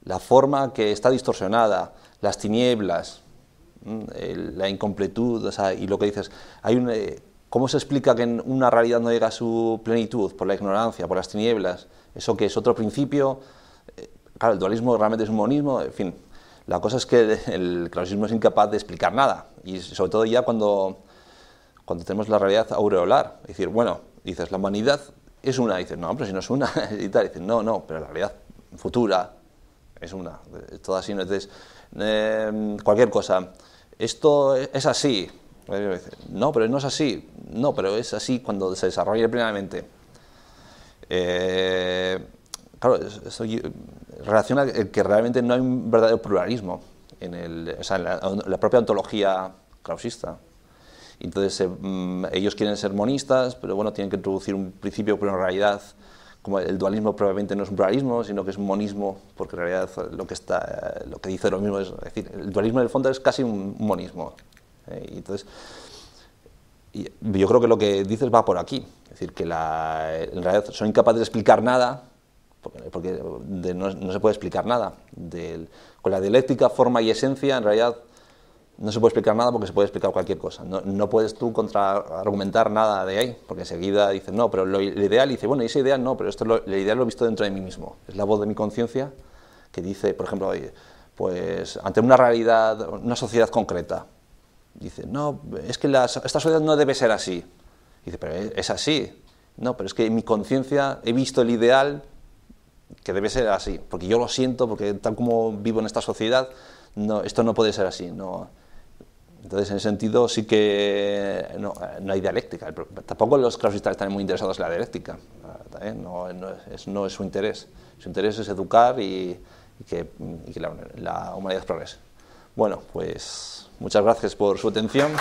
la forma que está distorsionada, las tinieblas, hmm, la incompletud, y lo que dices, hay eh, ¿cómo se explica que una realidad no llega a su plenitud? Por la ignorancia, por las tinieblas, eso que es otro principio eh, claro, el dualismo realmente es un monismo, en fin. La cosa es que el clausismo es incapaz de explicar nada, y sobre todo ya cuando, cuando tenemos la realidad aureolar. Es decir, bueno, dices, la humanidad es una, dices, no, pero si no es una, y tal, dices, no, no, pero la realidad futura es una, todo así, entonces, eh, cualquier cosa, esto es así, no, pero no es así, no, pero es así cuando se desarrolla plenamente. Eh, Claro, eso eh, relaciona el que realmente no hay un verdadero pluralismo en, la, propia ontología clausista. Entonces, eh, mm, ellos quieren ser monistas, pero bueno, tienen que introducir un principio, pero en realidad, como el dualismo probablemente no es un pluralismo, sino que es un monismo, porque en realidad lo que, está, eh, lo que dice lo mismo es, es decir, el dualismo en el fondo es casi un monismo. entonces, y yo creo que lo que dices va por aquí, es decir, que la, en realidad son incapaces de explicar nada porque, no, se puede explicar nada. con la dialéctica, forma y esencia, en realidad no se puede explicar nada porque se puede explicar cualquier cosa. No, no puedes tú contraargumentar nada de ahí, porque enseguida dices, no, pero el ideal, dice, bueno, esa idea no, pero esto lo, la idea lo he visto dentro de mí mismo. Es la voz de mi conciencia que dice, por ejemplo, pues ante una realidad, una sociedad concreta, dice, no, es que esta sociedad no debe ser así. Dice, pero ¿eh? es, así. No, pero es que en mi conciencia he visto el ideal que debe ser así, porque yo lo siento, porque tal como vivo en esta sociedad, esto no puede ser así. No. Entonces, en ese sentido, sí que no, no hay dialéctica. Tampoco los clasistas están muy interesados en la dialéctica, ¿eh? no, no, es, no, es, su interés. Su interés es educar y, que, la, humanidad progrese. Bueno, pues muchas gracias por su atención.